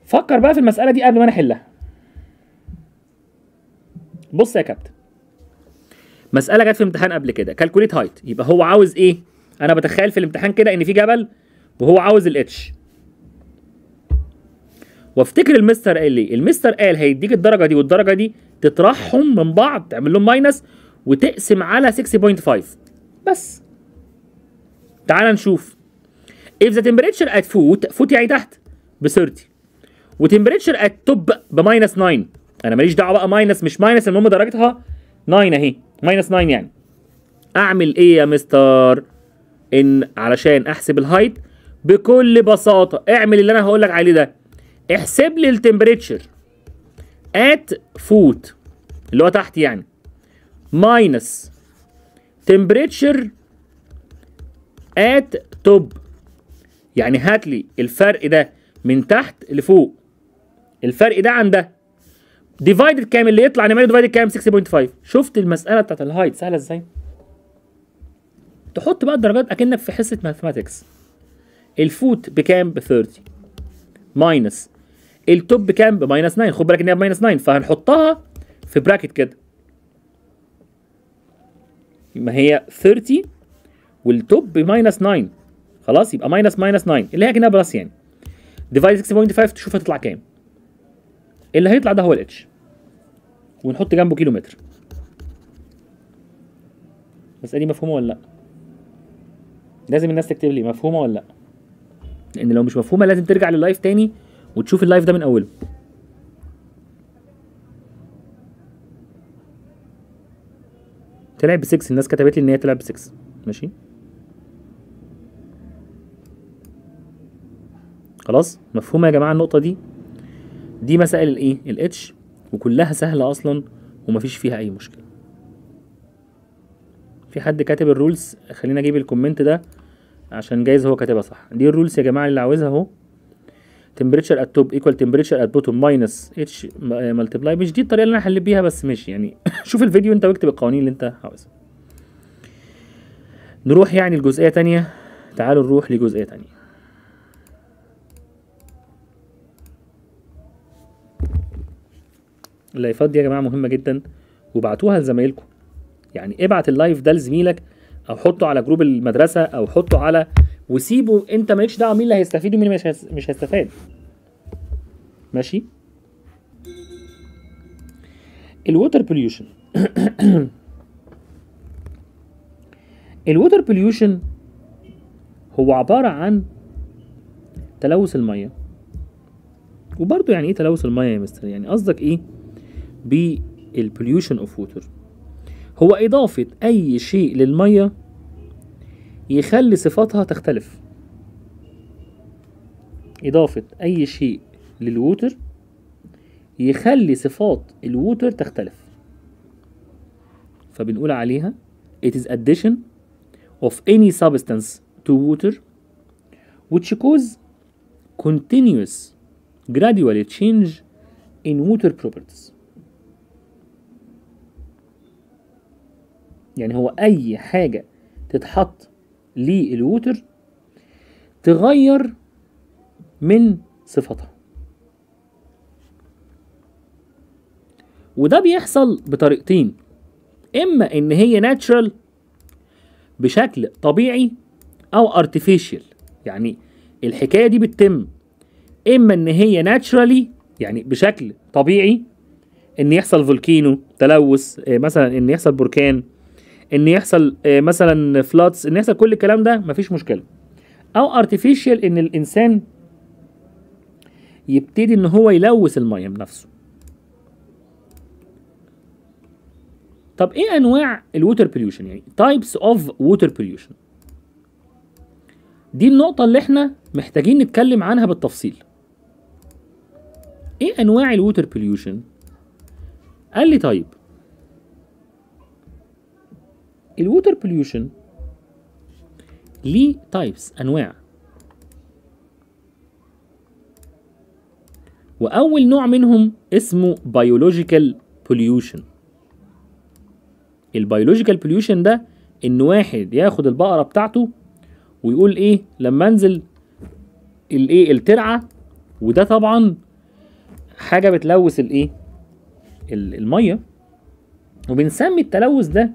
فكر بقى في المساله دي قبل ما انا احلها بص يا كابتن مساله جت في امتحان قبل كده كالكوليت هايت يبقى هو عاوز ايه انا بتخيل في الامتحان كده ان في جبل وهو عاوز الاتش وافتكر المستر قال لي المستر قال هيديك الدرجه دي والدرجه دي تطرحهم من بعض تعمل لهم ماينس وتقسم على 6.5 بس تعال نشوف if the temperature at foot foot يعني تحت ب 30 وتمبريتشر at top بماينس 9 انا ماليش دعوه بقى ماينس مش ماينس المهم درجتها 9 اهي ماينس 9 يعني اعمل ايه يا مستر ان علشان احسب الهايت بكل بساطه اعمل اللي انا هقول لك عليه ده احسب لي التمبريتشر ات فوت اللي هو تحت يعني ماينس تمبريتشر ات توب يعني هات لي الفرق ده من تحت لفوق الفرق ده عن ده ديفايدد كام اللي يطلع نعمله ديفايدد كام 6.5 شفت المساله بتاعت الهايت سهله ازاي تحط بقى الدرجات اكنك في حصه ماثماتكس الفوت بكام ب 30 ماينس التوب بكام ب 9 خد بالك ان هي ماينس 9 فهنحطها في براكت كده ما هي 30 والتوب بماينس 9 خلاص يبقى ماينس ماينس 9 اللي هي كانها بلس يعني ديفايد 6.5 تشوف هتطلع كام اللي هيطلع ده هو الاتش ونحط جنبه كيلومتر بس دي مفهومه ولا لا لازم الناس تكتب لي مفهومه ولا لا لان لو مش مفهومه لازم ترجع لللايف تاني وتشوف اللايف ده من اوله تلعب ب 6 الناس كتبت لي ان هي تلعب ب 6 ماشي خلاص مفهومه يا جماعه النقطه دي دي مسائل الايه الاتش وكلها سهله اصلا ومفيش فيها اي مشكله في حد كاتب الرولز خلينا اجيب الكومنت ده عشان جايز هو كاتبها صح دي الرولز يا جماعه اللي عاوزها اهو تمبريتشر ات توب ايكوال تمبريتشر ات بوتوم ماينس اتش ملتبلاي مش دي الطريقه اللي انا هحل بيها بس ماشي يعني شوف الفيديو انت واكتب القوانين اللي انت عاوزها نروح يعني لجزئيه ثانيه تعالوا نروح لجزئيه ثانيه اللايفات دي يا جماعه مهمه جدا وبعتوها لزمايلكم يعني ابعت اللايف ده لزميلك او حطه على جروب المدرسه او حطه على وسيبه انت مالكش دعوه مين اللي هيستفيد ومين مش مش هيستفاد ماشي الووتر بوليوشن الووتر بوليوشن هو عباره عن تلوث الميه وبرضه يعني ايه تلوث الميه يا مستر يعني قصدك ايه بالبوليوشن اوف ووتر هو إضافة أي شيء للمية يخلي صفاتها تختلف إضافة أي شيء للووتر يخلي صفات الووتر تختلف فبنقول عليها it is addition of any substance to water which cause continuous gradual change in water properties يعني هو اي حاجة تتحط للووتر تغير من صفتها وده بيحصل بطريقتين اما ان هي ناتشرال بشكل طبيعي او ارتفيشال يعني الحكايه دي بتتم اما ان هي ناتشرالي يعني بشكل طبيعي ان يحصل فولكينو تلوث آه، مثلا ان يحصل بركان ان يحصل آه، مثلا فلاتس ان يحصل كل الكلام ده مفيش مشكله او ارتفيشال ان الانسان يبتدي ان هو يلوث الميه بنفسه طب ايه انواع الووتر بوليوشن يعني تايبس اوف ووتر بوليوشن دي النقطه اللي احنا محتاجين نتكلم عنها بالتفصيل ايه انواع الووتر بوليوشن قال لي طيب الووتر بوليوشن ليه تايبس انواع واول نوع منهم اسمه بيولوجيكال بوليوشن البيولوجيكال بوليوشن ده ان واحد ياخد البقره بتاعته ويقول ايه لما انزل الايه الترعه وده طبعا حاجه بتلوث الايه الميه وبنسمي التلوث ده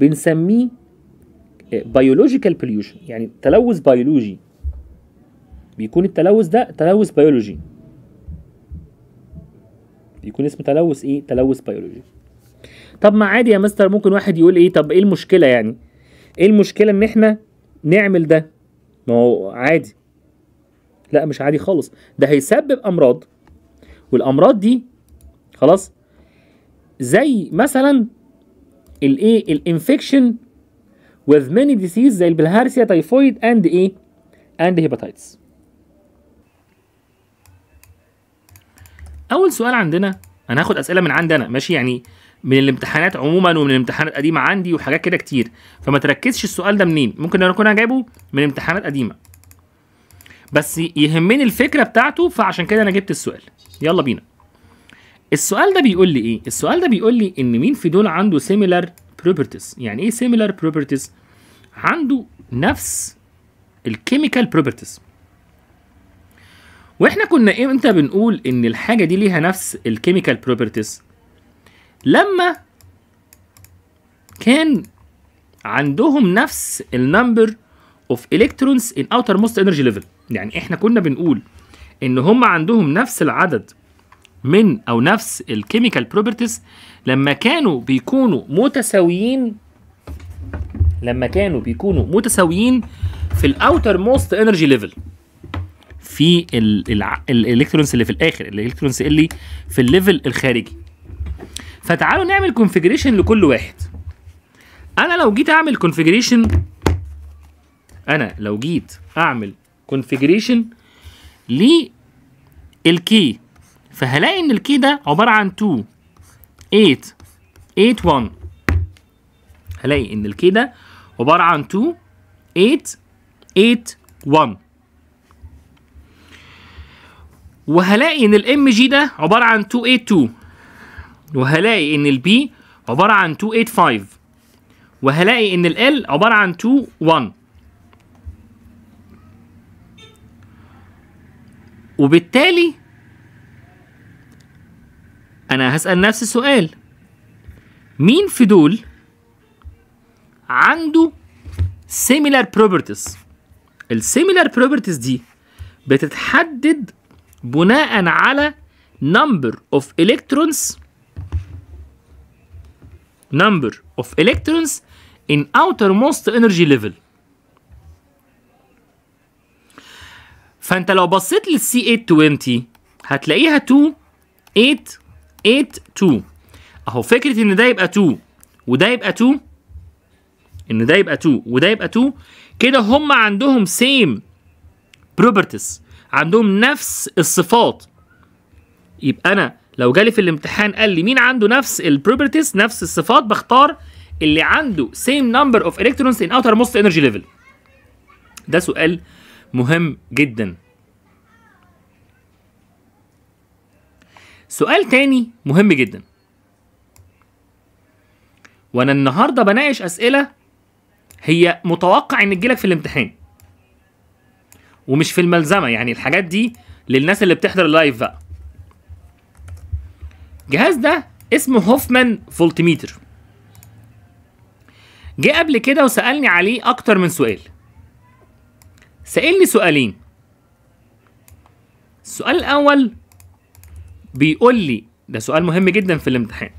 بنسميه بيولوجيكال بوليوشن يعني تلوث بيولوجي بيكون التلوث ده تلوث بيولوجي بيكون اسمه تلوث ايه تلوث بيولوجي طب ما عادي يا مستر ممكن واحد يقول ايه طب ايه المشكله يعني ايه المشكله ان احنا نعمل ده ما هو عادي لا مش عادي خالص ده هيسبب امراض والامراض دي خلاص زي مثلا الايه الانفكشن with many diseases زي البلهارسيا تايفويد اند ايه اند هيباتايتس اول سؤال عندنا انا هاخد اسئله من عندي انا ماشي يعني من الامتحانات عموما ومن الامتحانات القديمه عندي وحاجات كده كتير فما تركزش السؤال ده منين ممكن انا اكون جايبه من امتحانات قديمه بس يهمني الفكره بتاعته فعشان كده انا جبت السؤال يلا بينا السؤال ده بيقول لي ايه السؤال ده بيقول لي ان مين في دول عنده similar properties يعني ايه similar properties عنده نفس الكيميكال بروبرتيز واحنا كنا امتى بنقول ان الحاجه دي ليها نفس الكيميكال بروبرتيز لما كان عندهم نفس النمبر اوف الكترونز ان اوتر موست انرجي ليفل يعني احنا كنا بنقول ان هم عندهم نفس العدد من او نفس الكيميكال بروبرتيز لما كانوا بيكونوا متساويين لما كانوا بيكونوا متساويين في الاوتر موست انرجي ليفل في الالكترونز اللي في الاخر الالكترونز اللي في الليفل الخارجي فتعالوا نعمل كونفيجريشن لكل واحد انا لو جيت اعمل كونفيجريشن انا لو جيت اعمل كونفيجريشن للكي فهلاقي ان الكي ده عباره عن 2 8 8 1 هلاقي ان الكي ده عباره عن 2 8 8 1 وهلاقي ان الام جي ده عباره عن 2 8 2 وهلاقي ان البي عباره عن 2 8 5 وهلاقي ان ال L عباره عن 2 1 وبالتالي أنا هسأل نفس السؤال مين في دول عنده similar properties ال similar properties دي بتتحدد بناء على number of electrons number of electrons in outermost energy level فانت لو بصيت لل C820 هتلاقيها 2 8 8 2 اهو فكره ان ده يبقى 2 وده يبقى 2 ان ده يبقى 2 وده يبقى 2 كده هم عندهم سيم بروبرتيز عندهم نفس الصفات يبقى انا لو جالي في الامتحان قال لي مين عنده نفس البروبرتيز نفس الصفات بختار اللي عنده سيم نمبر اوف الكترونز ان اوتر موست انرجي ليفل ده سؤال مهم جدا سؤال تاني مهم جدا وانا النهارده بناقش اسئله هي متوقع ان تجيلك في الامتحان ومش في الملزمه يعني الحاجات دي للناس اللي بتحضر اللايف بقى الجهاز ده اسمه هوفمان فولتميتر جه قبل كده وسالني عليه اكتر من سؤال سالني سؤالين السؤال الاول بيقول لي ده سؤال مهم جدا في الامتحان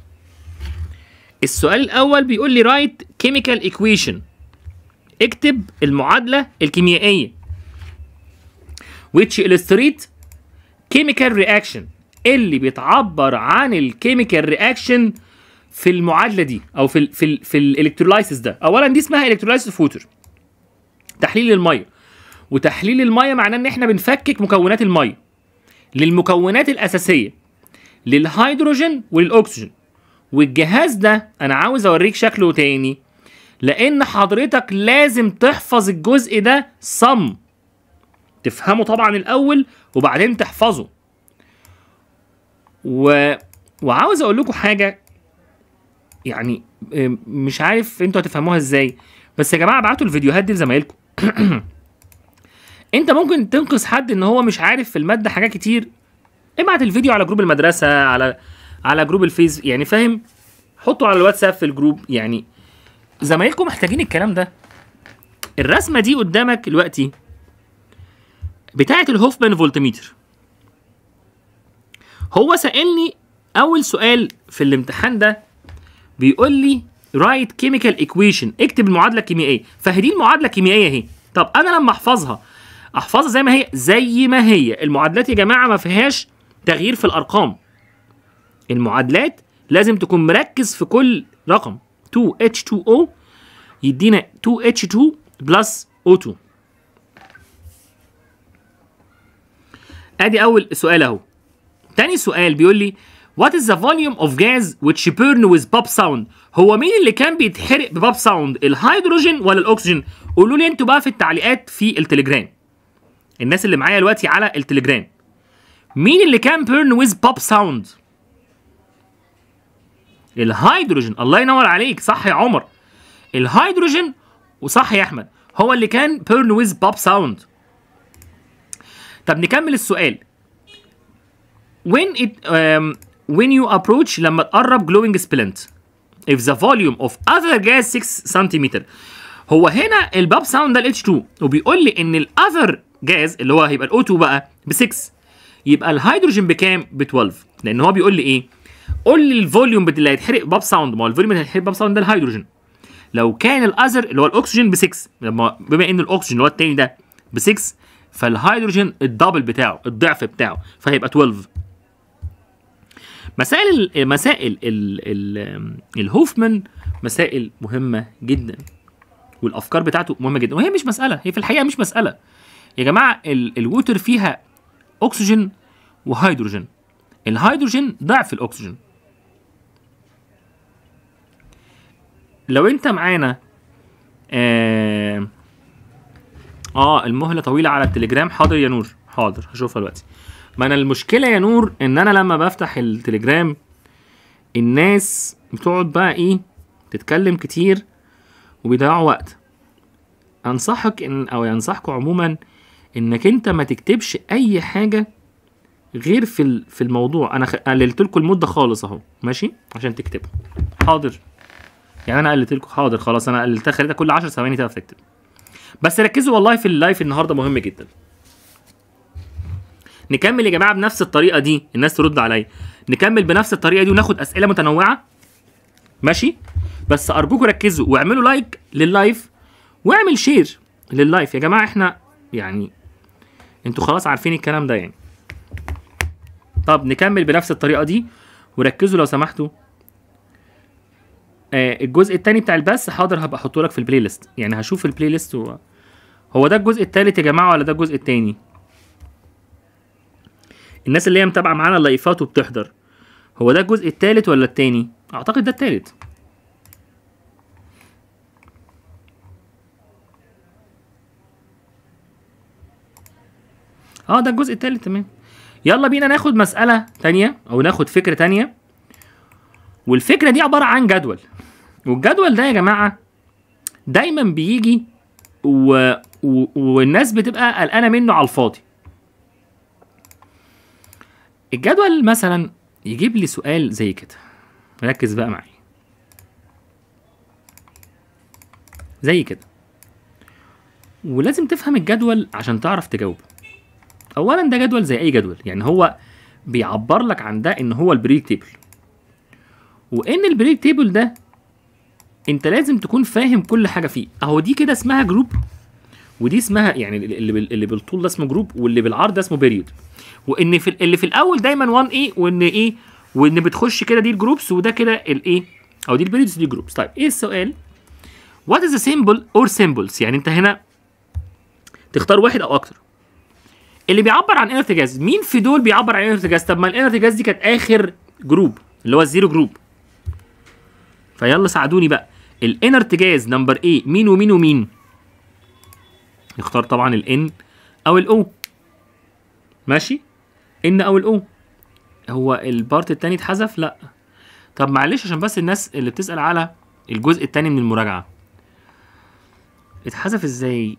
السؤال الاول بيقول لي رايت كيميكال ايكويشن اكتب المعادله الكيميائيه which illustrate chemical reaction إيه اللي بتعبر عن الكيميكال رياكشن في المعادله دي او في الـ في الـ في الالكترولايسيس ده اولا دي اسمها الكترولايسيس ووتر تحليل الميه وتحليل الميه معناه ان احنا بنفكك مكونات الميه للمكونات الاساسيه للهيدروجين وللاكسجين والجهاز ده انا عاوز اوريك شكله تاني لان حضرتك لازم تحفظ الجزء ده صم تفهمه طبعا الاول وبعدين تحفظه و... وعاوز اقول لكم حاجه يعني مش عارف انتوا هتفهموها ازاي بس يا جماعه ابعتوا الفيديوهات دي لزمايلكم انت ممكن تنقذ حد ان هو مش عارف في الماده حاجات كتير ابعت الفيديو على جروب المدرسه على على جروب الفيس يعني فاهم حطوا على الواتساب في الجروب يعني زمايلكم محتاجين الكلام ده الرسمه دي قدامك دلوقتي بتاعه الهوفمان فولتميتر هو سالني اول سؤال في الامتحان ده بيقول لي رايت كيميكال ايكويشن اكتب المعادله الكيميائيه فهدي المعادله الكيميائيه اهي طب انا لما احفظها احفظها زي ما هي زي ما هي المعادلات يا جماعه ما فيهاش تغيير في الارقام المعادلات لازم تكون مركز في كل رقم 2H2O يدينا 2H2 بلس O2 ادي اول سؤال اهو تاني سؤال بيقول لي What is the volume of gas which burn with pop sound؟ هو مين اللي كان بيتحرق بباب ساوند؟ الهيدروجين ولا الاكسجين؟ قولوا لي انتوا بقى في التعليقات في التليجرام. الناس اللي معايا دلوقتي على التليجرام. مين اللي كان بيرن ويز بوب ساوند؟ الهيدروجين الله ينور عليك صح يا عمر الهيدروجين وصح يا احمد هو اللي كان بيرن ويز بوب ساوند طب نكمل السؤال when it um, when you approach لما تقرب glowing splint if the volume of other gas 6 cm هو هنا الباب ساوند ده ال H2 وبيقول لي ان الاذر جاز اللي هو هيبقى ال O2 بقى ب 6 يبقى الهيدروجين بكام ب 12 لان هو بيقول لي ايه قول لي الفوليوم اللي هيتحرق باب ساوند ما هو الفوليوم اللي هيتحرق باب ساوند ده الهيدروجين لو كان الاذر اللي هو الاكسجين ب 6 بما ان الاكسجين اللي هو الثاني ده ب 6 فالهيدروجين الدبل بتاعه الضعف بتاعه فهيبقى 12 مسائل مسائل الهوفمان مسائل مهمه جدا والافكار بتاعته مهمه جدا وهي مش مساله هي في الحقيقه مش مساله يا جماعه الووتر فيها أكسجين وهيدروجين الهيدروجين ضعف الأكسجين لو أنت معانا آه،, آه, المهلة طويلة على التليجرام حاضر يا نور حاضر هشوفها دلوقتي ما أنا المشكلة يا نور إن أنا لما بفتح التليجرام الناس بتقعد بقى إيه تتكلم كتير وبيضيعوا وقت انصحك ان او ينصحكم عموما انك انت ما تكتبش اي حاجه غير في في الموضوع انا قللت لكم المده خالص اهو ماشي عشان تكتبوا حاضر يعني انا قللت لكم حاضر خلاص انا قللتها خليتها كل 10 ثواني تعرف تكتب بس ركزوا والله في اللايف النهارده مهم جدا نكمل يا جماعه بنفس الطريقه دي الناس ترد عليا نكمل بنفس الطريقه دي وناخد اسئله متنوعه ماشي بس ارجوكم ركزوا واعملوا لايك لللايف واعمل شير لللايف يا جماعه احنا يعني انتوا خلاص عارفين الكلام ده يعني طب نكمل بنفس الطريقه دي وركزوا لو سمحتوا آه الجزء التاني بتاع البث حاضر هبقى احطه لك في البلاي ليست يعني هشوف البلاي ليست هو, هو ده الجزء التالت يا جماعه ولا ده الجزء التاني الناس اللي هي متابعه معانا اللايفات وبتحضر هو ده الجزء التالت ولا التاني اعتقد ده التالت اه ده الجزء التالت تمام يلا بينا ناخد مسألة تانية أو ناخد فكرة تانية والفكرة دي عبارة عن جدول والجدول ده يا جماعة دايما بيجي و... و... والناس بتبقى قلقانة منه على الفاضي الجدول مثلا يجيب لي سؤال زي كده ركز بقى معايا زي كده ولازم تفهم الجدول عشان تعرف تجاوبه اولا ده جدول زي اي جدول يعني هو بيعبر لك عن ده ان هو البريك تيبل وان البريك تيبل ده انت لازم تكون فاهم كل حاجه فيه اهو دي كده اسمها جروب ودي اسمها يعني اللي اللي بالطول ده اسمه جروب واللي بالعرض ده اسمه بيريود وان في اللي في الاول دايما 1 ايه وان ايه وان بتخش كده دي الجروبس وده كده الايه او دي البيريودز دي جروبس طيب ايه السؤال وات از ا سيمبل اور سيمبلز يعني انت هنا تختار واحد او اكتر اللي بيعبر عن جاز مين في دول بيعبر عن جاز طب ما جاز دي كانت اخر جروب اللي هو الزيرو جروب فيلا ساعدوني بقى الانرت جاز نمبر ايه مين ومين ومين نختار طبعا الان او الاو ماشي ان او الاو هو البارت التاني اتحذف لا طب معلش عشان بس الناس اللي بتسال على الجزء التاني من المراجعه اتحذف ازاي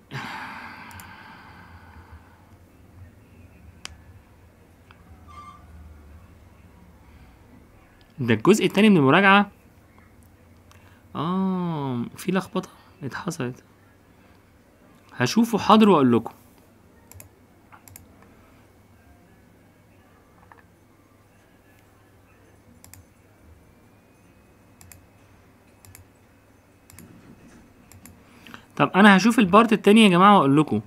ده الجزء التاني من المراجعة اه في لخبطة اتحصلت هشوفه حاضر واقول لكم طب انا هشوف البارت التاني يا جماعه واقول لكم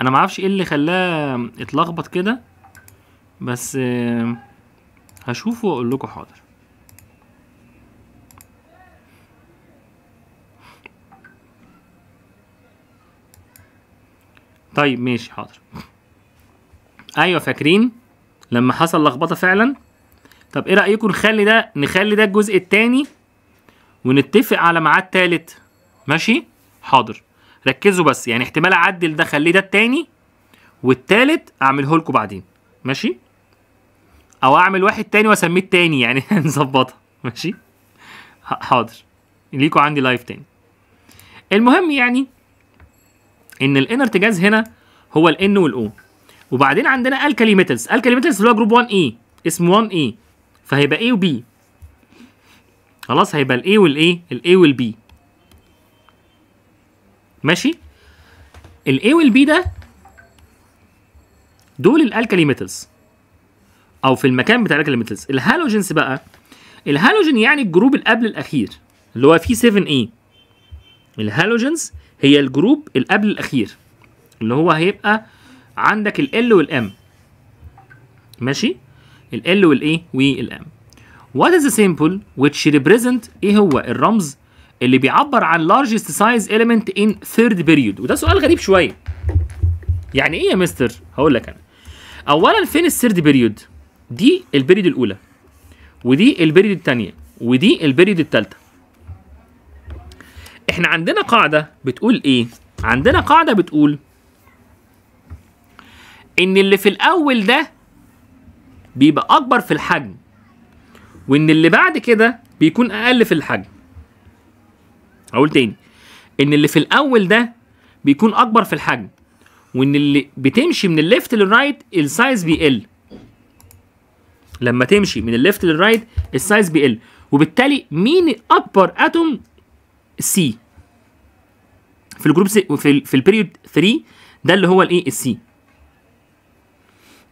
انا معرفش ايه اللي خلاه اتلخبط كده بس آه، هشوفه واقول لكم حاضر طيب ماشي حاضر ايوه فاكرين لما حصل لخبطه فعلا طب ايه رايكم نخلي ده نخلي ده الجزء الثاني ونتفق على ميعاد ثالث ماشي حاضر ركزوا بس يعني احتمال اعدل ده خليه ده التاني والتالت اعمله لكم بعدين ماشي او اعمل واحد تاني واسميه التاني يعني نظبطها ماشي حاضر ليكوا عندي لايف تاني المهم يعني ان الانرت جاز هنا هو الان والاو وبعدين عندنا الكالي ميتالز الكالي اللي هو جروب 1 اي اسمه 1 اي فهيبقى اي وبي خلاص هيبقى الاي والاي الاي والبي ماشي الاي والبي ده دول الالكالي ميتالز او في المكان بتاع الالكالي ميتالز الهالوجنز بقى الهالوجين يعني الجروب اللي قبل الاخير اللي هو فيه 7 اي e. الهالوجنز هي الجروب اللي قبل الاخير اللي هو هيبقى عندك ال والام ماشي ال والاي والام What is the symbol which represent ايه هو الرمز اللي بيعبر عن largest size element in third period وده سؤال غريب شويه يعني ايه يا مستر هقول لك انا اولا فين الثيرد بيريود دي البيريود الاولى ودي البيريود الثانيه ودي البيريود الثالثه احنا عندنا قاعدة بتقول ايه؟ عندنا قاعدة بتقول ان اللي في الاول ده بيبقى اكبر في الحجم وان اللي بعد كده بيكون اقل في الحجم اقول تاني ان اللي في الاول ده بيكون اكبر في الحجم وان اللي بتمشي من الليفت للرايت السايز بيقل لما تمشي من الليفت للرايت السايز بيقل وبالتالي مين اكبر اتوم سي في الجروب سي في, في البريود 3 ده اللي هو الايه السي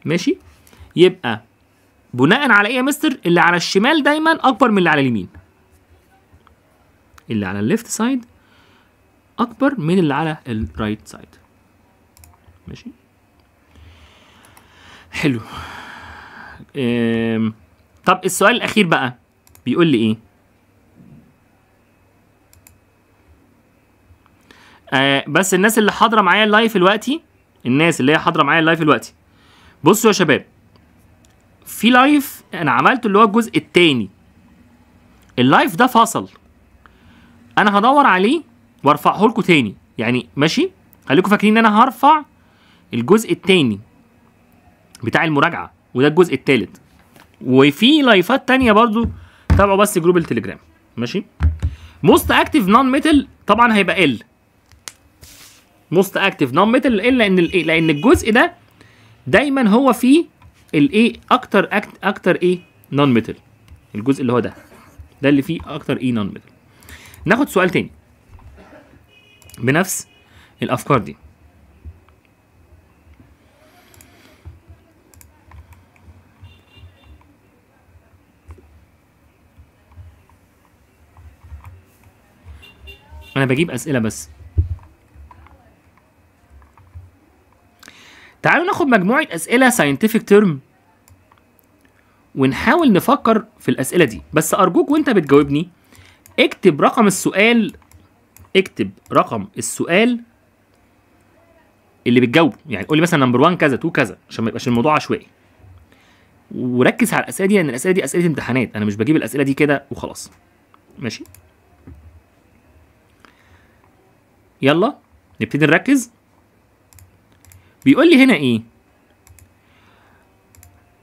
ماشي يبقى بناء على ايه يا مستر اللي على الشمال دايما اكبر من اللي على اليمين اللي على الليفت سايد اكبر من اللي على الرايت سايد ماشي حلو طب السؤال الاخير بقى بيقول لي ايه آه، بس الناس اللي حاضره معايا اللايف دلوقتي الناس اللي هي حاضره معايا اللايف دلوقتي بصوا يا شباب في لايف انا عملته اللي هو الجزء الثاني اللايف ده فصل انا هدور عليه وارفعه لكم تاني يعني ماشي خليكم فاكرين ان انا هرفع الجزء الثاني بتاع المراجعه وده الجزء الثالث وفي لايفات تانية برضو تابعوا بس جروب التليجرام ماشي موست اكتف نون ميتال طبعا هيبقى ال موست اكتف نون ميتال الا ان الايه لان الجزء ده دايما هو فيه الايه اكتر أكت اكتر ايه نون ميتال الجزء اللي هو ده ده اللي فيه اكتر ايه نون ميتال ناخد سؤال تاني بنفس الافكار دي انا بجيب اسئله بس تعالوا ناخد مجموعة أسئلة scientific term ونحاول نفكر في الأسئلة دي بس أرجوك وأنت بتجاوبني اكتب رقم السؤال اكتب رقم السؤال اللي بتجاوبه يعني قول لي مثلا نمبر 1 كذا 2 كذا عشان ما يبقاش الموضوع عشوائي وركز على الاسئله دي لان الاسئله دي اسئله امتحانات انا مش بجيب الاسئله دي كده وخلاص ماشي يلا نبتدي نركز بيقول لي هنا ايه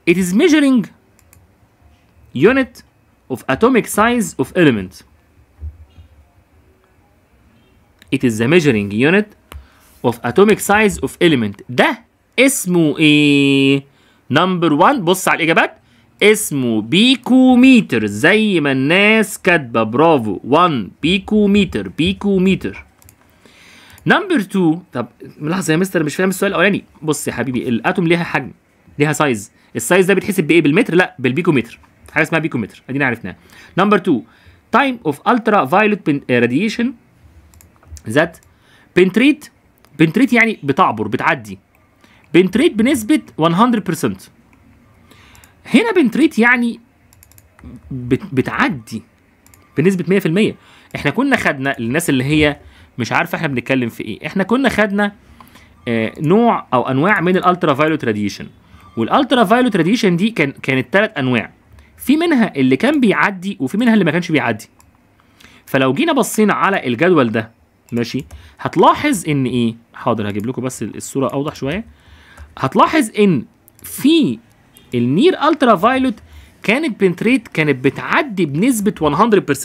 it is measuring unit of atomic size of element it is the measuring unit of atomic size of element ده اسمه ايه نمبر 1 بص على الاجابات اسمه بيكوميتر زي ما الناس كاتبه برافو 1 بيكوميتر بيكوميتر نمبر 2 طب ملاحظه يا مستر مش فاهم السؤال الاولاني بص يا حبيبي الاتوم ليها حجم ليها سايز السايز ده بيتحسب بايه بالمتر لا بالبيكومتر حاجه اسمها بيكومتر ادينا عرفناها نمبر 2 time of ultraviolet آه، radiation ذات بنتريت بنتريت يعني بتعبر بتعدي بنتريت بنسبة 100% هنا بنتريت يعني بتعدي بنسبة 100% احنا كنا خدنا الناس اللي هي مش عارفه احنا بنتكلم في ايه احنا كنا خدنا آه، نوع او انواع من الالترا فايلوت راديشن والالترا فايلوت راديشن دي كان كانت ثلاث انواع في منها اللي كان بيعدي وفي منها اللي ما كانش بيعدي فلو جينا بصينا على الجدول ده ماشي هتلاحظ ان ايه حاضر هجيب لكم بس الصوره اوضح شويه هتلاحظ ان في النير الترا فايلوت كانت بنتريت كانت بتعدي بنسبه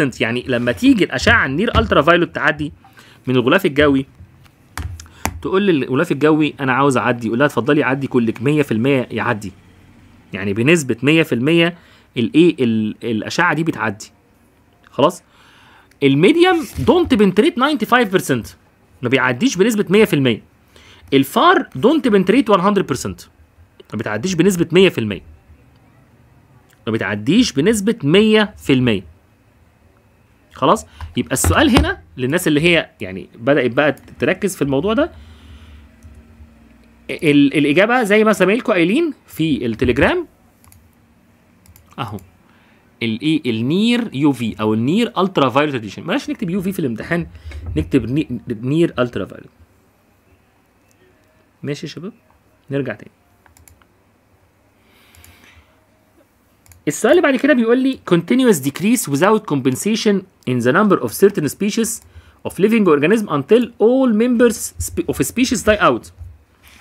100% يعني لما تيجي الاشعه النير الترا فايلوت تعدي من الغلاف الجوي تقول للغلاف الجوي انا عاوز اعدي يقول لها اتفضلي عدي كلك 100% يعدي يعني بنسبه 100% الايه الاشعه دي بتعدي خلاص الميديم دونت بنتريت 95% ما بيعديش بنسبه 100% الفار دونت بنتريت 100% ما بتعديش بنسبه 100% ما بتعديش بنسبه 100% خلاص يبقى السؤال هنا للناس اللي هي يعني بدات بقى تركز في الموضوع ده ال الاجابه زي ما زمايلكم قايلين في التليجرام اهو الايه النير يو في او النير الترا فايولت راديشن بلاش نكتب يو في في الامتحان نكتب نير الترا فايولت ماشي يا شباب نرجع تاني السؤال اللي بعد كده بيقول لي continuous decrease without compensation in the number of certain species of living organism until all members of a species die out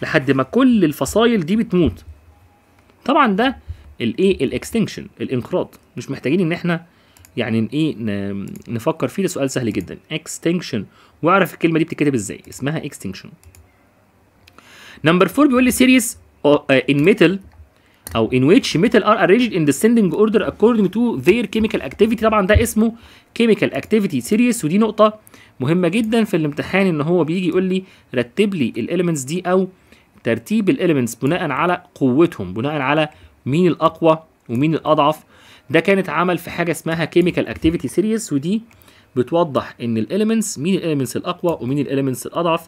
لحد ما كل الفصائل دي بتموت طبعا ده الايه الاكستنكشن الانقراض مش محتاجين ان احنا يعني ايه نفكر فيه ده سؤال سهل جدا اكستنكشن واعرف الكلمه دي بتتكتب ازاي اسمها اكستنكشن نمبر 4 بيقول لي سيريز ان ميتال او in which metal are arranged in descending order according to their chemical activity طبعا ده اسمه chemical activity series ودي نقطة مهمة جدا في الامتحان ان هو بيجي يقول لي رتب لي الاليمنتس دي او ترتيب الاليمنتس بناء على قوتهم بناء على مين الاقوى ومين الاضعف ده كانت عمل في حاجة اسمها chemical activity series ودي بتوضح ان الاليمنتس مين الاليمنتس الاقوى ومين الاليمنتس الاضعف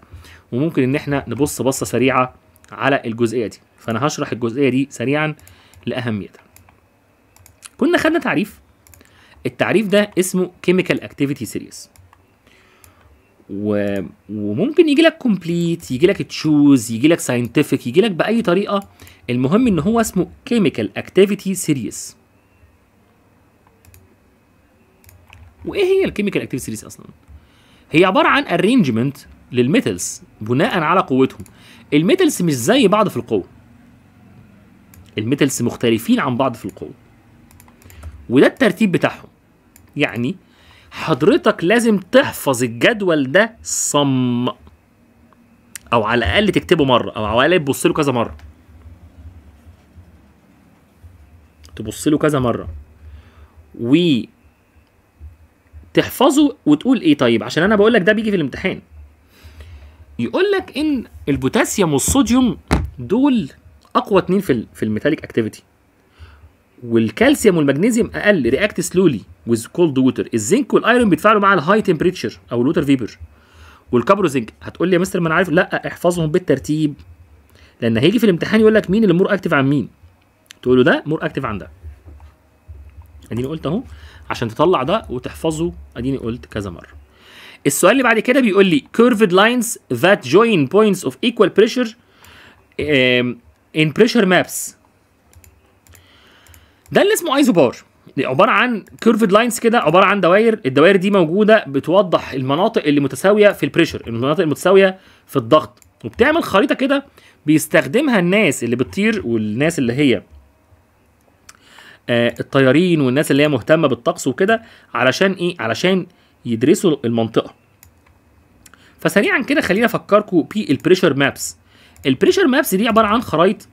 وممكن ان احنا نبص بصة سريعة على الجزئية دي فأنا هشرح الجزئية دي سريعا لأهميتها كنا خدنا تعريف التعريف ده اسمه كيميكال اكتيفيتي سيريس وممكن يجي لك كومبليت يجي لك تشوز يجي لك ساينتفك يجي لك باي طريقه المهم ان هو اسمه كيميكال اكتيفيتي سيريس وايه هي الكيميكال اكتيفيتي سيريس اصلا هي عباره عن ارينجمنت للميتلز بناء على قوتهم الميتلز مش زي بعض في القوه الميتلز مختلفين عن بعض في القوه وده الترتيب بتاعهم يعني حضرتك لازم تحفظ الجدول ده صم او على الاقل تكتبه مره او على الاقل تبص له كذا مره تبص له كذا مره و تحفظه وتقول ايه طيب عشان انا بقول لك ده بيجي في الامتحان يقول لك ان البوتاسيوم والصوديوم دول اقوى اتنين في في الميتاليك اكتيفيتي والكالسيوم والمغنيسيوم اقل رياكت سلولي وذ كولد ووتر الزنك والايرون بيتفاعلوا مع الهاي تمبريتشر او الوتر فيبر والكابروزنك هتقول لي يا مستر ما انا عارف لا احفظهم بالترتيب لان هيجي في الامتحان يقول لك مين اللي مور اكتيف عن مين تقول له ده مور اكتيف عن ده اديني قلت اهو عشان تطلع ده وتحفظه اديني قلت كذا مره السؤال اللي بعد كده بيقول لي curved lines that join points of equal pressure ان بريشر مابس ده اللي اسمه ايزوبار عباره عن كيرفد لاينز كده عباره عن دوائر الدوائر دي موجوده بتوضح المناطق اللي متساويه في البريشر المناطق المتساويه في الضغط وبتعمل خريطه كده بيستخدمها الناس اللي بتطير والناس اللي هي آه، الطيارين والناس اللي هي مهتمه بالطقس وكده علشان ايه علشان يدرسوا المنطقه فسريعا كده خلينا افكركم بالبريشر مابس البريشر مابس دي عباره عن خرايط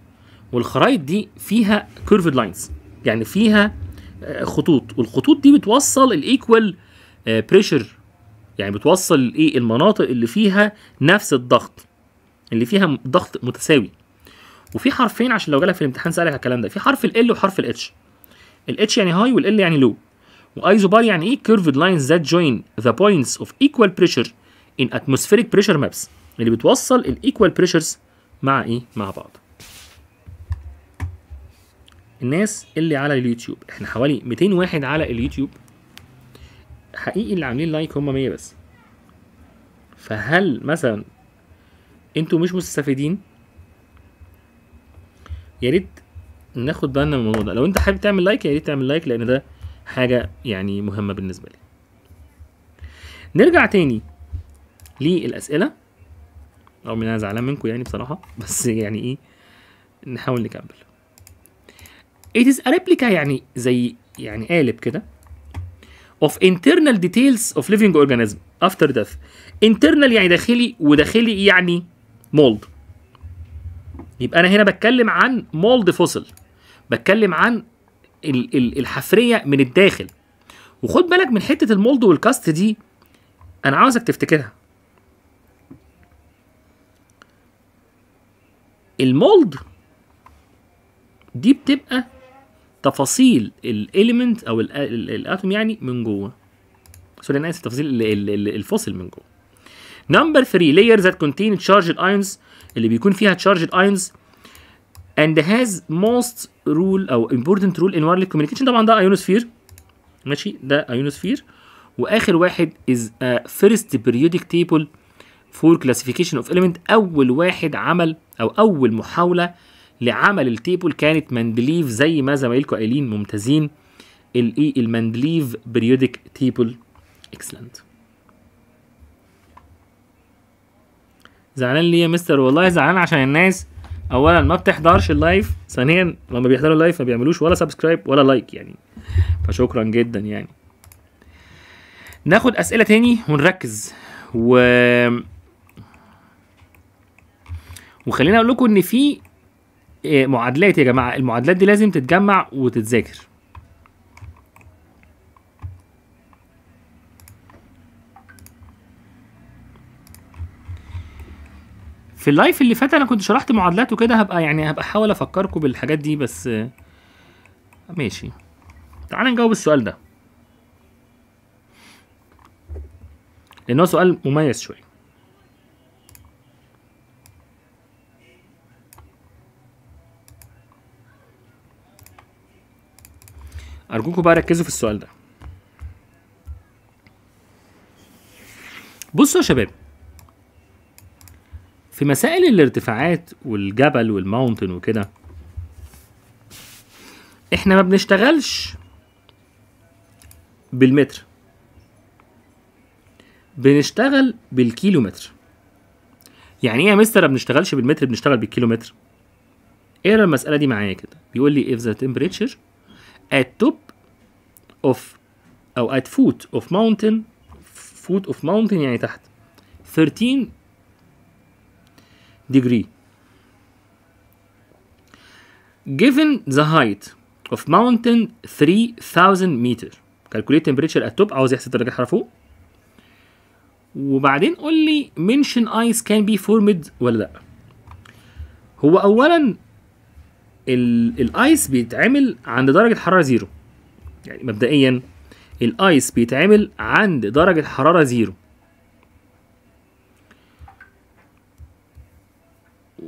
والخرايط دي فيها كيرفد لاينز يعني فيها آه، خطوط والخطوط دي بتوصل الايكوال بريشر آه، يعني بتوصل ايه المناطق اللي فيها نفس الضغط اللي فيها ضغط متساوي وفي حرفين عشان لو جالك في الامتحان سالك على الكلام ده في حرف ال وحرف الاتش الاتش يعني هاي والال يعني لو وايزوبار يعني ايه كيرفد لاينز ذات جوين ذا بوينتس اوف ايكوال بريشر ان اتموسفيريك بريشر مابس اللي بتوصل الايكوال بريشرز مع ايه مع بعض الناس اللي على اليوتيوب احنا حوالي 200 واحد على اليوتيوب حقيقي اللي عاملين لايك هم 100 بس فهل مثلا انتوا مش مستفيدين يا ريت ناخد بالنا من الموضوع ده لو انت حابب تعمل لايك يا ريت تعمل لايك لان ده حاجه يعني مهمه بالنسبه لي نرجع تاني للاسئله رغم ان انا زعلان منكم يعني بصراحه بس يعني ايه نحاول نكمل It is a replica يعني زي يعني قالب كده of internal details of living organism after death internal يعني داخلي وداخلي يعني mold يبقى انا هنا بتكلم عن mold fossil بتكلم عن ال ال الحفريه من الداخل وخد بالك من حته المولد والكاست دي انا عاوزك تفتكرها المولد دي بتبقى تفاصيل الاليمنت او الاتوم يعني من جوه سوري انا اسف تفاصيل الفصل من جوه نمبر 3 لاير ذات كونتين تشارجد ايونز اللي بيكون فيها تشارجد ايونز and has most rule او important rule in wireless communication طبعا ده ايونوسفير ماشي ده ايونوسفير واخر واحد is فيرست first periodic table فور كلاسيفيكيشن اوف element اول واحد عمل او اول محاوله لعمل التيبل كانت مندليف زي ما زمايلكم قايلين ممتازين الاي المندليف بريودك تيبل اكسلنت زعلان ليه يا مستر والله زعلان عشان الناس اولا ما بتحضرش اللايف ثانيا لما بيحضروا اللايف ما بيعملوش ولا سبسكرايب ولا لايك يعني فشكرا جدا يعني ناخد اسئله تاني ونركز و وخليني اقول لكم ان في آه، معادلات يا جماعه المعادلات دي لازم تتجمع وتتذاكر في اللايف اللي فات انا كنت شرحت معادلات وكده هبقى يعني هبقى احاول افكركم بالحاجات دي بس آه، ماشي تعال نجاوب السؤال ده لان هو سؤال مميز شويه ارجوكم بقى ركزوا في السؤال ده بصوا يا شباب في مسائل الارتفاعات والجبل والماونتن وكده احنا ما بنشتغلش بالمتر بنشتغل بالكيلومتر يعني ايه يا مستر ما بنشتغلش بالمتر بنشتغل بالكيلومتر اقرا إيه المساله دي معايا كده بيقول لي if the temperature at top of أو at foot of mountain foot of mountain يعني تحت 13 degree given the height of mountain 3000 meter calculate temperature at top عاوز يحسب درجة الحرارة فوق وبعدين قول لي mention ice can be formed ولا لا هو اولا الايس بيتعمل عند درجه حراره زيرو يعني مبدئيا الايس بيتعمل عند درجه حراره زيرو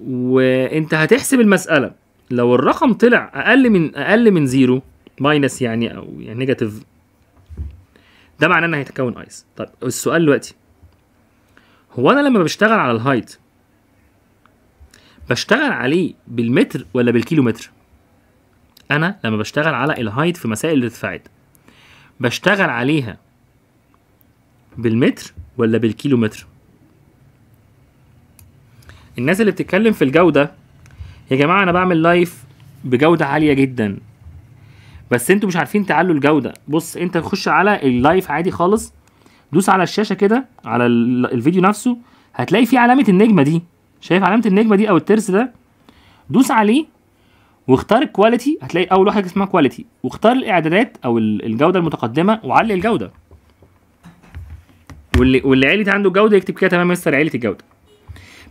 وانت هتحسب المساله لو الرقم طلع اقل من اقل من زيرو ماينس يعني او يعني نيجاتيف ده معناه ان هيتكون ايس طب السؤال دلوقتي هو انا لما بشتغل على الهايت بشتغل عليه بالمتر ولا بالكيلومتر انا لما بشتغل على الهايت في مسائل الارتفاعات بشتغل عليها بالمتر ولا بالكيلومتر الناس اللي بتتكلم في الجوده يا جماعه انا بعمل لايف بجوده عاليه جدا بس انتوا مش عارفين تعلوا الجوده بص انت خش على اللايف عادي خالص دوس على الشاشه كده على الفيديو نفسه هتلاقي في علامه النجمه دي شايف علامه النجمه دي او الترس ده دوس عليه واختار الكواليتي هتلاقي اول واحده اسمها كواليتي واختار الاعدادات او الجوده المتقدمه وعلي الجوده واللي واللي عيلتي عنده جوده يكتب كده تمام مستر عيلتي الجوده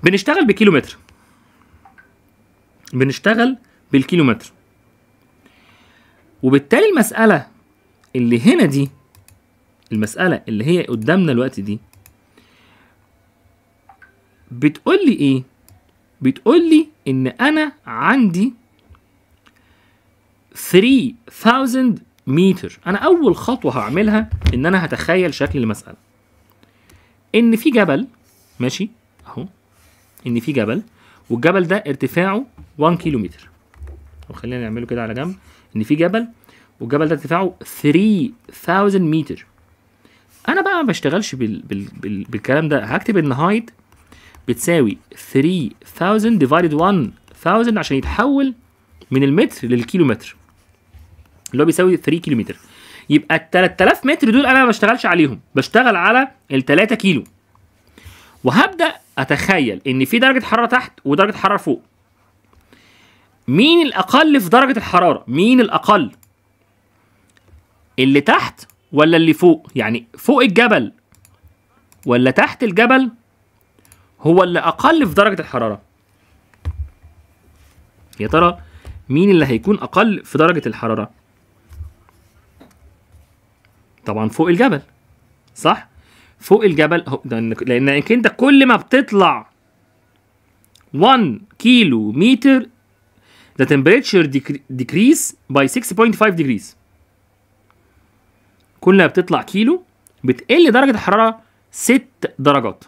بنشتغل بكيلومتر بنشتغل بالكيلومتر وبالتالي المساله اللي هنا دي المساله اللي هي قدامنا الوقت دي بتقول لي ايه بتقول لي ان انا عندي 3000 متر انا اول خطوه هعملها ان انا هتخيل شكل المساله ان في جبل ماشي اهو ان في جبل والجبل ده ارتفاعه 1 كيلو متر وخلينا نعمله كده على جنب ان في جبل والجبل ده ارتفاعه 3000 متر انا بقى ما بشتغلش بال... بال... بال... بالكلام ده هكتب ان هايت بتساوي 3000 ديفايد 1000 عشان يتحول من المتر للكيلومتر اللي هو بيساوي 3 كيلومتر يبقى ال 3000 متر دول انا ما بشتغلش عليهم بشتغل على ال 3 كيلو وهبدا اتخيل ان في درجه حراره تحت ودرجه حراره فوق مين الاقل في درجه الحراره مين الاقل اللي تحت ولا اللي فوق يعني فوق الجبل ولا تحت الجبل هو اللي اقل في درجه الحراره يا ترى مين اللي هيكون اقل في درجه الحراره طبعا فوق الجبل صح فوق الجبل لانك انت كل ما بتطلع 1 كيلو متر the temperature decrease by 6.5 degrees كل ما بتطلع كيلو بتقل درجة الحرارة 6 درجات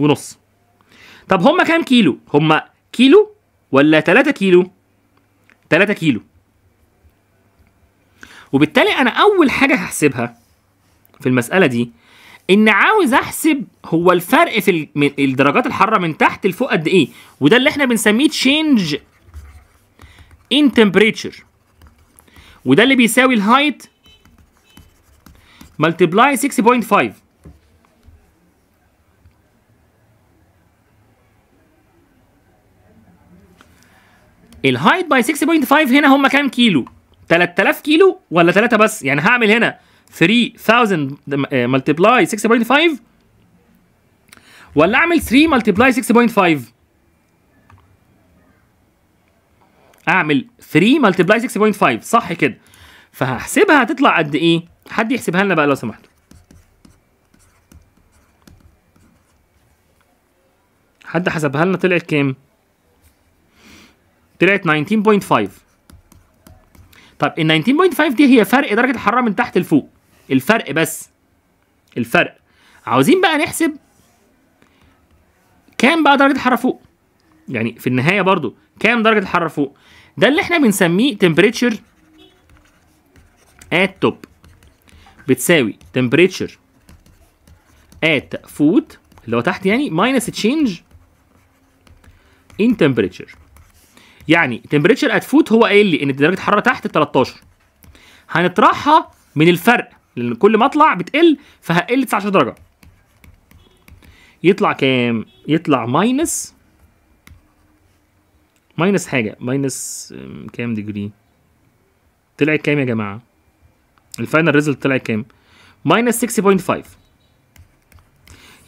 ونص طب هما كام كيلو هما كيلو ولا 3 كيلو 3 كيلو وبالتالي انا اول حاجه هحسبها في المساله دي ان عاوز احسب هو الفرق في الدرجات الحراره من تحت لفوق قد ايه وده اللي احنا بنسميه تشينج ان تمبريتشر وده اللي بيساوي الهايت ملتبلاي 6.5 الهايت باي 6.5 هنا هم كام كيلو 3000 كيلو ولا 3 بس يعني هعمل هنا 3000 ملتبلاي 6.5 ولا اعمل 3 ملتبلاي 6.5 اعمل 3 ملتبلاي 6.5 صح كده فهحسبها هتطلع قد ايه حد يحسبها لنا بقى لو سمحت حد حسبها لنا طلعت كام طلعت 19.5 طب ال 19.5 دي هي فرق درجه الحراره من تحت لفوق الفرق بس الفرق عاوزين بقى نحسب كام بقى درجه الحراره فوق يعني في النهايه برضو كام درجه الحراره فوق ده اللي احنا بنسميه temperature at top بتساوي temperature at foot اللي هو تحت يعني minus change in temperature يعني تمبريتشر ات فوت هو قايل لي ان درجه الحراره تحت 13 هنطرحها من الفرق لان كل ما اطلع بتقل فهقل 19 درجه يطلع كام يطلع ماينس ماينس حاجه ماينس كام ديجري طلعت كام يا جماعه الفاينل ريزلت طلع كام ماينس 6.5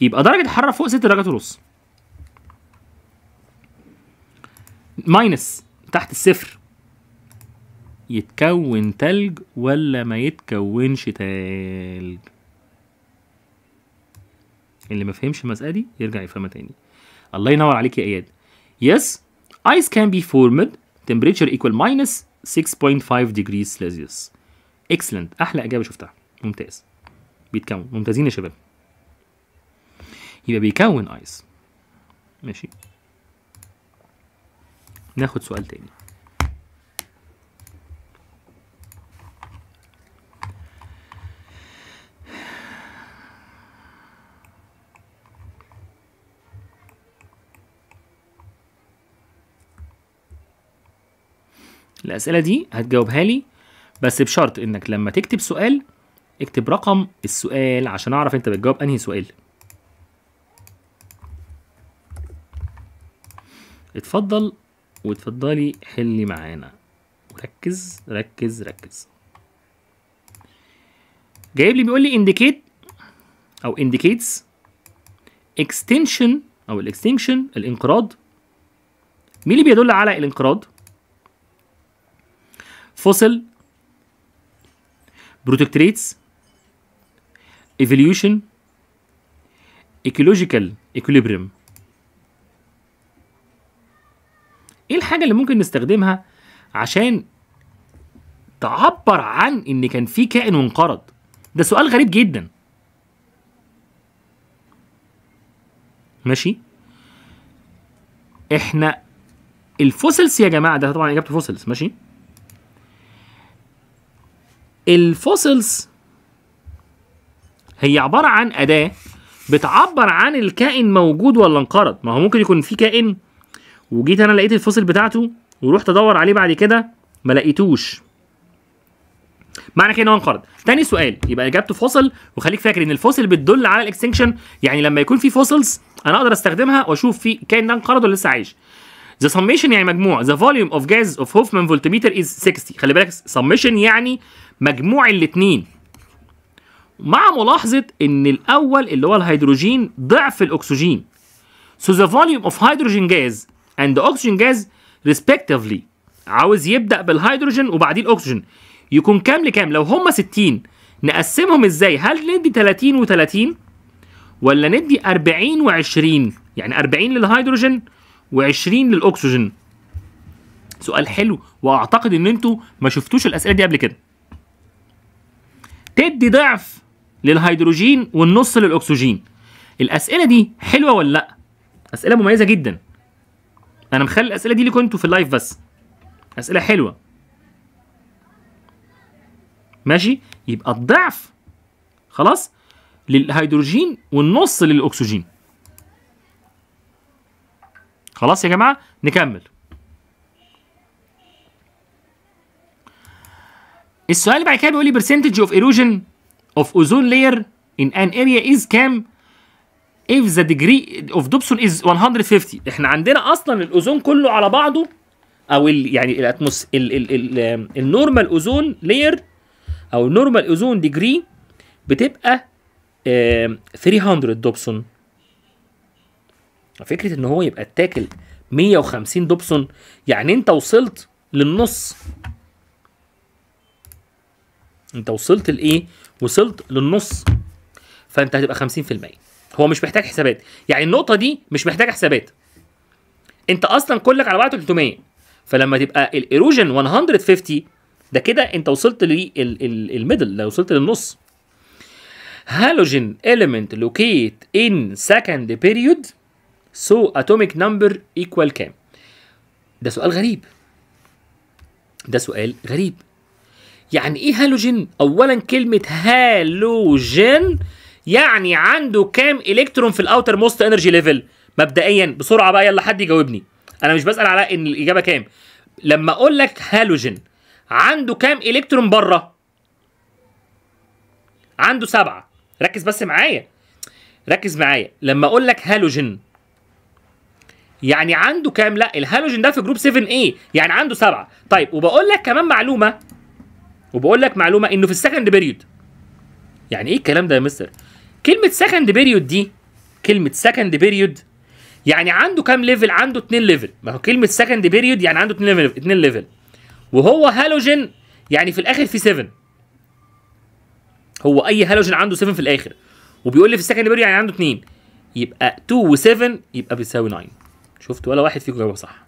يبقى درجه الحراره فوق 6 درجات ونص ماينس تحت الصفر يتكون تلج ولا ما يتكونش تلج اللي ما فهمش المساله دي يرجع يفهمها تاني الله ينور عليك يا اياد يس ايس كان بي فورمد تمبريتشر ايكوال ماينس 6.5 degrees celsius اكسلنت احلى اجابه شفتها ممتاز بيتكون ممتازين يا شباب يبقى بيكون ايس ماشي ناخد سؤال تاني الأسئلة دي هتجاوبها لي بس بشرط إنك لما تكتب سؤال اكتب رقم السؤال عشان أعرف أنت بتجاوب أنهي سؤال اتفضل وتفضلي حلي معانا وركز ركز ركز جايب لي بيقول لي indicate او indicates extension او الاكستنكشن الانقراض مين اللي بيدل على الانقراض فوسل بروتكتريتس ايفوليوشن ايكولوجيكال ايكوليبريم ايه الحاجه اللي ممكن نستخدمها عشان تعبر عن ان كان في كائن وانقرض ده سؤال غريب جدا ماشي احنا الفوسلس يا جماعه ده طبعا اجابه فوسلس ماشي الفوسلس هي عباره عن اداه بتعبر عن الكائن موجود ولا انقرض ما هو ممكن يكون في كائن وجيت انا لقيت الفصل بتاعته ورحت ادور عليه بعد كده ما لقيتوش معنى كده ان هو انقرض تاني سؤال يبقى اجابته فصل وخليك فاكر ان الفصل بتدل على الاكستنكشن يعني لما يكون في فصلز انا اقدر استخدمها واشوف في كائن ده انقرض ولا لسه عايش ذا سميشن يعني مجموع ذا فوليوم اوف جاز اوف هوفمان فولتميتر از 60 خلي بالك سميشن يعني مجموع الاثنين مع ملاحظه ان الاول اللي هو الهيدروجين ضعف الاكسجين سو ذا فوليوم اوف هيدروجين جاز and the oxygen gas respectively عاوز يبدأ بالهيدروجين وبعدين الاكسجين يكون كام لكام لو هما 60 نقسمهم ازاي هل ندي 30 و30 ولا ندي 40 و20 يعني 40 للهيدروجين و20 للاكسجين سؤال حلو واعتقد ان انتوا ما شفتوش الاسئله دي قبل كده تدي ضعف للهيدروجين والنص للاكسجين الاسئله دي حلوه ولا لا اسئله مميزه جدا انا مخلي الاسئله دي لكم انتوا في اللايف بس اسئله حلوه ماشي يبقى الضعف خلاص للهيدروجين والنص للاكسجين خلاص يا جماعه نكمل السؤال بعد كده بيقول لي برسنتج اوف ايروجن اوف اوزون لاير ان ان اريا از كام if the degree of Dobson is 150 احنا عندنا اصلا الاوزون كله على بعضه او الـ يعني الاتموس النورمال اوزون لير او النورمال اوزون ديجري بتبقى 300 دوبسون فكره ان هو يبقى اتاكل 150 دوبسون يعني انت وصلت للنص انت وصلت لايه وصلت للنص فانت هتبقى 50% هو مش محتاج حسابات يعني النقطه دي مش محتاجه حسابات انت اصلا كلك على بعض 300 فلما تبقى الايروجن 150 ده كده انت وصلت للميدل لو وصلت للنص هالوجين element locate in second period so atomic number equal كام ده سؤال غريب ده سؤال غريب يعني ايه هالوجين اولا كلمه هالوجين يعني عنده كام الكترون في الاوتر موست انرجي ليفل مبدئيا بسرعه بقى يلا حد يجاوبني انا مش بسال على ان الاجابه كام لما اقول لك هالوجين عنده كام الكترون بره عنده سبعة ركز بس معايا ركز معايا لما اقول لك هالوجين يعني عنده كام لا الهالوجين ده في جروب 7 a يعني عنده سبعة طيب وبقول لك كمان معلومه وبقول لك معلومه انه في السكند بيريود يعني ايه الكلام ده يا مستر كلمه سكند بيريود دي كلمه سكند بيريود يعني عنده كام ليفل عنده 2 ليفل ما هو كلمه سكند بيريود يعني عنده 2 ليفل 2 ليفل وهو هالوجين يعني في الاخر في 7 هو اي هالوجين عنده 7 في الاخر وبيقول لي في السكند بيريود يعني عنده 2 يبقى 2 و7 يبقى بيساوي 9 شفت ولا واحد فيكم جاوبها صح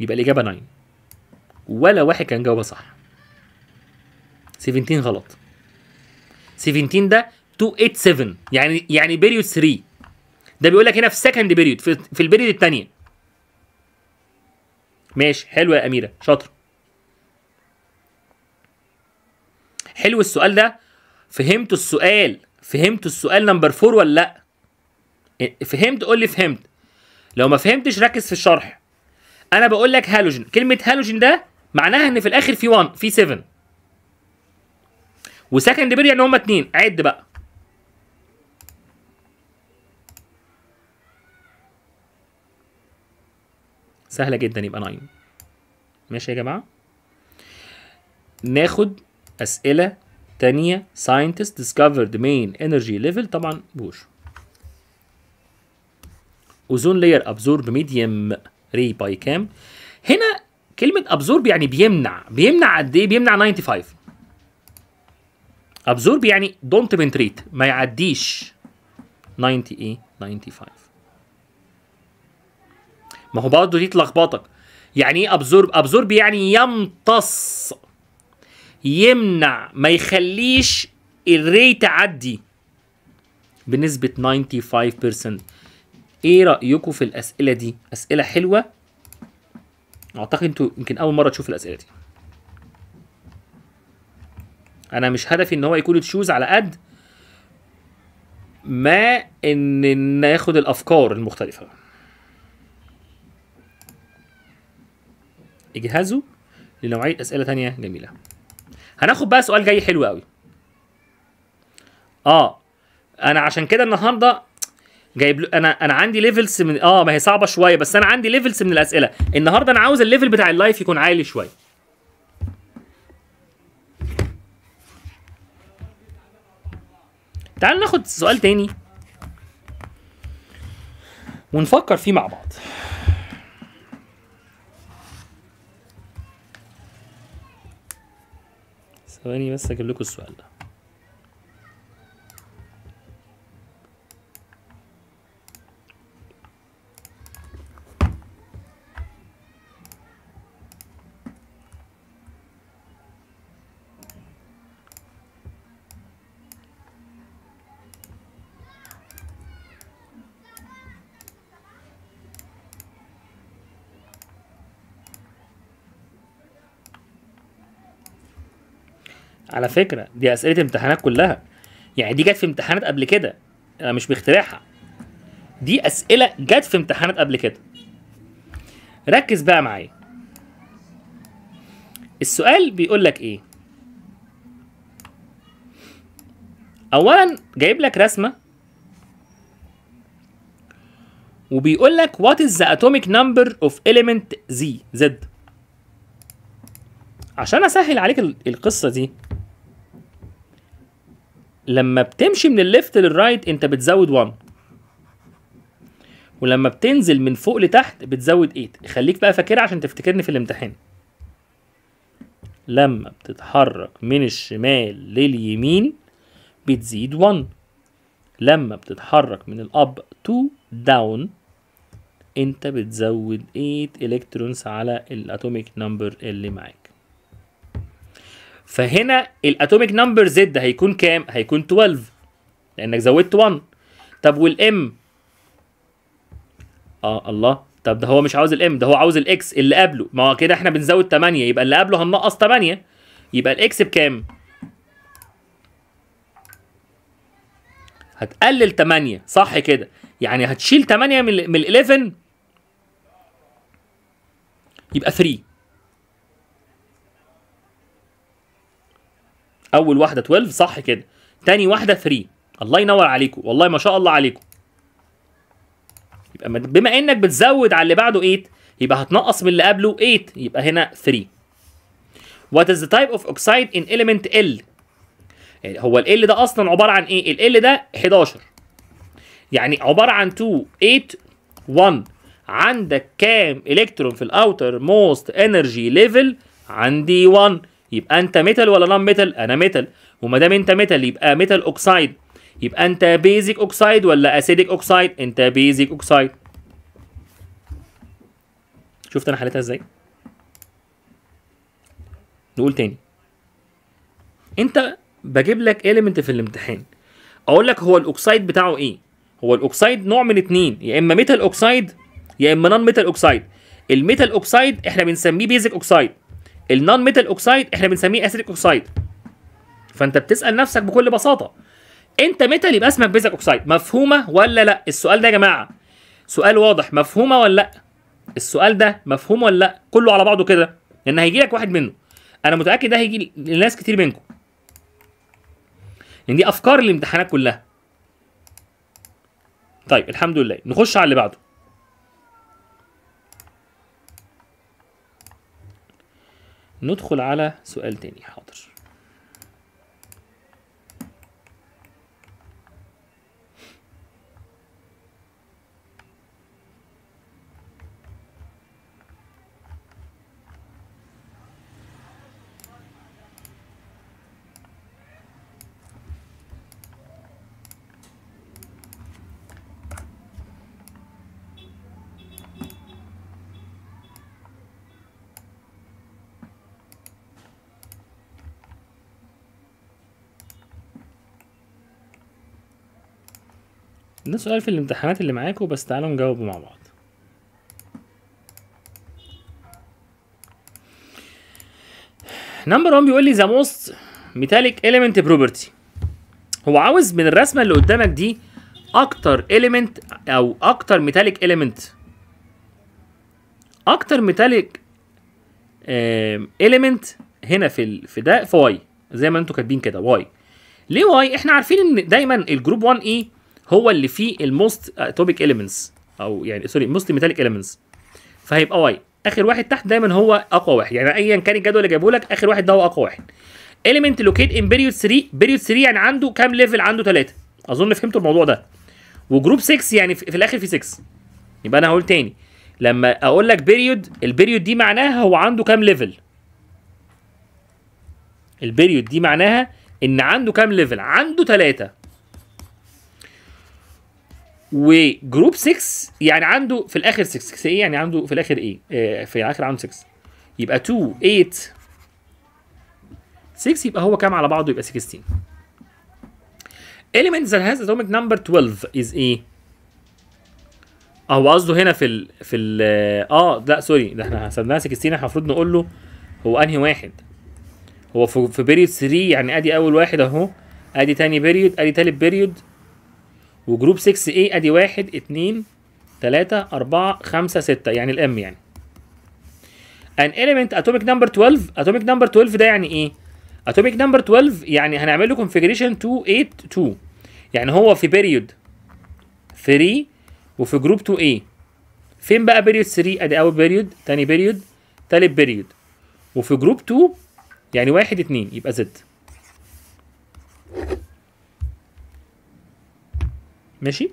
يبقى الاجابه 9 ولا واحد كان جاوبها صح 17 غلط 17 ده 287 يعني يعني بيريود 3 ده بيقول لك هنا في سكند بيريود في, في البيريود الثانيه ماشي حلو يا اميره شاطر حلو السؤال ده فهمت السؤال فهمت السؤال نمبر 4 ولا لا فهمت قول لي فهمت لو ما فهمتش ركز في الشرح انا بقول لك هالوجين كلمه هالوجين ده معناها ان في الاخر في 1 في 7 وسكند بير يعني هما اتنين عد بقى سهلة جدا يبقى 9 ماشي يا جماعة ناخد أسئلة تانية scientist discovered main energy level طبعا بوش اوزون لاير ابزورب medium ري باي كام هنا كلمه ابزورب يعني بيمنع بيمنع قد ايه بيمنع 95 ابزورب يعني دونت penetrate ما يعديش 90 ايه 95 ما هو برضه دي تلخبطك يعني ايه ابزورب ابزورب يعني يمتص يمنع ما يخليش الري تعدي بنسبة 95% ايه رأيكم في الأسئلة دي؟ أسئلة حلوة اعتقد انتوا يمكن اول مره تشوفوا الاسئله دي انا مش هدفي ان هو يكون تشوز على قد ما ان ناخد الافكار المختلفه اجهزوا لنوعيه اسئله تانية جميله هناخد بقى سؤال جاي حلو قوي اه انا عشان كده النهارده جايب له انا انا عندي ليفلز من اه ما هي صعبه شويه بس انا عندي ليفلز من الاسئله النهارده انا عاوز الليفل بتاع اللايف يكون عالي شويه تعال ناخد سؤال تاني ونفكر فيه مع بعض ثواني بس اجيب لكم السؤال ده على فكره دي اسئله امتحانات كلها يعني دي جت في امتحانات قبل كده انا مش بخترعها دي اسئله جت في امتحانات قبل كده ركز بقى معايا السؤال بيقول لك ايه اولا جايب لك رسمه وبيقول لك what is the atomic number of element z زد عشان اسهل عليك القصه دي لما بتمشي من الليفت للرايت انت بتزود 1 ولما بتنزل من فوق لتحت بتزود 8 خليك بقى فاكرها عشان تفتكرني في الامتحان لما بتتحرك من الشمال لليمين بتزيد 1 لما بتتحرك من الاب تو داون انت بتزود 8 الكترونز على الاتوميك نمبر اللي معاك فهنا الاتوميك نمبر زد هيكون كام؟ هيكون 12 لانك زودت 1 طب والام اه الله طب ده هو مش عاوز الام ده هو عاوز الاكس اللي قبله ما هو كده احنا بنزود 8 يبقى اللي قبله هننقص 8 يبقى الاكس بكام؟ هتقلل 8 صح كده يعني هتشيل 8 من ال 11 يبقى 3 اول واحده 12 صح كده تاني واحده 3 الله ينور عليكم والله ما شاء الله عليكم يبقى بما انك بتزود على اللي بعده 8 يبقى هتنقص من اللي قبله 8 يبقى هنا 3 What is the type of oxide in element L يعني هو ال L ده اصلا عباره عن ايه ال L ده 11 يعني عباره عن 2 8 1 عندك كام الكترون في الاوتر موست انرجي ليفل عندي 1 يبقى انت ميتال ولا نون ميتال انا ميتال وما دام انت ميتال يبقى ميتال اوكسايد يبقى انت بيزك اوكسايد ولا اسيدك اوكسايد انت بيزك اوكسايد شفت انا حالتها ازاي نقول تاني انت بجيب لك اليمنت في الامتحان اقول لك هو الاوكسايد بتاعه ايه هو الاوكسايد نوع من اتنين يا اما ميتال اوكسايد يا اما نون ميتال اوكسايد الميتال اوكسايد احنا بنسميه بيزك اوكسايد النون ميتال اوكسايد احنا بنسميه اسيتيك اوكسايد فانت بتسال نفسك بكل بساطه انت ميتال يبقى اسمك بيزك اوكسايد مفهومه ولا لا السؤال ده يا جماعه سؤال واضح مفهومه ولا لا السؤال ده مفهوم ولا لا كله على بعضه كده لان هيجي لك واحد منه انا متاكد ده هيجي لناس كتير منكم لان دي افكار الامتحانات كلها طيب الحمد لله نخش على اللي بعده ندخل على سؤال تاني حاضر ده سؤال في الامتحانات اللي معاكم بس تعالوا نجاوبه مع بعض نمبر 1 بيقول لي ذا موست ميتاليك اليمنت بروبرتي هو عاوز من الرسمه اللي قدامك دي اكتر اليمنت او اكتر ميتاليك اليمنت اكتر ميتاليك اليمنت هنا في ال... في ده في واي زي ما انتوا كاتبين كده واي ليه واي احنا عارفين ان دايما الجروب 1 اي هو اللي فيه الموست اتوميك اليمنتس او يعني سوري موست ميتاليك اليمنتس فهيبقى واي اخر واحد تحت دايما هو اقوى واحد يعني ايا كان الجدول اللي جايبه لك اخر واحد ده هو اقوى واحد اليمنت لوكيت ان بيريود 3 بيريود 3 يعني عنده كام ليفل عنده 3 اظن فهمتوا الموضوع ده وجروب 6 يعني في الاخر في 6 يبقى انا هقول تاني لما اقول لك بيريود البيريود دي معناها هو عنده كام ليفل البيريود دي معناها ان عنده كام ليفل عنده 3 وجروب 6 يعني عنده في الاخر 6 6 ايه يعني عنده في الاخر ايه آه، في الاخر عنده 6 يبقى 2 8 6 يبقى هو كام على بعضه يبقى 16 element that has atomic number 12 is ايه هو قصده هنا في الـ في الـ آه،, اه لا سوري ده احنا سبناها 16 احنا المفروض نقول له هو انهي واحد هو في, في بيريود 3 يعني ادي اول واحد اهو ادي تاني بيريود ادي تالت بيريود وجروب 6A إيه ادي 1 2 3 4 5 6 يعني الام يعني ان element atomic number 12 atomic number 12 ده يعني ايه atomic number 12 يعني هنعمل له configuration 282 يعني هو في period 3 وفي جروب 2A فين بقى period 3 ادي اول period تاني period تالت period وفي جروب 2 يعني 1 2 يبقى زد ماشي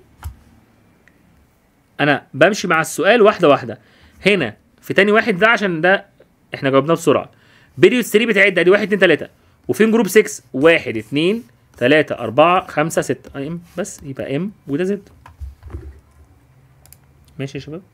انا بمشي مع السؤال واحده واحده هنا في تاني واحد ده عشان ده احنا جاوبناه بسرعه بيريود 3 بتعد ادي 1 2 3 وفين جروب 6 1 2 3 4 5 6 ام بس يبقى ام وده زد ماشي يا شباب